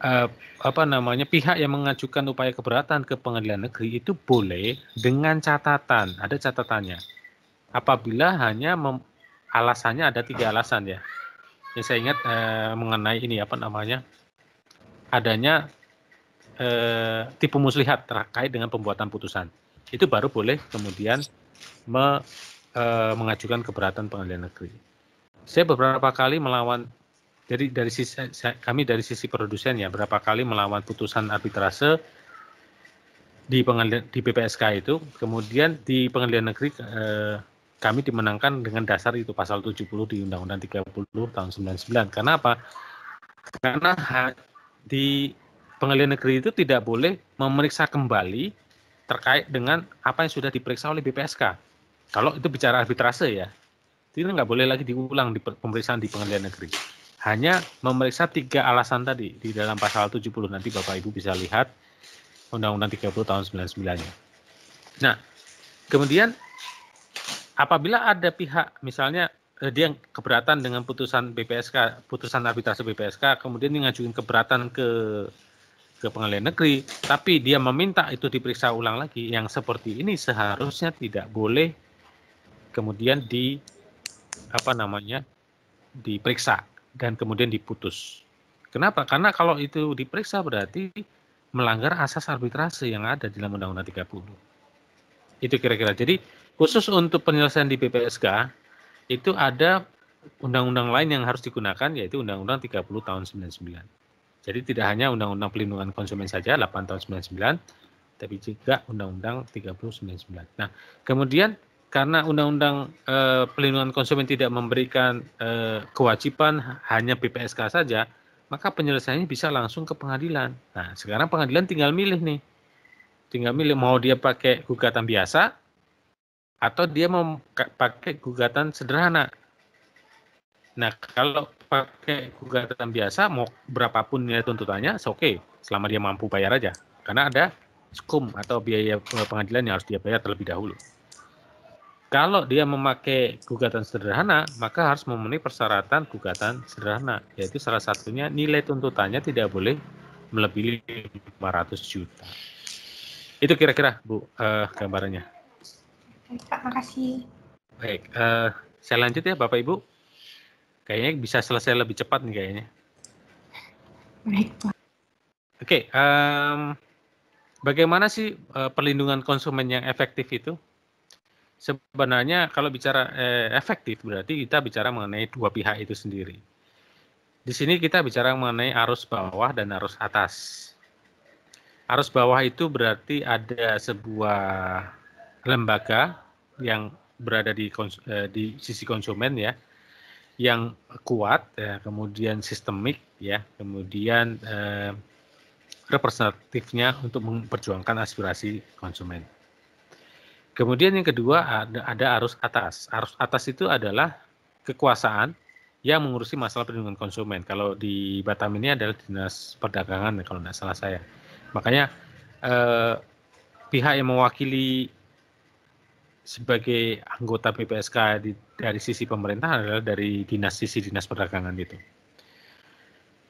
eh, apa namanya pihak yang mengajukan upaya keberatan ke pengadilan negeri itu boleh dengan catatan, ada catatannya. Apabila hanya mem, alasannya ada tiga alasan ya. Yang saya ingat eh, mengenai ini apa namanya adanya eh, tipu muslihat terkait dengan pembuatan putusan. Itu baru boleh kemudian me, eh, mengajukan keberatan pengadilan negeri. Saya beberapa kali melawan jadi dari sisi kami dari sisi produsen ya berapa kali melawan putusan arbitrase di pengadilan di PPSK itu kemudian di pengadilan negeri eh, kami dimenangkan dengan dasar itu pasal 70 di Undang-Undang 30 tahun 99. Kenapa? Karena di pengadilan negeri itu tidak boleh memeriksa kembali terkait dengan apa yang sudah diperiksa oleh BPSK. Kalau itu bicara arbitrase ya, itu nggak boleh lagi diulang di pemeriksaan di pengadilan negeri. Hanya memeriksa tiga alasan tadi di dalam pasal 70 nanti Bapak Ibu bisa lihat Undang-Undang 30 tahun 99 nya. Nah, kemudian apabila ada pihak misalnya eh, dia keberatan dengan putusan BPSK, putusan arbitrase BPSK, kemudian mengajukan keberatan ke ke pengadilan negeri, tapi dia meminta itu diperiksa ulang lagi, yang seperti ini seharusnya tidak boleh kemudian di apa namanya diperiksa dan kemudian diputus. Kenapa? Karena kalau itu diperiksa berarti melanggar asas arbitrase yang ada di dalam Undang-Undang 30. Itu kira-kira. Jadi khusus untuk penyelesaian di PPSK itu ada undang-undang lain yang harus digunakan yaitu Undang-Undang 30 tahun 99. Jadi tidak hanya Undang-Undang Pelindungan Konsumen saja 8 tahun 99, tapi juga Undang-Undang 399. Nah, kemudian karena Undang-Undang e, Pelindungan Konsumen tidak memberikan e, kewajiban hanya BPSK saja, maka penyelesaiannya bisa langsung ke pengadilan. Nah, sekarang pengadilan tinggal milih nih. Tinggal milih mau dia pakai gugatan biasa atau dia mau pakai gugatan sederhana. Nah, kalau pakai gugatan biasa mau berapapun nilai tuntutannya, oke okay, selama dia mampu bayar aja. Karena ada skum atau biaya pengadilan yang harus dia bayar terlebih dahulu. Kalau dia memakai gugatan sederhana, maka harus memenuhi persyaratan gugatan sederhana, yaitu salah satunya nilai tuntutannya tidak boleh melebihi 500 juta. Itu kira-kira Bu uh, gambarannya. Baik, Pak, makasih. Baik, uh, saya lanjut ya Bapak Ibu. Kayaknya bisa selesai lebih cepat nih kayaknya. Baik, Pak. Oke, okay, um, bagaimana sih uh, perlindungan konsumen yang efektif itu? Sebenarnya kalau bicara eh, efektif berarti kita bicara mengenai dua pihak itu sendiri. Di sini kita bicara mengenai arus bawah dan arus atas. Arus bawah itu berarti ada sebuah lembaga yang berada di, eh, di sisi konsumen ya, yang kuat, ya, kemudian sistemik, ya, kemudian eh, representatifnya untuk memperjuangkan aspirasi konsumen. Kemudian yang kedua ada, ada arus atas. Arus atas itu adalah kekuasaan yang mengurusi masalah perlindungan konsumen. Kalau di Batam ini adalah dinas perdagangan kalau tidak salah saya. Makanya eh, pihak yang mewakili sebagai anggota PPSK di, dari sisi pemerintah adalah dari dinas sisi dinas perdagangan itu.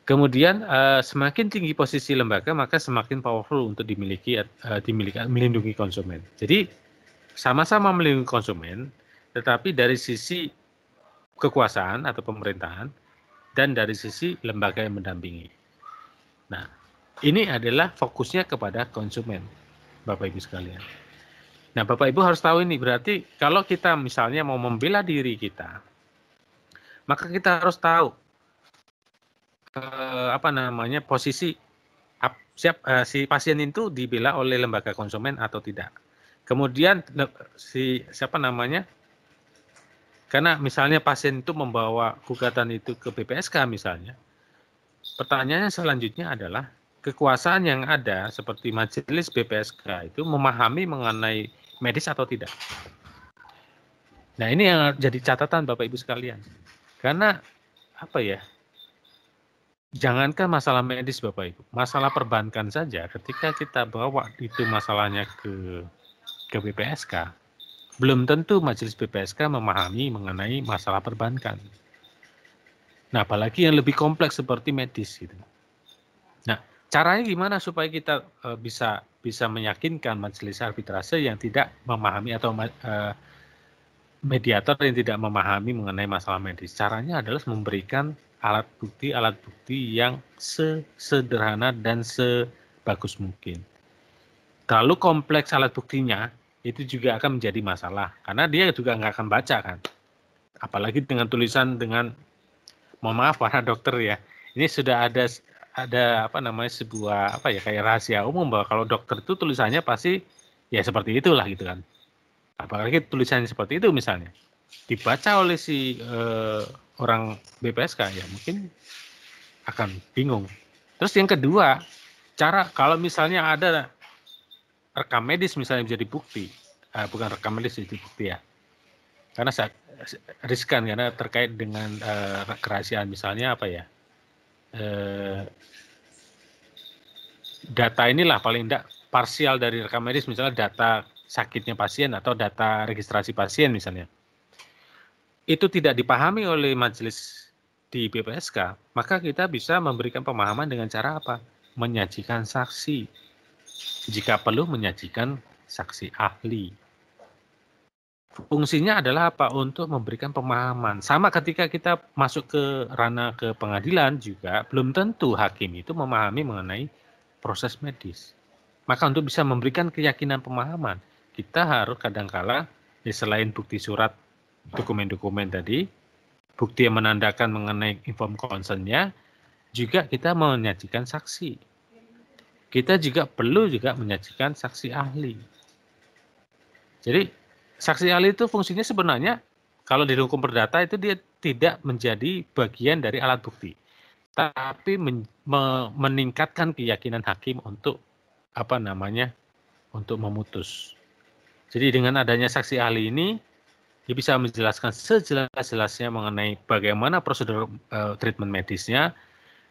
Kemudian uh, semakin tinggi posisi lembaga maka semakin powerful untuk dimiliki uh, dimiliki melindungi konsumen. Jadi sama-sama melindungi konsumen, tetapi dari sisi kekuasaan atau pemerintahan dan dari sisi lembaga yang mendampingi. Nah, ini adalah fokusnya kepada konsumen, Bapak Ibu sekalian. Nah, Bapak Ibu harus tahu ini berarti kalau kita misalnya mau membela diri kita, maka kita harus tahu eh, apa namanya posisi siap eh, si pasien itu dibela oleh lembaga konsumen atau tidak. Kemudian si siapa namanya? Karena misalnya pasien itu membawa gugatan itu ke BPSK misalnya. Pertanyaannya selanjutnya adalah kekuasaan yang ada seperti majelis BPSK itu memahami mengenai medis atau tidak. Nah, ini yang jadi catatan Bapak Ibu sekalian. Karena apa ya? Jangankan masalah medis Bapak Ibu, masalah perbankan saja ketika kita bawa itu masalahnya ke ke BPSK, belum tentu Majelis BPSK memahami mengenai masalah perbankan. Nah, apalagi yang lebih kompleks seperti medis gitu. Nah, caranya gimana supaya kita eh, bisa bisa meyakinkan majelis arbitrase yang tidak memahami atau uh, mediator yang tidak memahami mengenai masalah medis. Caranya adalah memberikan alat bukti alat bukti yang sederhana dan sebagus mungkin. Terlalu kompleks alat buktinya itu juga akan menjadi masalah karena dia juga nggak akan baca kan. Apalagi dengan tulisan dengan mohon maaf para dokter ya, ini sudah ada ada apa namanya sebuah apa ya kayak rahasia umum bahwa kalau dokter itu tulisannya pasti ya seperti itulah gitu kan. Apalagi tulisannya seperti itu misalnya dibaca oleh si uh, orang BPSK ya mungkin akan bingung. Terus yang kedua, cara kalau misalnya ada rekam medis misalnya menjadi bukti uh, ah, bukan rekam medis itu bukti ya, karena saya riskan karena terkait dengan uh, kerahasiaan misalnya apa ya, eh, data inilah paling tidak parsial dari rekam medis misalnya data sakitnya pasien atau data registrasi pasien misalnya itu tidak dipahami oleh majelis di BPSK, maka kita bisa memberikan pemahaman dengan cara apa? Menyajikan saksi. Jika perlu menyajikan saksi ahli fungsinya adalah apa? Untuk memberikan pemahaman. Sama ketika kita masuk ke ranah ke pengadilan juga, belum tentu hakim itu memahami mengenai proses medis. Maka untuk bisa memberikan keyakinan pemahaman, kita harus kadangkala ya selain bukti surat dokumen-dokumen tadi, bukti yang menandakan mengenai inform concernnya, juga kita menyajikan saksi. Kita juga perlu juga menyajikan saksi ahli. Jadi saksi ahli itu fungsinya sebenarnya kalau di hukum perdata itu dia tidak menjadi bagian dari alat bukti, tapi men, me, meningkatkan keyakinan hakim untuk apa namanya untuk memutus. Jadi dengan adanya saksi ahli ini, dia bisa menjelaskan sejelas-jelasnya mengenai bagaimana prosedur uh, treatment medisnya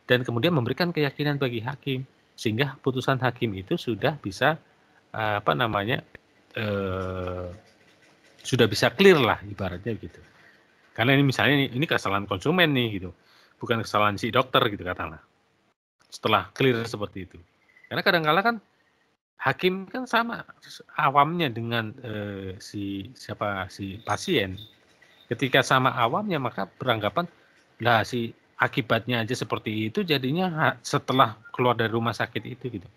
dan kemudian memberikan keyakinan bagi hakim sehingga putusan hakim itu sudah bisa uh, apa namanya uh, sudah bisa clear lah ibaratnya gitu. Karena ini misalnya ini kesalahan konsumen nih gitu, bukan kesalahan si dokter gitu katakanlah. Setelah clear seperti itu. Karena kadang-kala kan hakim kan sama awamnya dengan eh, si siapa si pasien. Ketika sama awamnya maka beranggapan lah si akibatnya aja seperti itu jadinya setelah keluar dari rumah sakit itu gitu.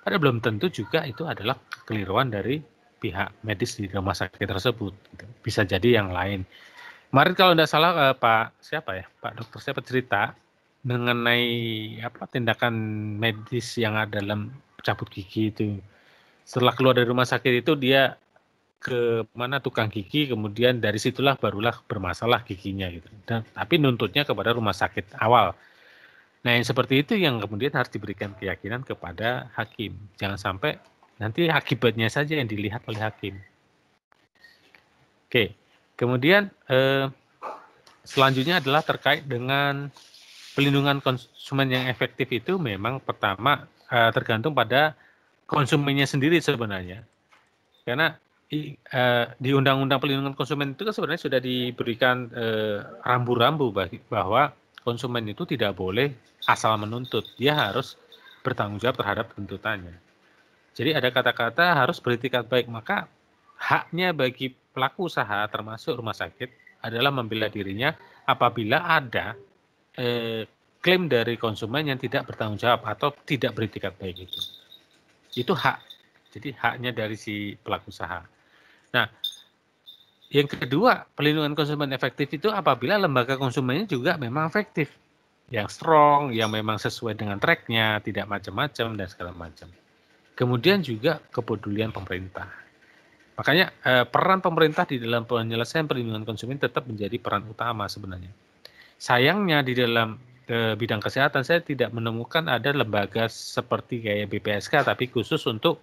Padahal belum tentu juga itu adalah keliruan dari pihak medis di rumah sakit tersebut. Gitu. Bisa jadi yang lain. Kemarin kalau tidak salah eh, Pak siapa ya Pak Dokter siapa cerita mengenai apa tindakan medis yang ada dalam cabut gigi itu. Setelah keluar dari rumah sakit itu dia ke mana tukang gigi kemudian dari situlah barulah bermasalah giginya gitu dan tapi nuntutnya kepada rumah sakit awal nah yang seperti itu yang kemudian harus diberikan keyakinan kepada hakim jangan sampai Nanti akibatnya saja yang dilihat oleh hakim. Oke, kemudian eh, selanjutnya adalah terkait dengan pelindungan konsumen yang efektif itu memang pertama eh, tergantung pada konsumennya sendiri sebenarnya. Karena eh, di Undang-Undang Pelindungan Konsumen itu kan sebenarnya sudah diberikan eh, rambu-rambu eh, bahwa konsumen itu tidak boleh asal menuntut, dia harus bertanggung jawab terhadap tuntutannya. Jadi ada kata-kata harus beritikat baik, maka haknya bagi pelaku usaha termasuk rumah sakit adalah membela dirinya apabila ada eh, klaim dari konsumen yang tidak bertanggung jawab atau tidak beritikat baik itu. Itu hak. Jadi haknya dari si pelaku usaha. Nah, yang kedua, pelindungan konsumen efektif itu apabila lembaga konsumennya juga memang efektif. Yang strong, yang memang sesuai dengan tracknya, tidak macam-macam dan segala macam kemudian juga kepedulian pemerintah. Makanya eh, peran pemerintah di dalam penyelesaian perlindungan konsumen tetap menjadi peran utama sebenarnya. Sayangnya di dalam eh, bidang kesehatan saya tidak menemukan ada lembaga seperti kayak BPSK tapi khusus untuk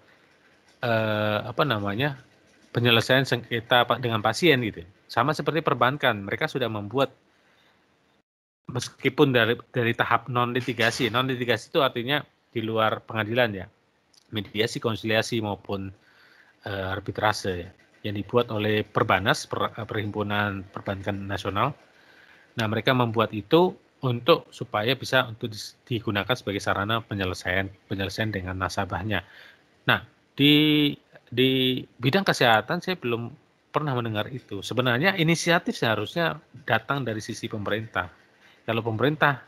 eh, apa namanya penyelesaian sengketa dengan pasien gitu. Ya. Sama seperti perbankan, mereka sudah membuat meskipun dari dari tahap non litigasi. Non litigasi itu artinya di luar pengadilan ya mediasi konsiliasi maupun uh, arbitrase yang dibuat oleh Perbanas per, eh, Perhimpunan Perbankan Nasional. Nah, mereka membuat itu untuk supaya bisa untuk digunakan sebagai sarana penyelesaian penyelesaian dengan nasabahnya. Nah, di di bidang kesehatan saya belum pernah mendengar itu. Sebenarnya inisiatif seharusnya datang dari sisi pemerintah. Kalau pemerintah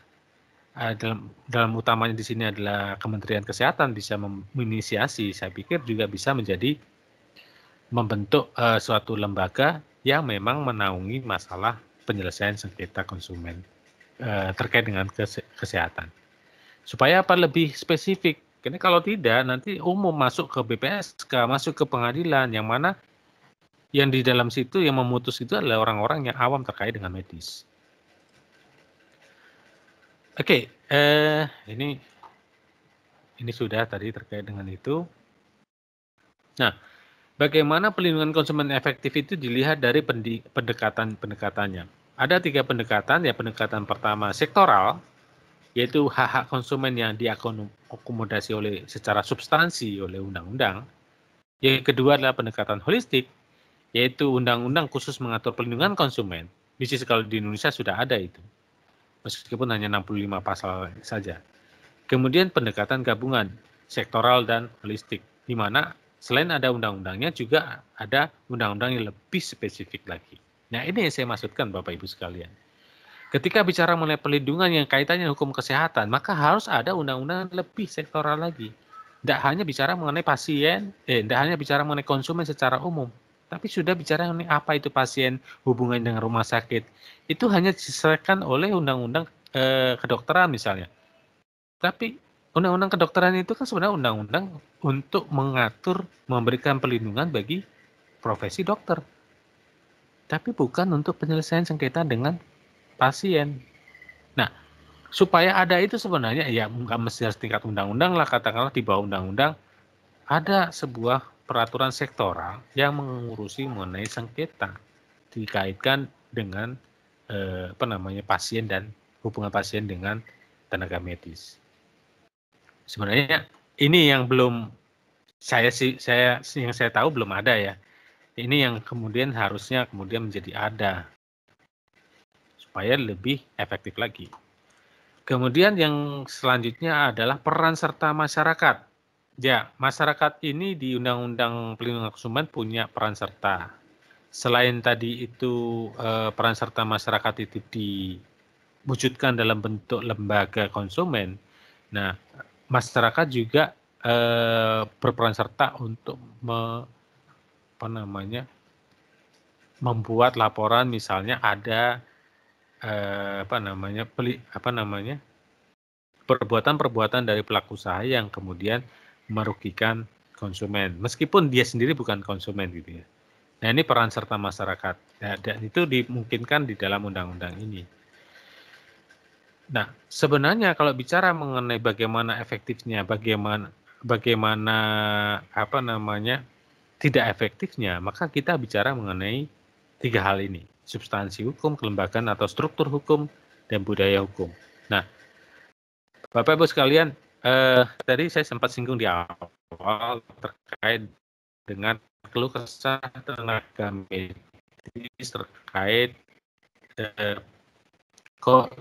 Eh, dalam dalam utamanya di sini adalah Kementerian Kesehatan bisa menginisiasi saya pikir juga bisa menjadi membentuk uh, suatu lembaga yang memang menaungi masalah penyelesaian sengketa konsumen uh, terkait dengan kesehatan supaya apa lebih spesifik karena kalau tidak nanti umum masuk ke BPS ke masuk ke pengadilan yang mana yang di dalam situ yang memutus itu adalah orang-orang yang awam terkait dengan medis Oke, okay, eh, ini ini sudah tadi terkait dengan itu. Nah, bagaimana pelindungan konsumen efektif itu dilihat dari pendekatan pendekatannya. Ada tiga pendekatan, ya pendekatan pertama sektoral, yaitu hak-hak konsumen yang diakomodasi oleh secara substansi oleh undang-undang. Yang kedua adalah pendekatan holistik, yaitu undang-undang khusus mengatur pelindungan konsumen. Bisnis kalau di Indonesia sudah ada itu meskipun hanya 65 pasal saja. Kemudian pendekatan gabungan, sektoral dan holistik, di mana selain ada undang-undangnya juga ada undang-undang yang lebih spesifik lagi. Nah ini yang saya maksudkan Bapak Ibu sekalian. Ketika bicara mengenai perlindungan yang kaitannya hukum kesehatan, maka harus ada undang-undang lebih sektoral lagi. Tidak hanya bicara mengenai pasien, eh, tidak hanya bicara mengenai konsumen secara umum, tapi sudah bicara mengenai apa itu pasien hubungan dengan rumah sakit. Itu hanya diserahkan oleh undang-undang eh, kedokteran misalnya. Tapi undang-undang kedokteran itu kan sebenarnya undang-undang untuk mengatur memberikan perlindungan bagi profesi dokter. Tapi bukan untuk penyelesaian sengketa dengan pasien. Nah, supaya ada itu sebenarnya ya nggak mesti harus tingkat undang-undang lah katakanlah di bawah undang-undang ada sebuah peraturan sektoral yang mengurusi mengenai sengketa dikaitkan dengan eh, apa namanya pasien dan hubungan pasien dengan tenaga medis. Sebenarnya ini yang belum saya sih saya yang saya tahu belum ada ya. Ini yang kemudian harusnya kemudian menjadi ada supaya lebih efektif lagi. Kemudian yang selanjutnya adalah peran serta masyarakat. Ya, masyarakat ini di Undang-Undang Pelindungan Konsumen punya peran serta. Selain tadi itu eh, peran serta masyarakat itu diwujudkan dalam bentuk lembaga konsumen, nah masyarakat juga eh, berperan serta untuk me, apa namanya membuat laporan misalnya ada eh, apa namanya apa namanya perbuatan-perbuatan dari pelaku usaha yang kemudian merugikan konsumen meskipun dia sendiri bukan konsumen gitu ya. Nah ini peran serta masyarakat nah, dan itu dimungkinkan di dalam undang-undang ini. Nah sebenarnya kalau bicara mengenai bagaimana efektifnya, bagaimana bagaimana apa namanya tidak efektifnya, maka kita bicara mengenai tiga hal ini substansi hukum, kelembagaan atau struktur hukum dan budaya hukum. Nah, Bapak Ibu sekalian, Uh, tadi saya sempat singgung di awal terkait dengan keluh kesah tenaga medis terkait uh, kok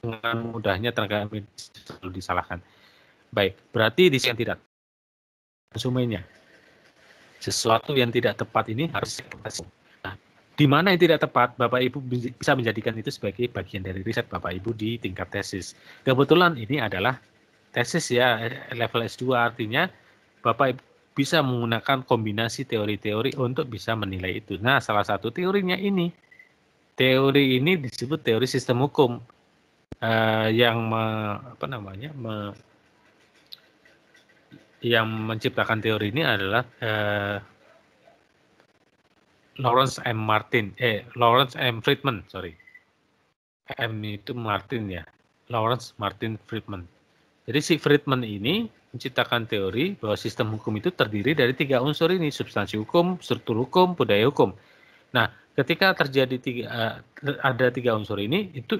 dengan mudahnya tenaga medis selalu disalahkan. Baik, berarti di sini tidak konsumennya. Sesuatu yang tidak tepat ini harus kita nah, di mana yang tidak tepat, Bapak Ibu bisa menjadikan itu sebagai bagian dari riset Bapak Ibu di tingkat tesis. Kebetulan ini adalah tesis ya level S2 artinya Bapak bisa menggunakan kombinasi teori-teori untuk bisa menilai itu. Nah, salah satu teorinya ini. Teori ini disebut teori sistem hukum eh, yang me, apa namanya? Me, yang menciptakan teori ini adalah eh, Lawrence M. Martin, eh Lawrence M. Friedman, sorry. M itu Martin ya, Lawrence Martin Friedman. Jadi si Friedman ini menciptakan teori bahwa sistem hukum itu terdiri dari tiga unsur ini, substansi hukum, struktur hukum, budaya hukum. Nah, ketika terjadi tiga, eh, ada tiga unsur ini, itu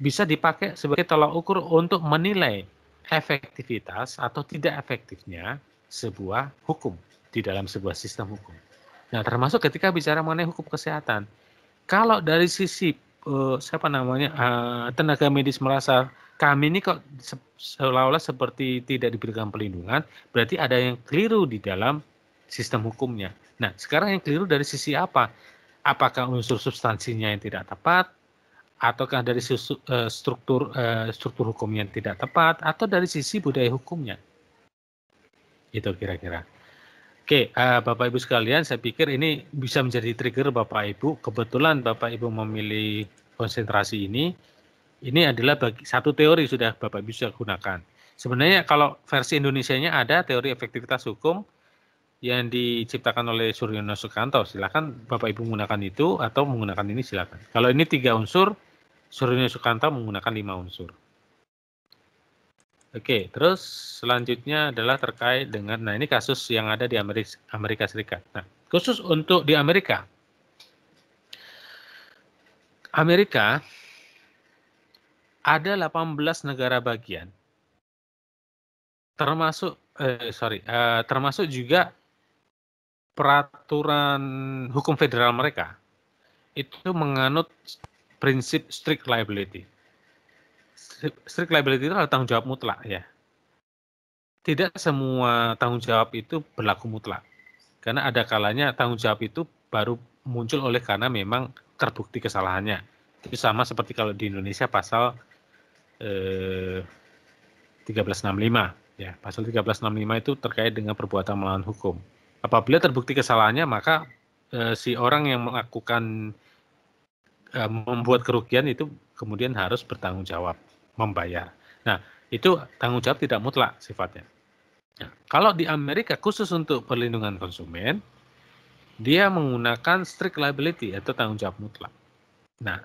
bisa dipakai sebagai tolak ukur untuk menilai efektivitas atau tidak efektifnya sebuah hukum di dalam sebuah sistem hukum. Nah, termasuk ketika bicara mengenai hukum kesehatan. Kalau dari sisi uh, siapa namanya eh, tenaga medis merasa kami ini kok seolah-olah seperti tidak diberikan perlindungan, berarti ada yang keliru di dalam sistem hukumnya. Nah, sekarang yang keliru dari sisi apa? Apakah unsur substansinya yang tidak tepat, ataukah dari eh, struktur eh, struktur hukumnya yang tidak tepat, atau dari sisi budaya hukumnya? Itu kira-kira. Oke, eh, Bapak Ibu sekalian, saya pikir ini bisa menjadi trigger Bapak Ibu. Kebetulan Bapak Ibu memilih konsentrasi ini ini adalah bagi satu teori sudah Bapak bisa gunakan. Sebenarnya kalau versi Indonesianya ada teori efektivitas hukum yang diciptakan oleh Suryono Sukanto. Silakan Bapak Ibu menggunakan itu atau menggunakan ini silakan. Kalau ini tiga unsur, Suryono Sukanto menggunakan lima unsur. Oke, terus selanjutnya adalah terkait dengan nah ini kasus yang ada di Amerika, Serikat. Nah, khusus untuk di Amerika, Amerika ada 18 negara bagian termasuk eh, sorry eh, termasuk juga peraturan hukum federal mereka itu menganut prinsip strict liability. Strict liability itu adalah tanggung jawab mutlak ya. Tidak semua tanggung jawab itu berlaku mutlak. Karena ada kalanya tanggung jawab itu baru muncul oleh karena memang terbukti kesalahannya. Itu sama seperti kalau di Indonesia pasal eh, 1365 ya pasal 1365 itu terkait dengan perbuatan melawan hukum apabila terbukti kesalahannya maka eh, si orang yang melakukan eh, membuat kerugian itu kemudian harus bertanggung jawab membayar nah itu tanggung jawab tidak mutlak sifatnya nah, kalau di Amerika khusus untuk perlindungan konsumen dia menggunakan strict liability atau tanggung jawab mutlak nah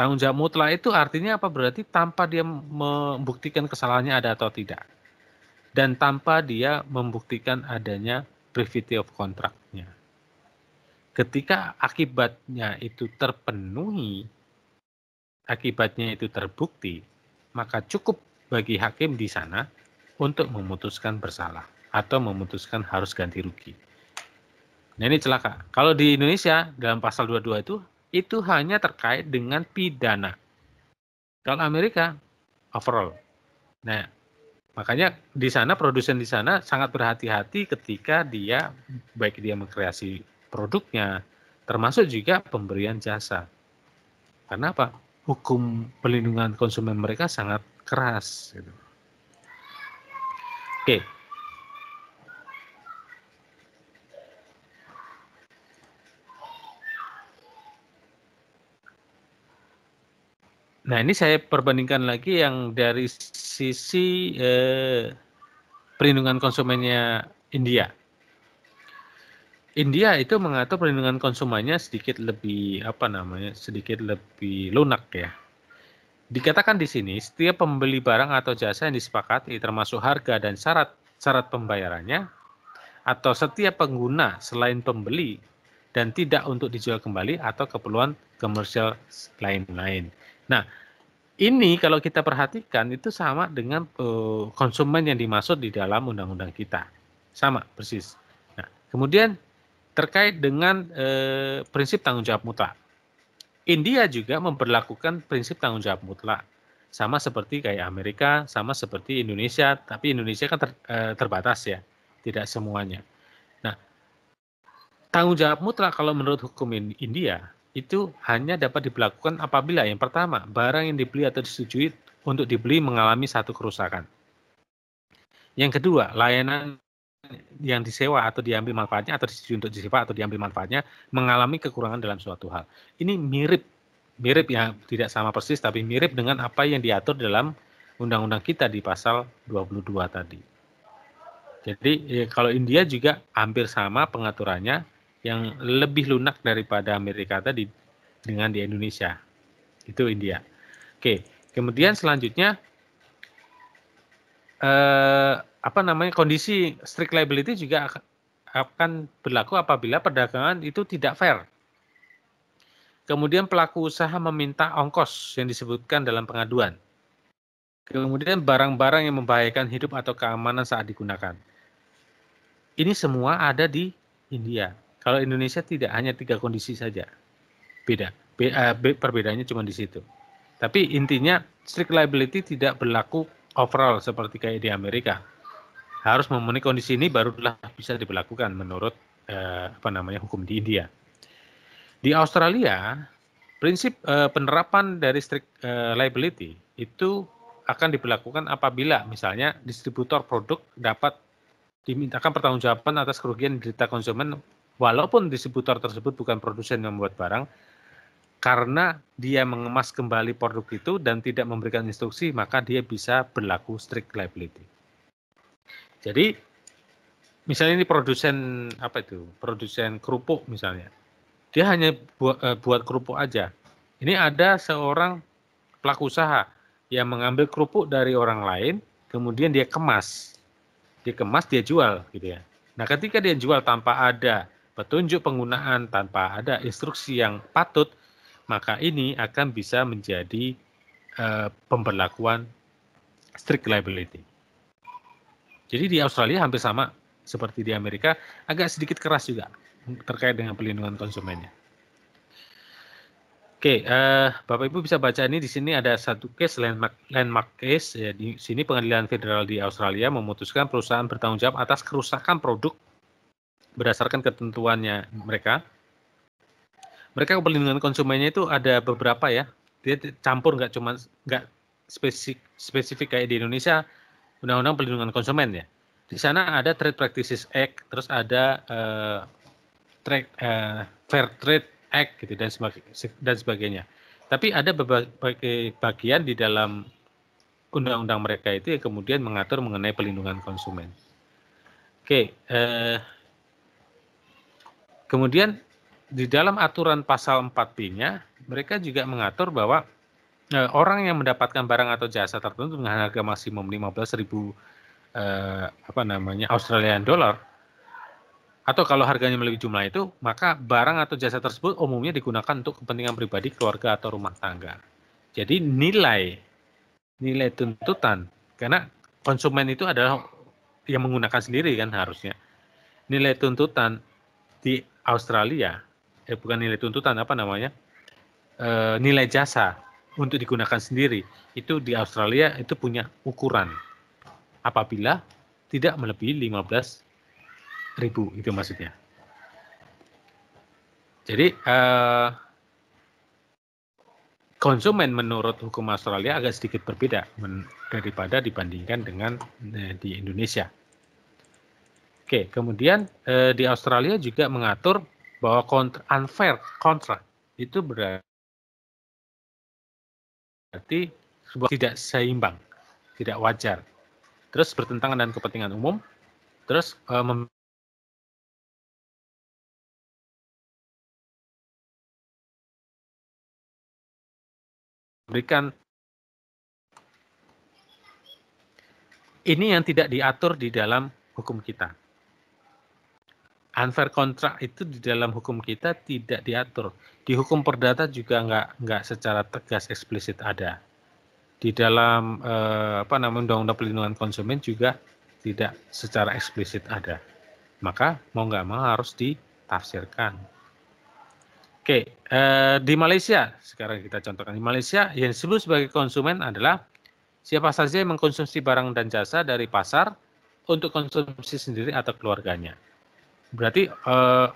Tanggung jawab mutlak itu artinya apa? Berarti tanpa dia membuktikan kesalahannya ada atau tidak. Dan tanpa dia membuktikan adanya brevity of contract Ketika akibatnya itu terpenuhi, akibatnya itu terbukti, maka cukup bagi hakim di sana untuk memutuskan bersalah atau memutuskan harus ganti rugi. Nah ini celaka. Kalau di Indonesia dalam pasal 22 itu itu hanya terkait dengan pidana. Kalau Amerika overall. Nah, makanya di sana produsen di sana sangat berhati-hati ketika dia baik dia mengkreasi produknya termasuk juga pemberian jasa. Karena apa? Hukum pelindungan konsumen mereka sangat keras gitu. Oke, Nah, ini saya perbandingkan lagi yang dari sisi eh, perlindungan konsumennya India. India itu mengatur perlindungan konsumennya sedikit lebih apa namanya? sedikit lebih lunak ya. Dikatakan di sini, setiap pembeli barang atau jasa yang disepakati termasuk harga dan syarat-syarat pembayarannya atau setiap pengguna selain pembeli dan tidak untuk dijual kembali atau keperluan komersial lain-lain. Nah, ini kalau kita perhatikan itu sama dengan uh, konsumen yang dimaksud di dalam undang-undang kita. Sama persis. Nah, kemudian terkait dengan uh, prinsip tanggung jawab mutlak. India juga memperlakukan prinsip tanggung jawab mutlak. Sama seperti kayak Amerika, sama seperti Indonesia, tapi Indonesia kan ter, uh, terbatas ya, tidak semuanya. Nah, tanggung jawab mutlak kalau menurut hukum India itu hanya dapat diberlakukan apabila yang pertama, barang yang dibeli atau disetujui untuk dibeli mengalami satu kerusakan. Yang kedua, layanan yang disewa atau diambil manfaatnya atau disetujui untuk disewa atau diambil manfaatnya mengalami kekurangan dalam suatu hal. Ini mirip mirip ya tidak sama persis tapi mirip dengan apa yang diatur dalam undang-undang kita di pasal 22 tadi. Jadi ya, kalau India juga hampir sama pengaturannya yang lebih lunak daripada Amerika tadi dengan di Indonesia. Itu India. Oke, kemudian selanjutnya eh, apa namanya kondisi strict liability juga akan berlaku apabila perdagangan itu tidak fair. Kemudian pelaku usaha meminta ongkos yang disebutkan dalam pengaduan. Kemudian barang-barang yang membahayakan hidup atau keamanan saat digunakan. Ini semua ada di India. Kalau Indonesia tidak hanya tiga kondisi saja, beda. Be, uh, be, perbedaannya cuma di situ. Tapi intinya strict liability tidak berlaku overall seperti kayak di Amerika. Harus memenuhi kondisi ini barulah bisa diberlakukan menurut uh, apa namanya hukum di India. Di Australia prinsip uh, penerapan dari strict uh, liability itu akan diberlakukan apabila misalnya distributor produk dapat dimintakan pertanggungjawaban atas kerugian derita konsumen walaupun distributor tersebut bukan produsen yang membuat barang, karena dia mengemas kembali produk itu dan tidak memberikan instruksi, maka dia bisa berlaku strict liability. Jadi, misalnya ini produsen apa itu? Produsen kerupuk misalnya. Dia hanya buat, eh, buat kerupuk aja. Ini ada seorang pelaku usaha yang mengambil kerupuk dari orang lain, kemudian dia kemas. Dia kemas, dia jual gitu ya. Nah, ketika dia jual tanpa ada petunjuk penggunaan tanpa ada instruksi yang patut, maka ini akan bisa menjadi uh, pemberlakuan strict liability. Jadi di Australia hampir sama seperti di Amerika, agak sedikit keras juga terkait dengan pelindungan konsumennya. Oke, uh, Bapak Ibu bisa baca ini di sini ada satu case landmark, landmark case ya di sini pengadilan federal di Australia memutuskan perusahaan bertanggung jawab atas kerusakan produk berdasarkan ketentuannya mereka. Mereka perlindungan konsumennya itu ada beberapa ya. Dia campur nggak cuma nggak spesifik spesifik kayak di Indonesia Undang-Undang Perlindungan Konsumen ya. Di sana ada Trade Practices Act, terus ada uh, trade, uh, Fair Trade Act gitu dan sebagainya, dan sebagainya. Tapi ada berbagai bagian di dalam undang-undang mereka itu yang kemudian mengatur mengenai perlindungan konsumen. Oke, okay, eh, Kemudian di dalam aturan pasal 4B-nya, mereka juga mengatur bahwa eh, orang yang mendapatkan barang atau jasa tertentu dengan harga maksimum 15.000 eh, apa namanya Australian dollar atau kalau harganya melebihi jumlah itu, maka barang atau jasa tersebut umumnya digunakan untuk kepentingan pribadi, keluarga atau rumah tangga. Jadi nilai nilai tuntutan karena konsumen itu adalah yang menggunakan sendiri kan harusnya. Nilai tuntutan di Australia eh bukan nilai tuntutan apa namanya eh, nilai jasa untuk digunakan sendiri itu di Australia itu punya ukuran apabila tidak melebihi 15 ribu itu maksudnya. Jadi eh, konsumen menurut hukum Australia agak sedikit berbeda men, daripada dibandingkan dengan eh, di Indonesia. Oke, kemudian eh, di Australia juga mengatur bahwa kontra, unfair contract itu berarti sebuah tidak seimbang, tidak wajar. Terus bertentangan dengan kepentingan umum, terus eh, memberikan ini yang tidak diatur di dalam hukum kita unfair kontrak itu di dalam hukum kita tidak diatur. Di hukum perdata juga nggak nggak secara tegas eksplisit ada. Di dalam eh, apa namanya undang-undang perlindungan konsumen juga tidak secara eksplisit ada. Maka mau nggak mau harus ditafsirkan. Oke, eh, di Malaysia sekarang kita contohkan di Malaysia yang disebut sebagai konsumen adalah siapa saja yang mengkonsumsi barang dan jasa dari pasar untuk konsumsi sendiri atau keluarganya Berarti uh,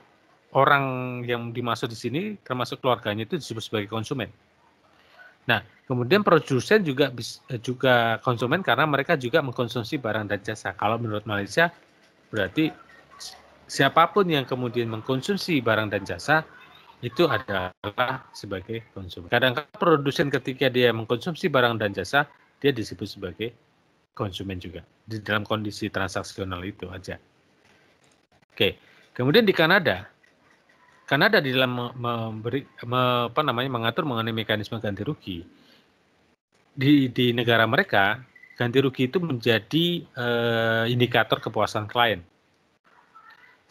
orang yang dimaksud di sini termasuk keluarganya itu disebut sebagai konsumen. Nah, kemudian produsen juga eh, juga konsumen karena mereka juga mengkonsumsi barang dan jasa. Kalau menurut Malaysia berarti siapapun yang kemudian mengkonsumsi barang dan jasa itu adalah sebagai konsumen. Kadang-kadang produsen ketika dia mengkonsumsi barang dan jasa, dia disebut sebagai konsumen juga di dalam kondisi transaksional itu aja. Oke. Kemudian di Kanada, Kanada di dalam memberi me, apa namanya mengatur mengenai mekanisme ganti rugi. Di di negara mereka, ganti rugi itu menjadi eh, indikator kepuasan klien.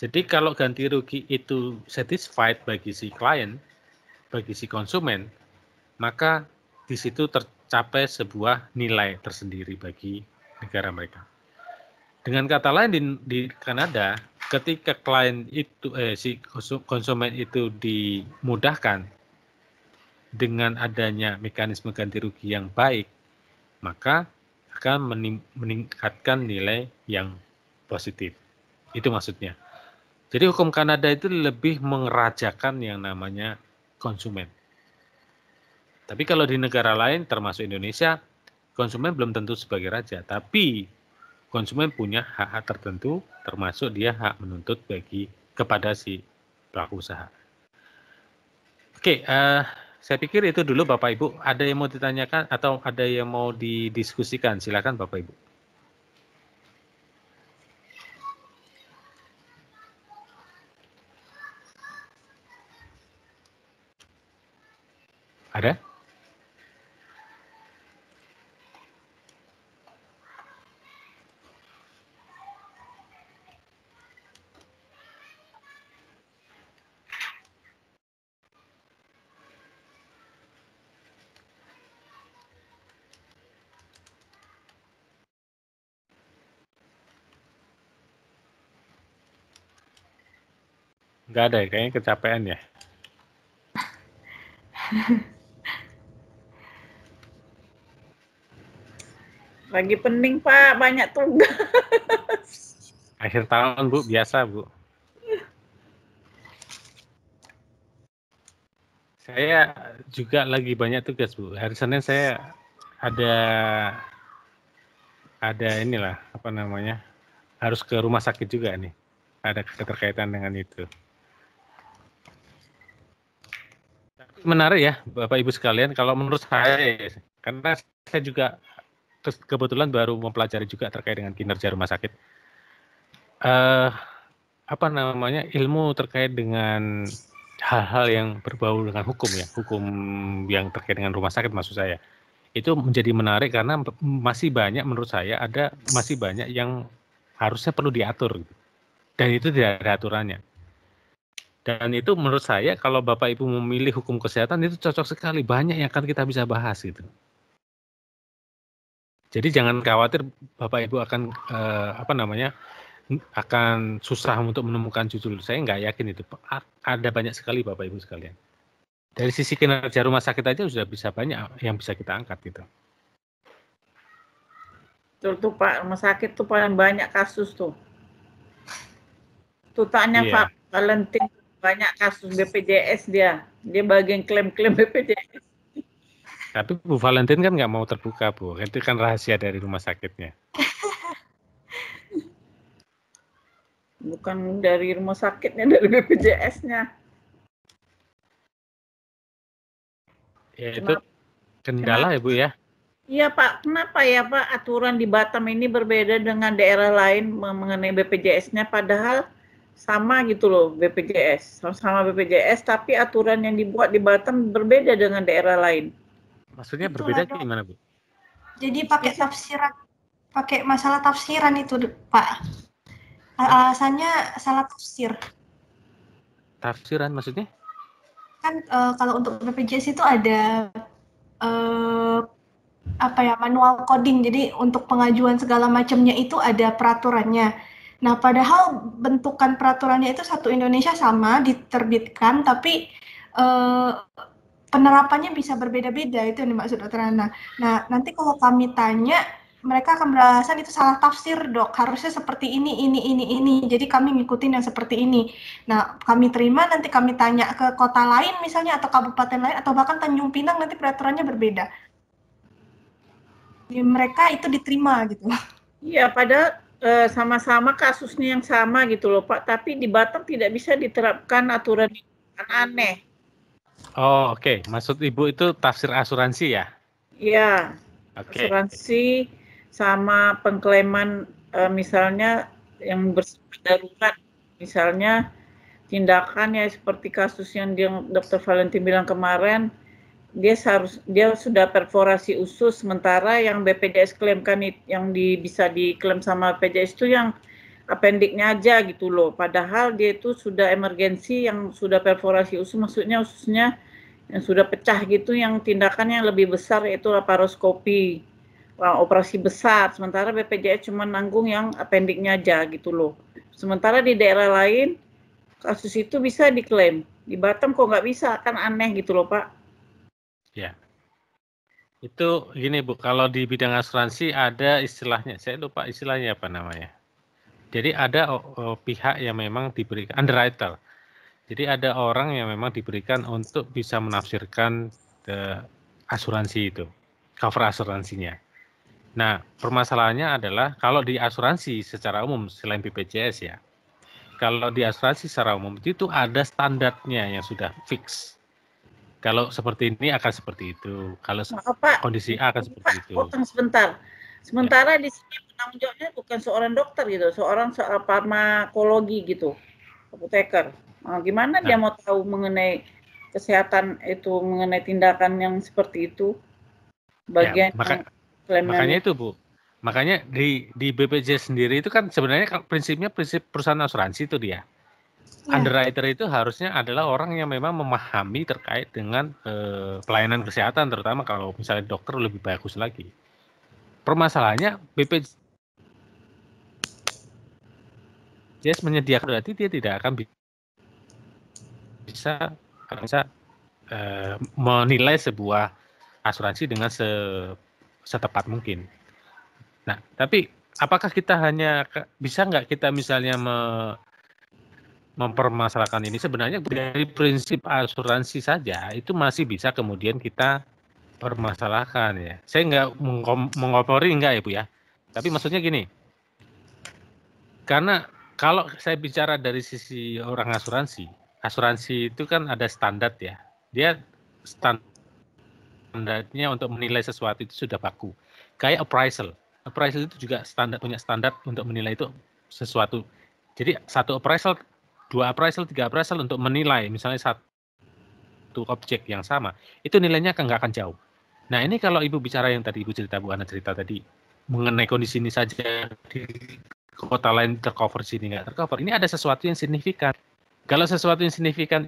Jadi kalau ganti rugi itu satisfied bagi si klien, bagi si konsumen, maka di situ tercapai sebuah nilai tersendiri bagi negara mereka. Dengan kata lain di, di Kanada, ketika klien itu eh si konsumen itu dimudahkan dengan adanya mekanisme ganti rugi yang baik, maka akan meningkatkan nilai yang positif. Itu maksudnya. Jadi hukum Kanada itu lebih mengerajakan yang namanya konsumen. Tapi kalau di negara lain termasuk Indonesia, konsumen belum tentu sebagai raja, tapi konsumen punya hak-hak tertentu termasuk dia hak menuntut bagi kepada si pelaku usaha. Oke, uh, saya pikir itu dulu Bapak Ibu. Ada yang mau ditanyakan atau ada yang mau didiskusikan? Silakan Bapak Ibu. Ada? Nggak ada ya, kayaknya kecapean ya. <laughs> Lagi pening, Pak. Banyak tugas. Akhir tahun, Bu. Biasa, Bu. Saya juga lagi banyak tugas, Bu. Hari Senin saya ada ada inilah apa namanya harus ke rumah sakit juga nih ada keterkaitan dengan itu menarik ya Bapak Ibu sekalian kalau menurut saya ya, karena saya juga kebetulan baru mempelajari juga terkait dengan kinerja rumah sakit. Uh, apa namanya ilmu terkait dengan hal-hal yang berbau dengan hukum ya, hukum yang terkait dengan rumah sakit maksud saya. Itu menjadi menarik karena masih banyak menurut saya ada masih banyak yang harusnya perlu diatur gitu. dan itu tidak ada aturannya. Dan itu menurut saya kalau Bapak Ibu memilih hukum kesehatan itu cocok sekali. Banyak yang akan kita bisa bahas gitu. Jadi jangan khawatir Bapak Ibu akan eh, apa namanya akan susah untuk menemukan judul. Saya nggak yakin itu. Ada banyak sekali Bapak Ibu sekalian. Dari sisi kinerja rumah sakit aja sudah bisa banyak yang bisa kita angkat gitu. Betul tuh Pak, rumah sakit tuh paling banyak kasus tuh. Tutanya yeah. Pak Valentin banyak kasus BPJS dia dia bagian klaim-klaim BPJS tapi Bu Valentin kan nggak mau terbuka Bu itu kan rahasia dari rumah sakitnya bukan dari rumah sakitnya dari BPJS-nya ya itu kenapa? kendala ya Bu ya Iya Pak, kenapa ya Pak aturan di Batam ini berbeda dengan daerah lain mengenai BPJS-nya padahal sama gitu loh BPJS sama BPJS tapi aturan yang dibuat di Batam berbeda dengan daerah lain. Maksudnya itu berbeda itu gimana bu? Jadi pakai iya. tafsiran pakai masalah tafsiran itu pak alasannya salah tafsir. Tafsiran maksudnya? Kan e, kalau untuk BPJS itu ada e, apa ya manual coding jadi untuk pengajuan segala macamnya itu ada peraturannya Nah, padahal bentukan peraturannya itu satu Indonesia sama diterbitkan, tapi eh, penerapannya bisa berbeda-beda itu yang dimaksud Dr. Ana. Nah, nanti kalau kami tanya, mereka akan beralasan itu salah tafsir dok, harusnya seperti ini, ini, ini, ini. Jadi kami ngikutin yang seperti ini. Nah, kami terima nanti kami tanya ke kota lain misalnya atau kabupaten lain atau bahkan Tanjung Pinang nanti peraturannya berbeda. Jadi mereka itu diterima gitu. Iya, padahal Eh, sama-sama kasusnya yang sama gitu loh Pak, tapi di Batam tidak bisa diterapkan aturan yang aneh. Oh oke, okay. maksud Ibu itu tafsir asuransi ya? Iya, okay. asuransi sama pengklaiman uh, eh, misalnya yang bersifat darurat, misalnya tindakan ya seperti kasus yang Dokter Valentin bilang kemarin, dia harus dia sudah perforasi usus sementara yang BPJS kan yang di, bisa diklaim sama BPJS itu yang appendiknya aja gitu loh padahal dia itu sudah emergensi yang sudah perforasi usus maksudnya ususnya yang sudah pecah gitu yang tindakannya yang lebih besar yaitu laparoskopi operasi besar sementara BPJS cuma nanggung yang appendiknya aja gitu loh sementara di daerah lain kasus itu bisa diklaim di Batam kok nggak bisa kan aneh gitu loh Pak Ya. Itu gini Bu, kalau di bidang asuransi ada istilahnya, saya lupa istilahnya apa namanya. Jadi ada pihak yang memang diberikan underwriter. Jadi ada orang yang memang diberikan untuk bisa menafsirkan the asuransi itu, cover asuransinya. Nah, permasalahannya adalah kalau di asuransi secara umum selain BPJS ya. Kalau di asuransi secara umum itu ada standarnya yang sudah fix. Kalau seperti ini akan seperti itu. Kalau Maaf, Pak, kondisi A akan seperti Pak, itu. Potong sebentar. Sementara ya. di sini penanggung jawabnya bukan seorang dokter gitu, seorang seorang eh, farmakologi gitu, apoteker. Nah, gimana nah. dia mau tahu mengenai kesehatan itu, mengenai tindakan yang seperti itu? Ya, Bagian ya, maka, yang makanya itu Bu, makanya di di BPJS sendiri itu kan sebenarnya prinsipnya prinsip perusahaan asuransi itu dia yeah. underwriter itu harusnya adalah orang yang memang memahami terkait dengan uh, pelayanan kesehatan terutama kalau misalnya dokter lebih bagus lagi. Permasalahannya BPJS menyediakan berarti dia tidak akan bisa bisa uh, menilai sebuah asuransi dengan se, setepat mungkin. Nah, tapi apakah kita hanya bisa nggak kita misalnya me, mempermasalahkan ini sebenarnya dari prinsip asuransi saja itu masih bisa kemudian kita permasalahkan ya. Saya nggak mengompori nggak ya bu ya, tapi maksudnya gini, karena kalau saya bicara dari sisi orang asuransi, asuransi itu kan ada standar ya, dia standarnya untuk menilai sesuatu itu sudah baku. Kayak appraisal, appraisal itu juga standar punya standar untuk menilai itu sesuatu. Jadi satu appraisal dua appraisal, tiga appraisal untuk menilai misalnya satu objek yang sama, itu nilainya akan nggak akan jauh. Nah ini kalau ibu bicara yang tadi ibu cerita Bu Ana cerita tadi mengenai kondisi ini saja di kota lain tercover sini nggak tercover, ini ada sesuatu yang signifikan. Kalau sesuatu yang signifikan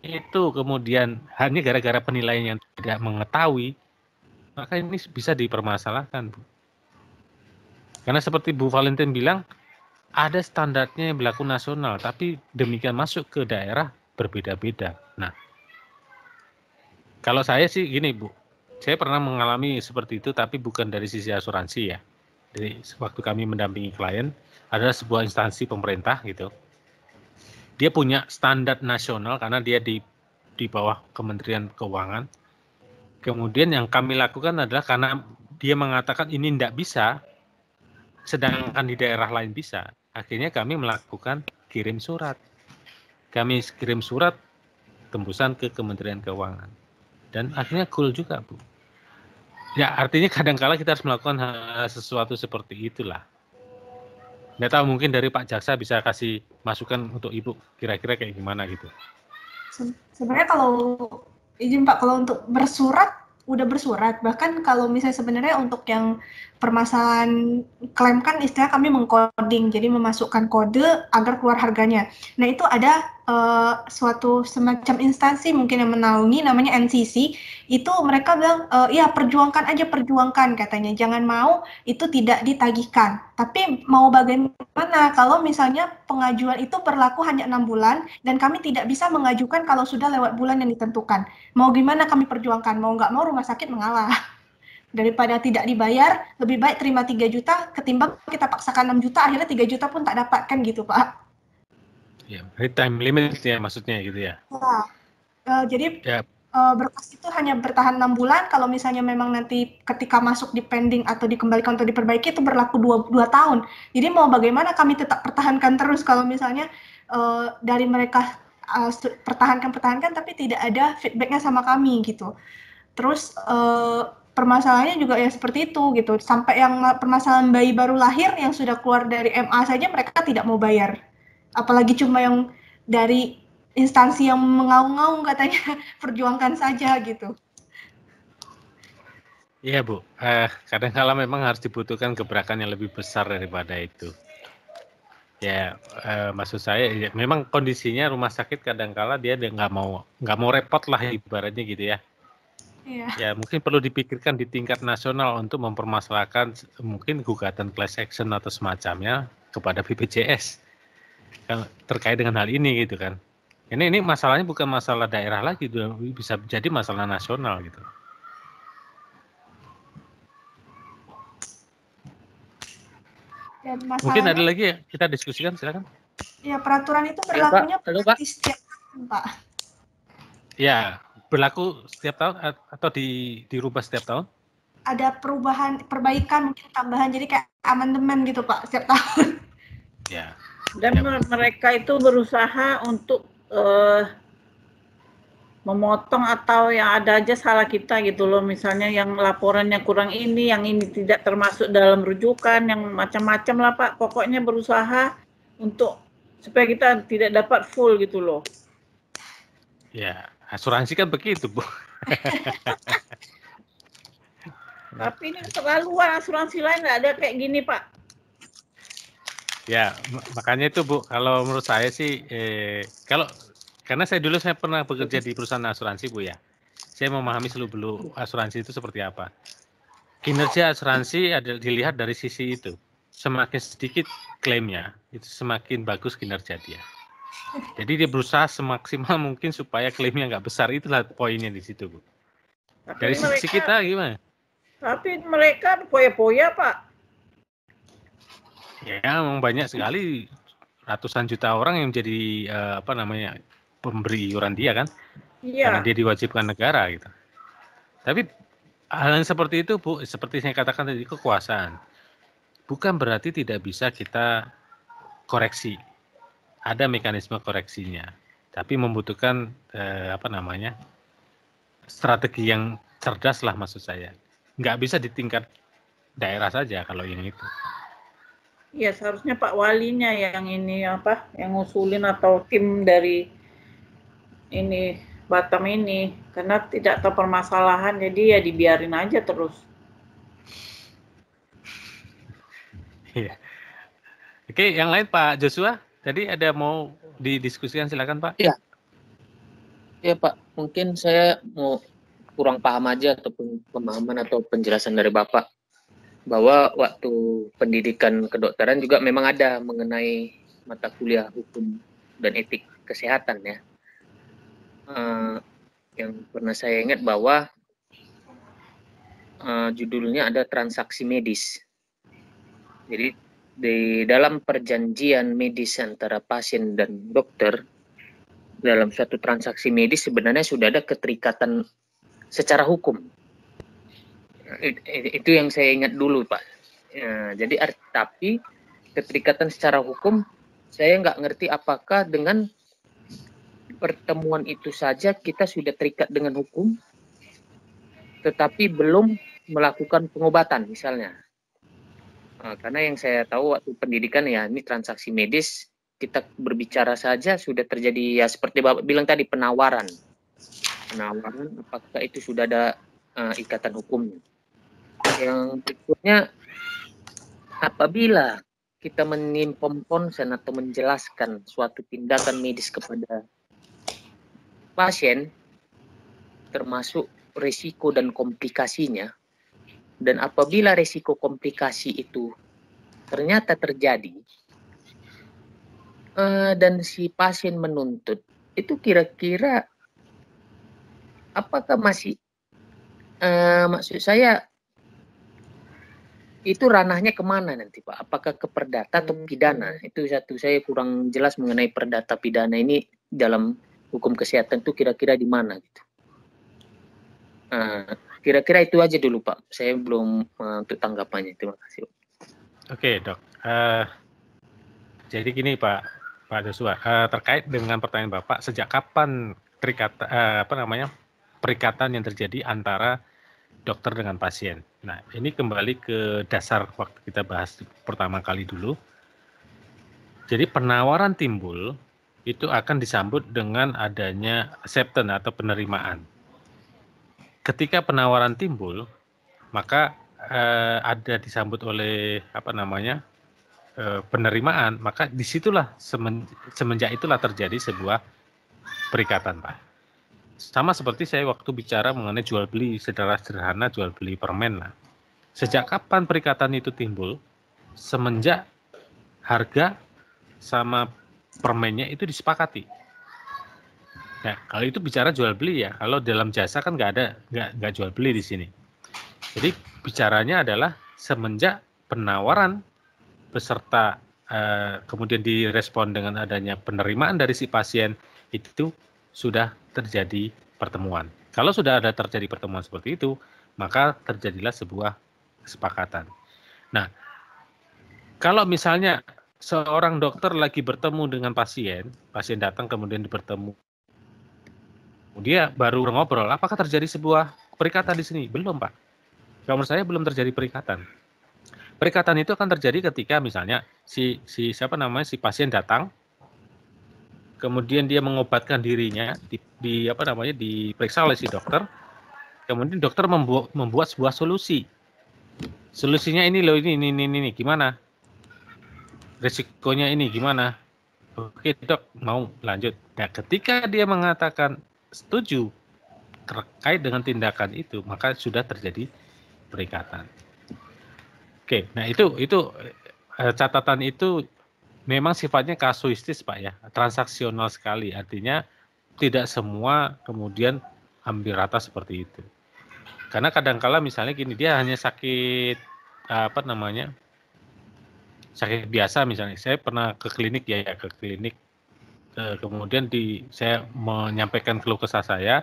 itu kemudian hanya gara-gara penilaian yang tidak mengetahui, maka ini bisa dipermasalahkan, Bu. Karena seperti Bu Valentin bilang, ada standarnya yang berlaku nasional, tapi demikian masuk ke daerah berbeda-beda. Nah, kalau saya sih gini Bu, saya pernah mengalami seperti itu tapi bukan dari sisi asuransi ya. Jadi waktu kami mendampingi klien, ada sebuah instansi pemerintah gitu. Dia punya standar nasional karena dia di di bawah Kementerian Keuangan. Kemudian yang kami lakukan adalah karena dia mengatakan ini tidak bisa, sedangkan di daerah lain bisa akhirnya kami melakukan kirim surat. Kami kirim surat tembusan ke Kementerian Keuangan. Dan akhirnya cool juga, Bu. Ya, artinya kadangkala kita harus melakukan sesuatu seperti itulah. Nggak tahu mungkin dari Pak Jaksa bisa kasih masukan untuk Ibu kira-kira kayak gimana gitu. Sebenarnya kalau izin Pak, kalau untuk bersurat udah bersurat bahkan kalau misalnya sebenarnya untuk yang permasalahan klaim kan istilah kami mengkoding jadi memasukkan kode agar keluar harganya nah itu ada uh, suatu semacam instansi mungkin yang menaungi namanya NCC itu mereka bilang e, ya perjuangkan aja perjuangkan katanya jangan mau itu tidak ditagihkan tapi mau bagaimana kalau misalnya pengajuan itu berlaku hanya enam bulan dan kami tidak bisa mengajukan kalau sudah lewat bulan yang ditentukan mau gimana kami perjuangkan mau nggak mau rumah sakit mengalah <laughs> daripada tidak dibayar lebih baik terima 3 juta ketimbang kita paksakan 6 juta akhirnya 3 juta pun tak dapatkan gitu Pak Ya, jadi time limit ya maksudnya gitu ya. Nah, uh, jadi yeah. Ya. Uh, berkas itu hanya bertahan enam bulan. Kalau misalnya memang nanti ketika masuk di pending atau dikembalikan atau diperbaiki itu berlaku dua, dua tahun. Jadi mau bagaimana kami tetap pertahankan terus kalau misalnya uh, dari mereka uh, pertahankan pertahankan tapi tidak ada feedbacknya sama kami gitu. Terus uh, permasalahannya juga ya seperti itu gitu. Sampai yang permasalahan bayi baru lahir yang sudah keluar dari MA saja mereka tidak mau bayar apalagi cuma yang dari instansi yang mengaung-ngaung katanya <laughs> perjuangkan saja gitu. Iya Bu, eh, kadang-kala memang harus dibutuhkan gebrakan yang lebih besar daripada itu. Ya, eh, maksud saya ya, memang kondisinya rumah sakit kadang-kala dia nggak mau nggak mau repot lah ibaratnya gitu ya. Iya. Ya mungkin perlu dipikirkan di tingkat nasional untuk mempermasalahkan mungkin gugatan class action atau semacamnya kepada BPJS terkait dengan hal ini gitu kan. Ini ini masalahnya bukan masalah daerah lagi, bisa jadi masalah nasional gitu. Dan Mungkin ada lagi ya kita diskusikan silakan. Ya peraturan itu berlakunya ya, Halo, Pak. setiap tahun Pak. Ya berlaku setiap tahun atau di dirubah setiap tahun? Ada perubahan perbaikan mungkin tambahan jadi kayak amandemen gitu Pak setiap tahun. Ya. Dan ya. mereka itu berusaha untuk uh, memotong atau yang ada aja salah kita gitu loh misalnya yang laporannya kurang ini yang ini tidak termasuk dalam rujukan yang macam-macam lah pak pokoknya berusaha untuk supaya kita tidak dapat full gitu loh ya asuransi kan begitu bu <laughs> tapi ini terlalu asuransi lain nggak ada kayak gini pak Ya, makanya itu Bu, kalau menurut saya sih eh, kalau karena saya dulu saya pernah bekerja di perusahaan asuransi Bu ya. Saya memahami seluruh asuransi itu seperti apa. Kinerja asuransi ada dilihat dari sisi itu. Semakin sedikit klaimnya, itu semakin bagus kinerja dia. Jadi dia berusaha semaksimal <laughs> mungkin supaya klaimnya nggak besar. Itulah poinnya di situ Bu. Dari sisi kita gimana? Tapi mereka boya-boya Pak Ya, memang banyak sekali ratusan juta orang yang menjadi uh, apa namanya pemberi iuran dia kan, ya. karena dia diwajibkan negara gitu. Tapi hal yang seperti itu bu, seperti saya katakan tadi kekuasaan, bukan berarti tidak bisa kita koreksi. Ada mekanisme koreksinya, tapi membutuhkan uh, apa namanya strategi yang cerdas lah maksud saya. Nggak bisa di tingkat daerah saja kalau yang itu ya seharusnya Pak Walinya yang ini apa yang ngusulin atau tim dari ini Batam ini karena tidak tahu permasalahan jadi ya dibiarin aja terus. Iya. Oke, yang lain Pak Joshua tadi ada mau didiskusikan silakan Pak. Iya. Iya Pak, mungkin saya mau kurang paham aja ataupun pemahaman atau penjelasan dari Bapak bahwa waktu pendidikan kedokteran juga memang ada mengenai mata kuliah hukum dan etik kesehatan ya. Uh, yang pernah saya ingat bahwa uh, judulnya ada transaksi medis. Jadi di dalam perjanjian medis antara pasien dan dokter dalam suatu transaksi medis sebenarnya sudah ada keterikatan secara hukum itu yang saya ingat dulu pak ya, jadi tapi keterikatan secara hukum saya nggak ngerti apakah dengan pertemuan itu saja kita sudah terikat dengan hukum tetapi belum melakukan pengobatan misalnya nah, karena yang saya tahu waktu pendidikan ya ini transaksi medis kita berbicara saja sudah terjadi ya seperti bapak bilang tadi penawaran penawaran apakah itu sudah ada uh, ikatan hukumnya yang berikutnya apabila kita menimpom konsen atau menjelaskan suatu tindakan medis kepada pasien termasuk risiko dan komplikasinya dan apabila risiko komplikasi itu ternyata terjadi eh, dan si pasien menuntut itu kira-kira apakah masih eh, maksud saya itu ranahnya kemana nanti Pak? Apakah ke perdata atau hmm. pidana? Itu satu saya kurang jelas mengenai perdata pidana ini dalam hukum kesehatan itu kira-kira di mana gitu. kira nah, kira-kira itu aja dulu Pak. Saya belum uh, untuk tanggapannya. Terima kasih. Pak. Oke dok. Uh, jadi gini Pak Pak Joshua uh, terkait dengan pertanyaan Bapak, sejak kapan terikat uh, apa namanya perikatan yang terjadi antara dokter dengan pasien. Nah, ini kembali ke dasar waktu kita bahas pertama kali dulu. Jadi penawaran timbul itu akan disambut dengan adanya acceptance atau penerimaan. Ketika penawaran timbul, maka eh, ada disambut oleh apa namanya eh, penerimaan, maka disitulah semenjak itulah terjadi sebuah perikatan, Pak sama seperti saya waktu bicara mengenai jual beli secara sederhana jual beli permen lah. Sejak kapan perikatan itu timbul? Semenjak harga sama permennya itu disepakati. Nah, kalau itu bicara jual beli ya. Kalau dalam jasa kan nggak ada nggak nggak jual beli di sini. Jadi bicaranya adalah semenjak penawaran beserta uh, kemudian direspon dengan adanya penerimaan dari si pasien itu sudah terjadi pertemuan. Kalau sudah ada terjadi pertemuan seperti itu, maka terjadilah sebuah kesepakatan. Nah, kalau misalnya seorang dokter lagi bertemu dengan pasien, pasien datang kemudian bertemu, dia baru ngobrol, apakah terjadi sebuah perikatan di sini? Belum, Pak. Kalau menurut saya belum terjadi perikatan. Perikatan itu akan terjadi ketika misalnya si si siapa namanya si pasien datang kemudian dia mengobatkan dirinya di, di apa namanya diperiksa oleh si dokter kemudian dokter membuat membuat sebuah solusi solusinya ini loh ini ini ini, ini. gimana resikonya ini gimana oke dok mau lanjut nah ketika dia mengatakan setuju terkait dengan tindakan itu maka sudah terjadi perikatan oke nah itu itu eh, catatan itu memang sifatnya kasuistis Pak ya, transaksional sekali. Artinya tidak semua kemudian hampir rata seperti itu. Karena kadangkala misalnya gini, dia hanya sakit apa namanya? sakit biasa misalnya. Saya pernah ke klinik ya, ya ke klinik. Eh, kemudian di saya menyampaikan keluh kesah saya,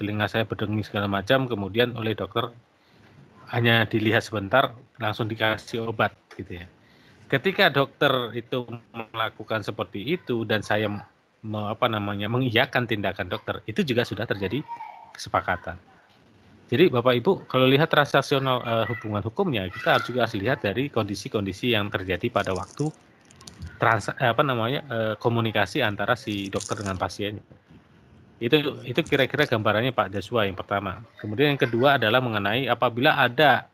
telinga saya berdengung segala macam, kemudian oleh dokter hanya dilihat sebentar langsung dikasih obat gitu ya ketika dokter itu melakukan seperti itu dan saya me, apa namanya mengiyakan tindakan dokter itu juga sudah terjadi kesepakatan. Jadi Bapak Ibu kalau lihat transaksional uh, eh, hubungan hukumnya kita harus juga harus lihat dari kondisi-kondisi yang terjadi pada waktu trans eh, apa namanya uh, komunikasi antara si dokter dengan pasien. Itu itu kira-kira gambarannya Pak Joshua yang pertama. Kemudian yang kedua adalah mengenai apabila ada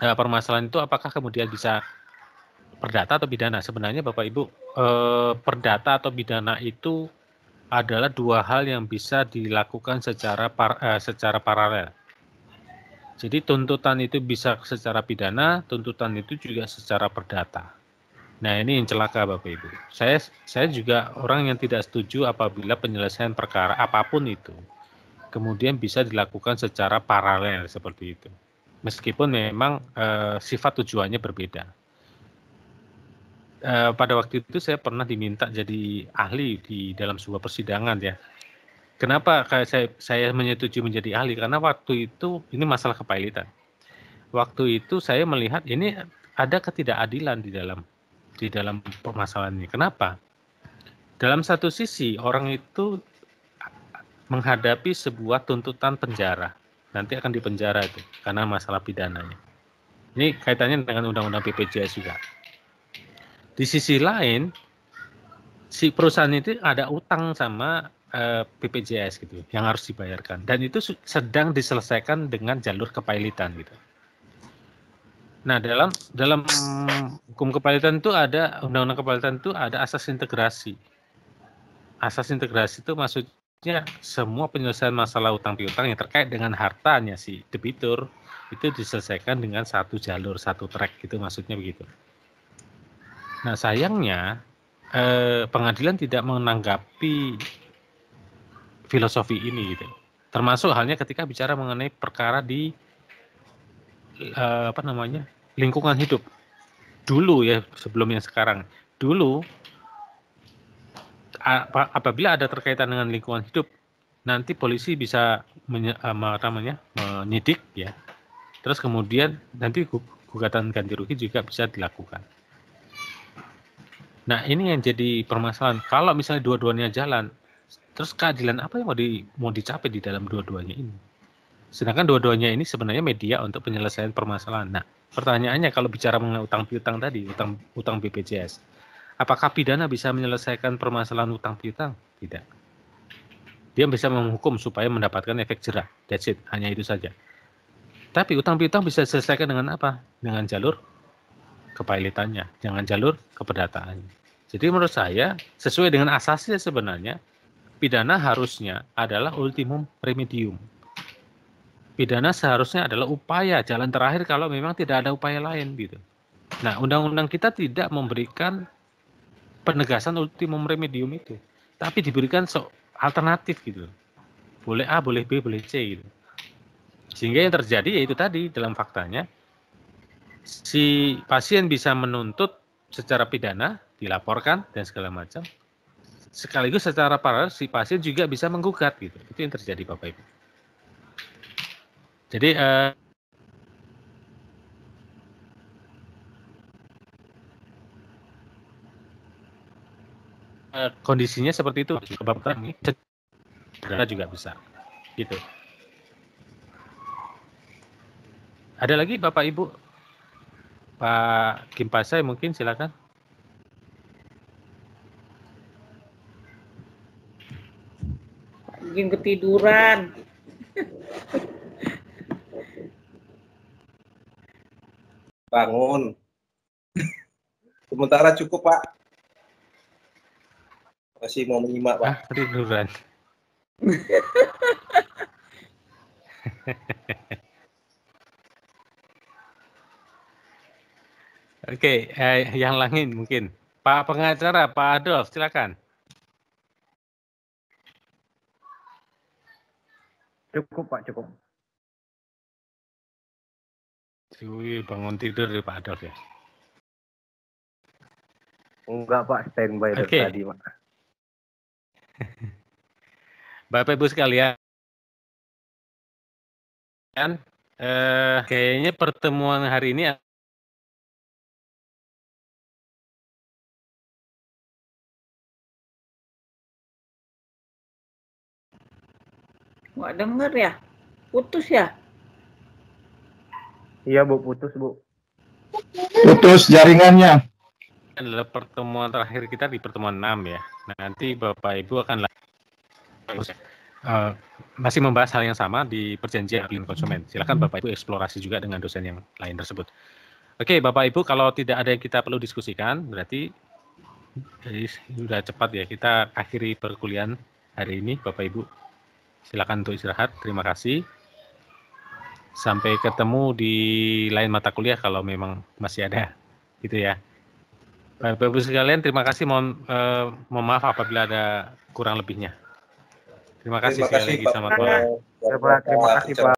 eh, permasalahan itu apakah kemudian bisa perdata atau pidana? Sebenarnya Bapak Ibu, eh, perdata atau pidana itu adalah dua hal yang bisa dilakukan secara par, eh, secara paralel. Jadi tuntutan itu bisa secara pidana, tuntutan itu juga secara perdata. Nah ini yang celaka Bapak Ibu. Saya saya juga orang yang tidak setuju apabila penyelesaian perkara apapun itu kemudian bisa dilakukan secara paralel seperti itu meskipun memang uh, sifat tujuannya berbeda. Uh, pada waktu itu saya pernah diminta jadi ahli di dalam sebuah persidangan ya. Kenapa saya saya menyetujui menjadi ahli? Karena waktu itu ini masalah kepailitan. Waktu itu saya melihat ini ada ketidakadilan di dalam di dalam permasalahan ini. Kenapa? Dalam satu sisi orang itu menghadapi sebuah tuntutan penjara nanti akan dipenjara itu karena masalah pidananya. Ini kaitannya dengan undang-undang PPJS juga. Di sisi lain, si perusahaan itu ada utang sama eh, PPJS gitu yang harus dibayarkan dan itu sedang diselesaikan dengan jalur kepailitan gitu. Nah, dalam dalam hukum kepailitan itu ada undang-undang kepailitan itu ada asas integrasi. Asas integrasi itu maksud Ya, semua penyelesaian masalah utang piutang yang terkait dengan hartanya si debitur itu diselesaikan dengan satu jalur, satu track gitu maksudnya begitu. Nah, sayangnya eh, pengadilan tidak menanggapi filosofi ini gitu. Termasuk halnya ketika bicara mengenai perkara di eh, apa namanya? lingkungan hidup. Dulu ya, sebelum yang sekarang. Dulu apabila ada terkaitan dengan lingkungan hidup, nanti polisi bisa menye, eh, menyidik ya. Terus kemudian nanti gugatan ganti rugi juga bisa dilakukan. Nah ini yang jadi permasalahan. Kalau misalnya dua-duanya jalan, terus keadilan apa yang mau, di, mau dicapai di dalam dua-duanya ini? Sedangkan dua-duanya ini sebenarnya media untuk penyelesaian permasalahan. Nah pertanyaannya kalau bicara mengenai utang piutang tadi, utang utang BPJS, Apakah pidana bisa menyelesaikan permasalahan utang piutang? Tidak. Dia bisa menghukum supaya mendapatkan efek jerah. That's it, hanya itu saja. Tapi utang piutang bisa diselesaikan dengan apa? Dengan jalur kepailitannya, jangan jalur keperdataannya. Jadi menurut saya, sesuai dengan asasnya sebenarnya, pidana harusnya adalah ultimum remedium. Pidana seharusnya adalah upaya jalan terakhir kalau memang tidak ada upaya lain gitu. Nah, undang-undang kita tidak memberikan penegasan ultimum remedium itu tapi diberikan so alternatif gitu boleh A boleh B boleh C gitu sehingga yang terjadi yaitu tadi dalam faktanya si pasien bisa menuntut secara pidana dilaporkan dan segala macam sekaligus secara paralel si pasien juga bisa menggugat gitu itu yang terjadi bapak ibu jadi eh, Eh, kondisinya seperti itu kami cedera juga bisa, gitu ada lagi bapak ibu pak Kim Pasai mungkin silakan mungkin ketiduran bangun sementara cukup pak masih mau menyimak, Pak. Ah, ketiduran. <laughs> Oke, okay, eh, yang langit mungkin. Pak pengacara, Pak Adolf, silakan. Cukup, Pak, cukup. Cuy, bangun tidur ya Pak Adolf ya? Enggak, Pak, standby okay. tadi, Pak. <laughs> Bapak Ibu sekalian, eh, kayaknya pertemuan hari ini Gak denger ya putus ya iya bu putus bu putus jaringannya adalah pertemuan terakhir kita di pertemuan 6 ya. Nanti Bapak Ibu akan uh, masih membahas hal yang sama di perjanjian iklim konsumen. Silakan Bapak Ibu eksplorasi juga dengan dosen yang lain tersebut. Oke, Bapak Ibu kalau tidak ada yang kita perlu diskusikan, berarti jadi sudah cepat ya kita akhiri perkuliahan hari ini Bapak Ibu. Silakan untuk istirahat. Terima kasih. Sampai ketemu di lain mata kuliah kalau memang masih ada. Gitu ya. Bapak Ibu sekalian, terima kasih. Mohon, eh, mohon maaf apabila ada kurang lebihnya. Terima kasih terima sekali lagi Pak. sama Tuhan. Terima kasih Pak.